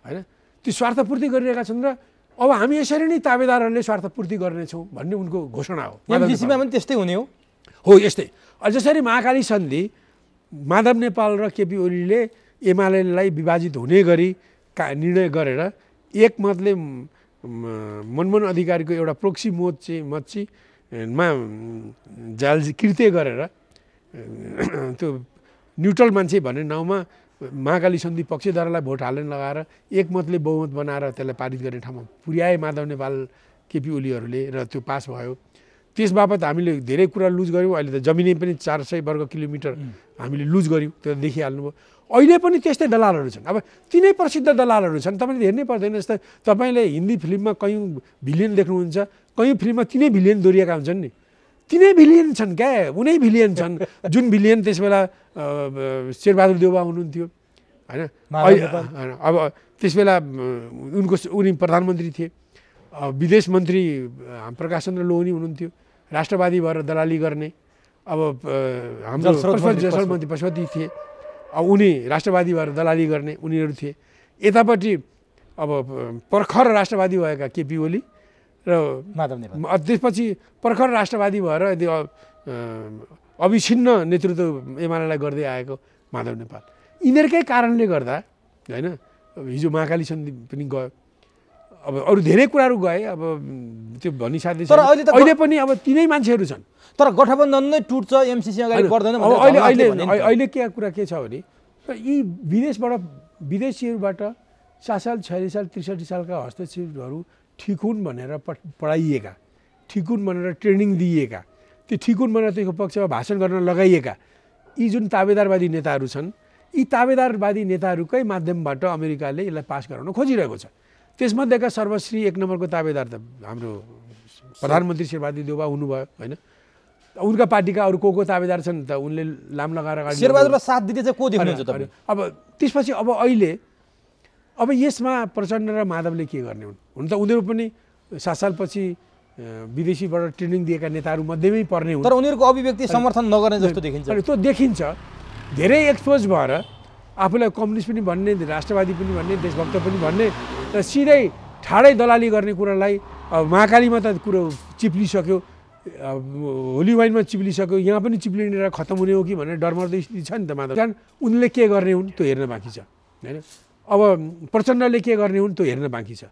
होइन ती स्वार्थपूर्ति गरिरहेका छन् र अब हामी यसरी नै ताबेदारहरूले स्वार्थपूर्ति गर्नेछौँ भन्ने उनको घोषणा हो एमडिसीमा पनि त्यस्तै हुने हो हो यस्तै जसरी महाकाली सन्धि माधव नेपाल र केपी ओलीले एमालेलाई विभाजित हुने गरी का निर्णय गरेर एकमतले मनमोहन अधिकारीको एउटा प्रोक्सी मोद चाहिँ मत चाहिँ मा जाल कृत्य गरेर त्यो न्युट्रल मान्छे भन्ने नाउँमा महाकाली सन्धि पक्षधरलाई भोट हाल्ने लगाएर एकमतले बहुमत बनाएर त्यसलाई पारित गर्ने ठाउँमा पुर्याए माधव नेपाल केपी ओलीहरूले र त्यो पास भयो त्यस बापत हामीले धेरै कुरा लुज गऱ्यौँ अहिले त जमिनै पनि चार सय वर्ग किलोमिटर हामीले लुज गऱ्यौँ त्यो देखिहाल्नुभयो अहिले पनि त्यस्तै दलालहरू छन् अब तिनै प्रसिद्ध दलालहरू छन् तपाईँले हेर्नै पर्दैन जस्तै तपाईँले हिन्दी फिल्ममा कयौँ भिलियन देख्नुहुन्छ कहीँ फिल्ममा तिनै भिलियन दोहोरिएका हुन्छन् नि तिनै भिलियन छन् क्या उनै भिलियन छन् जुन भिलियन त्यस बेला शेरबहादुर देउबा हुनुहुन्थ्यो होइन अब त्यस बेला उनको उनी प्रधानमन्त्री थिए विदेश मन्त्री प्रकाश चन्द्र लोहनी हुनुहुन्थ्यो राष्ट्रवादी भएर दलाली गर्ने अब हाम्रो जसल मन्त्री पशुपति थिए अब उनी राष्ट्रवादी भएर दलाली गर्ने उनीहरू थिए यतापट्टि अब प्रखर राष्ट्रवादी भएका केपी ओली र माधव नेपाल त्यसपछि प्रखर राष्ट्रवादी भएर यदि अविछिन्न नेतृत्व एमालेलाई गर्दै आएको माधव नेपाल यिनीहरूकै कारणले गर्दा होइन हिजो महाकाली सन्धि पनि गयो अब अरू धेरै कुराहरू गए अब त्यो भनिसक्दै तर अहिले पनि अब तिनै मान्छेहरू छन् तर गठबन्धन नै टुट्छ एमसिसी अगाडि बढ्दैन अहिले अहिले अहिले के कुरा के छ भने यी विदेशबाट विदेशीहरूबाट सात साल छयालिस साल त्रिसठी सालका हस्तक्षेपहरू ठिकुन भनेर पढाइएका ठिकुन भनेर ट्रेनिङ दिइएका त्यो ठिकुन भनेर त्यसको पक्षमा भाषण गर्न लगाइएका यी जुन ताबेदारवादी नेताहरू छन् यी ताबेदारवादी नेताहरूकै माध्यमबाट अमेरिकाले यसलाई पास गराउन खोजिरहेको छ त्यसमध्येका सर्वश्री एक नम्बरको ताबेदार त हाम्रो प्रधानमन्त्री शेरबहादुर देवा हुनुभयो होइन उनका पार्टीका अरू को को ताबेदार छन् त उनले लाम लगाएर शेरबहादुरलाई साथ दिने चाहिँ को दिनुहुन्छ अब त्यसपछि अब अहिले अब यसमा प्रचण्ड र माधवले के गर्ने हुन् हुन त उनीहरू पनि सात सालपछि विदेशीबाट ट्रेनिङ दिएका नेताहरू मध्येमै पर्ने हुन् तर उनीहरूको अभिव्यक्ति समर्थन नगर्ने जस्तो देखिन्छ त्यो देखिन्छ धेरै एक्सपोज भएर आफूलाई कम्युनिस्ट पनि भन्ने राष्ट्रवादी पनि भन्ने देशभक्त पनि भन्ने र सिधै ठाडै दलाली गर्ने कुरालाई अब महाकालीमा त कुरो चिप्लिसक्यो होली वाइनमा चिप्लिसक्यो यहाँ पनि चिप्लिनेर खत्तम हुने हो कि भनेर डरमर्दो स्थिति छ नि त माधव कारण उनले के गर्ने हुन् त्यो हेर्न बाँकी छ होइन अब प्रचण्डले के गर्ने हुन् त्यो हेर्न बाँकी छ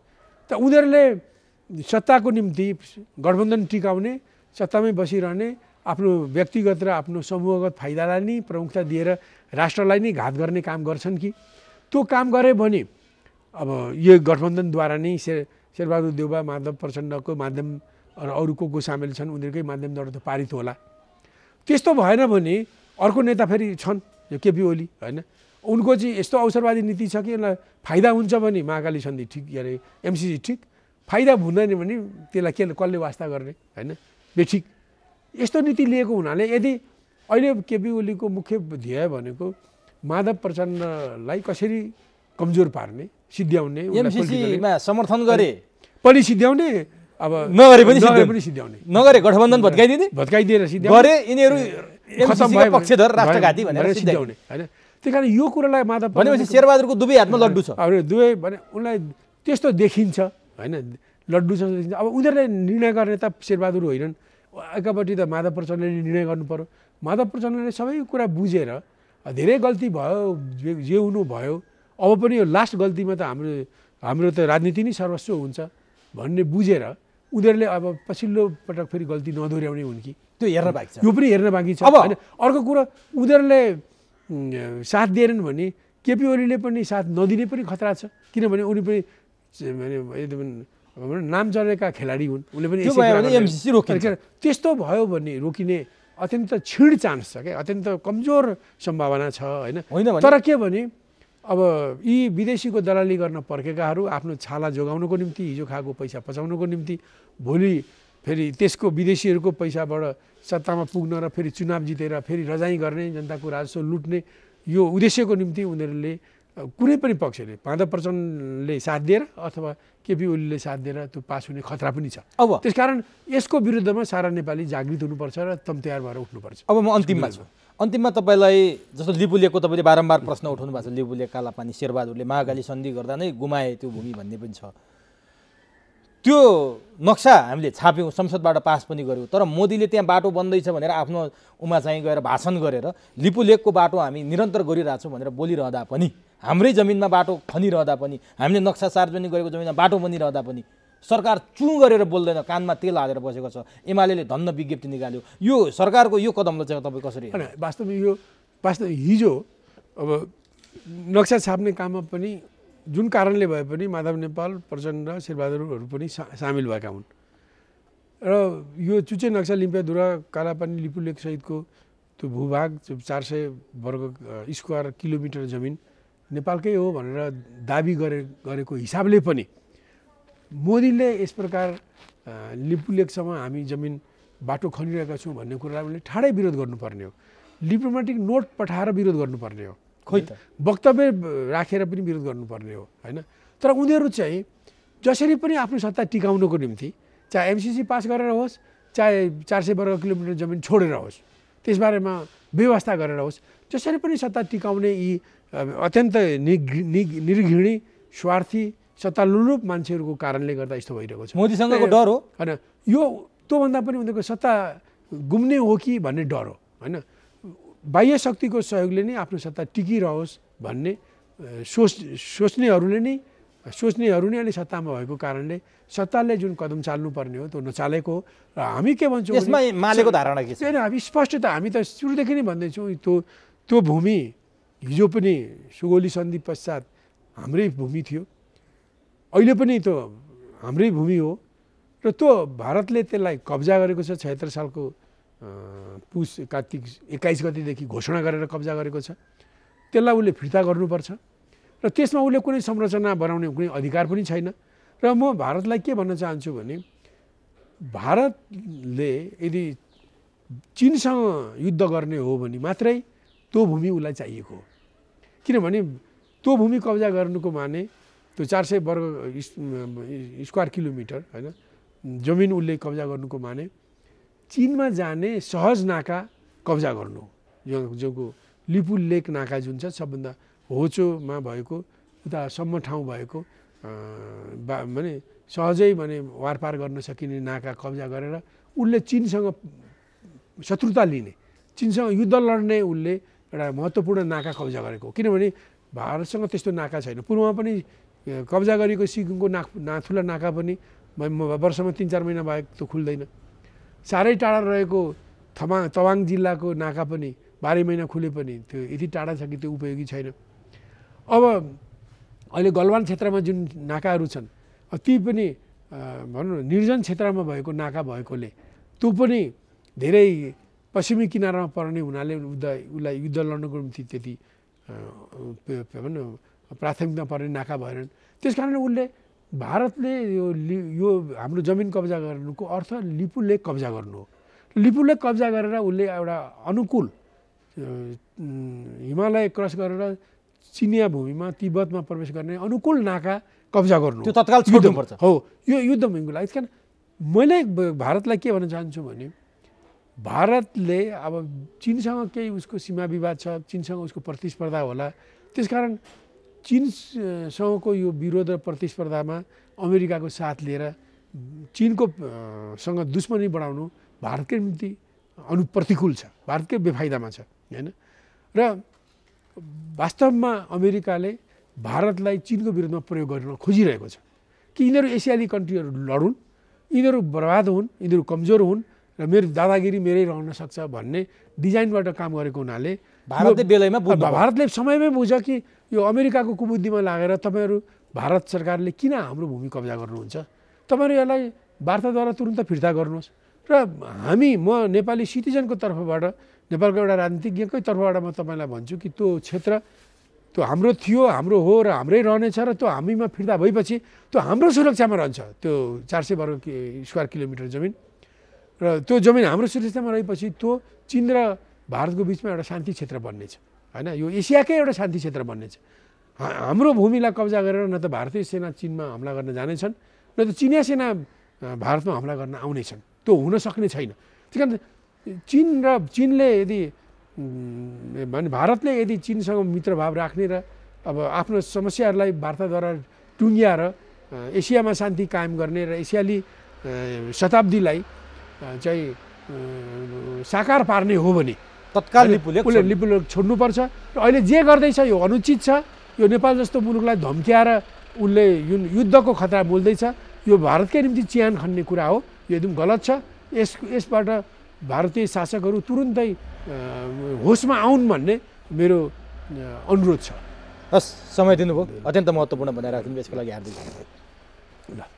त उनीहरूले सत्ताको निम्ति गठबन्धन टिकाउने सत्तामै बसिरहने आफ्नो व्यक्तिगत र आफ्नो समूहगत फाइदालाई नै प्रमुखता दिएर राष्ट्रलाई नै घात गर्ने काम गर्छन् कि त्यो काम गरे भने अब यो गठबन्धनद्वारा नै शेर शेरबहादुर देउबा माधव प्रचण्डको माध्यम र अरू को को सामेल छन् उनीहरूकै माध्यमद्वारा त पारित होला त्यस्तो भएन भने अर्को नेता फेरि छन् यो केपी ओली होइन उनको चाहिँ यस्तो अवसरवादी नीति छ कि यसलाई फाइदा हुन्छ भने महाकाली सन्धि ठिक अरे एमसिसी ठिक फाइदा हुँदैन भने त्यसलाई के कसले वास्ता गर्ने होइन बेठिक यस्तो नीति लिएको हुनाले यदि अहिले केपी ओलीको मुख्य ध्येय भनेको माधव प्रचण्डलाई कसरी कमजोर पार्ने सिद्ध्याउने समर्थन गरे पनि सिद्ध्याउने अब नगरे पनि सिद्ध्याउने नगरे गठबन्धन भत्काइदिने भत्काइदिएर सिद्ध्याउने गरे यिनीहरू पक्षधर राष्ट्रघाती भनेर सिद्ध्याउने होइन त्यही कारण यो कुरालाई माधव भनेपछि शेरबहादुरको दुवै हातमा लड्डु छ अब दुवै भने उनलाई त्यस्तो देखिन्छ होइन लड्डु छ देखिन्छ अब उनीहरूले निर्णय गर्ने त शेरबहादुर होइनन् एकापट्टि त माधव प्रचण्डले निर्णय गर्नु पऱ्यो माधव प्रचण्डले सबै कुरा बुझेर धेरै गल्ती भयो जे जे हुनु भयो अब पनि यो लास्ट गल्तीमा त हाम्रो हाम्रो त राजनीति नै सर्वस्व हुन्छ भन्ने बुझेर उनीहरूले अब पछिल्लो पटक फेरि गल्ती नदोहोऱ्याउने हुन् कि त्यो हेर्न बाँकी छ यो पनि हेर्न बाँकी छ अब होइन अर्को कुरो उनीहरूले साथ दिएनन् भने केपी ओलीले पनि साथ नदिने पनि खतरा छ किनभने उनी पनि एकदम नाम चलेका खेलाडी हुन् उनले पनि त्यस्तो भयो भने रोकिने अत्यन्त छिड चान्स छ क्या अत्यन्त कमजोर सम्भावना छ होइन तर के भने अब यी विदेशीको दलाली गर्न पर्खेकाहरू आफ्नो छाला जोगाउनको निम्ति हिजो खाएको पैसा पचाउनको निम्ति भोलि फेरि त्यसको विदेशीहरूको पैसाबाट सत्तामा पुग्न र फेरि चुनाव जितेर फेरि रजाइ गर्ने जनताको राजस्व लुट्ने यो उद्देश्यको निम्ति उनीहरूले कुनै पनि पक्षले पाँच प्रचण्डले साथ दिएर अथवा केपी ओलीले साथ दिएर त्यो पास हुने खतरा पनि छ अब त्यसकारण यसको विरुद्धमा सारा नेपाली जागृत हुनुपर्छ र तम तयार भएर उठ्नुपर्छ अब म अन्तिममा छु अन्तिममा तपाईँलाई जस्तो लिपुलेको तपाईँले बारम्बार प्रश्न उठाउनु भएको छ लिपुले कालापानी शेरबहादुरले महाकाली सन्धि गर्दा नै गुमाए त्यो भूमि भन्ने पनि छ त्यो नक्सा हामीले छाप्यौँ संसदबाट पास पनि गऱ्यौँ तर मोदीले त्यहाँ बाटो बन्दैछ भनेर आफ्नो उमा चाहिँ गएर भाषण गरेर लिपुलेखको बाटो हामी निरन्तर गरिरहेछौँ भनेर बोलिरहँदा पनि हाम्रै जमिनमा बाटो खनिरहँदा पनि हामीले नक्सा सार्वजनिक गरेको जमिनमा बाटो बनिरहँदा पनि सरकार चुङ गरेर बोल्दैन कानमा तेल हालेर बसेको छ एमाले धन्न विज्ञप्ति निकाल्यो यो सरकारको यो कदमलाई चाहिँ तपाईँ कसरी वास्तवमा यो वास्तव हिजो अब नक्सा छाप्ने काममा पनि जुन कारणले भए पनि माधव नेपाल प्रचण्ड शेरबहादुरहरू पनि सा सामेल भएका हुन् र यो चुचे नक्सा लिम्पियाधुरा कालापानी लिपुलेकसहितको त्यो भूभाग चार सय वर्ग स्क्वायर किलोमिटर जमिन नेपालकै हो भनेर दाबी गरे गरेको हिसाबले पनि मोदीले यस प्रकार लिपुलेकसम्म हामी जमिन बाटो खनिरहेका छौँ भन्ने कुरालाई उसले ठाडै विरोध गर्नुपर्ने हो डिप्लोमेटिक नोट पठाएर विरोध गर्नुपर्ने हो खोइ त वक्तव्य राखेर पनि विरोध गर्नुपर्ने हो होइन तर उनीहरू चाहिँ जसरी पनि आफ्नो सत्ता टिकाउनको निम्ति चाहे एमसिसी पास गरेर होस् चाहे चार सय वर्ग किलोमिटर जमिन छोडेर होस् त्यसबारेमा व्यवस्था गरेर होस् जसरी पनि सत्ता टिकाउने यी अत्यन्त निर्घृणी स्वार्थी सत्ता लुलुप मान्छेहरूको कारणले गर्दा यस्तो भइरहेको छ मोदीसँगको डर हो होइन यो त्योभन्दा पनि उनीहरूको सत्ता गुम्ने हो कि भन्ने डर हो होइन बाह्य शक्तिको सहयोगले नै आफ्नो सत्ता टिकिरहोस् भन्ने सोच सोच्नेहरूले नै सोच्नेहरू नै अहिले सत्तामा भएको कारणले सत्ताले जुन कदम चाल्नुपर्ने हो त्यो नचालेको र हामी के भन्छौँ मालेको धारणा के छैन हामी स्पष्ट त हामी त सुरुदेखि नै भन्दैछौँ त्यो त्यो भूमि हिजो पनि सुगोली सन्धि पश्चात हाम्रै भूमि थियो अहिले पनि त्यो हाम्रै भूमि हो र त्यो भारतले त्यसलाई कब्जा गरेको छ छयत्तर सालको पुस कार्तिक एक्काइस गतिदेखि घोषणा गरेर कब्जा गरेको छ त्यसलाई उसले फिर्ता गर्नुपर्छ र त्यसमा उसले कुनै संरचना बनाउने कुनै अधिकार पनि छैन र म भारतलाई के भन्न चाहन्छु भने भारतले यदि चिनसँग युद्ध गर्ने हो भने मात्रै त्यो भूमि उसलाई चाहिएको हो किनभने त्यो भूमि कब्जा गर्नुको माने त्यो चार सय वर्ग स्क्वायर किलोमिटर होइन जमिन उसले कब्जा गर्नुको माने चिनमा जाने सहज नाका कब्जा गर्नु जो जोको लिपु लेक नाका जुन छ सबभन्दा होचोमा भएको उता सम्म ठाउँ भएको बा सहजै भने वारपार गर्न सकिने नाका कब्जा गरेर उसले चिनसँग शत्रुता लिने चिनसँग युद्ध लड्ने उसले एउटा महत्त्वपूर्ण नाका कब्जा गरेको किनभने भारतसँग त्यस्तो नाका छैन पूर्वमा पनि कब्जा गरेको सिक्किमको नाक नाथुला नाका पनि वर्षमा तिन चार महिना बाहेक त खुल्दैन साह्रै टाढा रहेको थमा तवाङ जिल्लाको नाका पनि बाह्रै महिना खुले पनि त्यो यति टाढा छ कि त्यो उपयोगी छैन अब अहिले गलवान क्षेत्रमा जुन नाकाहरू छन् ती पनि भनौँ न निर्जन क्षेत्रमा भएको नाका भएकोले त्यो पनि धेरै पश्चिमी किनारामा पर्ने हुनाले युद्ध उसलाई युद्ध लड्नुको निम्ति त्यति भनौँ न प्राथमिकता पर्ने नाका भएनन् त्यस कारण उसले भारतले यो लि यो हाम्रो जमिन कब्जा गर्नुको अर्थ लिपुले कब्जा गर्नु हो लिपुले कब्जा गरेर उसले एउटा अनुकूल हिमालय क्रस गरेर चिनिया भूमिमा तिब्बतमा प्रवेश गर्ने अनुकूल नाका कब्जा गर्नु त्यो तत्काल पर्छ हो यो युद्ध भूमिको लागि कारण मैले भारतलाई के भन्न चाहन्छु भने भारतले अब चिनसँग केही उसको सीमा विवाद छ चिनसँग उसको प्रतिस्पर्धा होला त्यस कारण चिनसँगको यो विरोध र प्रतिस्पर्धामा अमेरिकाको साथ लिएर चिनको सँग दुश्मनी बढाउनु भारतकै निम्ति अनुप्रतिकूल छ भारतकै बेफाइदामा छ होइन र वास्तवमा अमेरिकाले भारतलाई चिनको विरुद्धमा प्रयोग गर्न खोजिरहेको छ कि यिनीहरू एसियाली कन्ट्रीहरू लडुन् यिनीहरू बर्बाद हुन् यिनीहरू कमजोर हुन् र मेरो दादागिरी मेरै रहन सक्छ भन्ने डिजाइनबाट काम गरेको हुनाले भारतले समयमै बुझ्छ कि यो अमेरिकाको कुबुद्धिमा लागेर तपाईँहरू भारत सरकारले किन हाम्रो भूमि कब्जा गर्नुहुन्छ तपाईँहरू यसलाई वार्ताद्वारा तुरन्त फिर्ता गर्नुहोस् र हामी म नेपाली सिटिजनको तर्फबाट नेपालको एउटा राजनीतिज्ञकै तर्फबाट म तपाईँलाई भन्छु कि त्यो क्षेत्र त्यो हाम्रो थियो हाम्रो हो र हाम्रै रहनेछ र त्यो हामीमा फिर्ता भएपछि त्यो हाम्रो सुरक्षामा रहन्छ त्यो चार सय वर्ग स्क्वायर किलोमिटर जमिन र त्यो जमिन हाम्रो सुरक्षामा रहेपछि त्यो चिन र भारतको बिचमा एउटा शान्ति क्षेत्र बन्नेछ होइन यो एसियाकै एउटा शान्ति क्षेत्र बन्नेछ हाम्रो भूमिलाई कब्जा गरेर न त भारतीय सेना चिनमा हमला गर्न जानेछन् न त चिनिया सेना भारतमा हमला गर्न आउनेछन् त्यो हुन सक्ने छैन त्यस कारण चिन र चिनले यदि भने भारतले यदि चिनसँग मित्रभाव राख्ने र अब आफ्नो समस्याहरूलाई वार्ताद्वारा टुङ्ग्याएर एसियामा शान्ति कायम गर्ने र एसियाली शताब्दीलाई चाहिँ साकार पार्ने हो भने तत्काल लिपुले उसले लिपुले छोड्नुपर्छ र अहिले जे गर्दैछ यो अनुचित छ यो नेपाल जस्तो मुलुकलाई धम्क्याएर उसले जुन युद्धको खतरा बोल्दैछ यो भारतकै निम्ति चियान खन्ने कुरा हो यो एकदम गलत छ यस यसबाट भारतीय शासकहरू तुरुन्तै होसमा आउन् भन्ने मेरो अनुरोध छ हस् समय दिनुभयो अत्यन्त महत्त्वपूर्ण भनेर राखिदिनु यसको लागि हार्दिक ल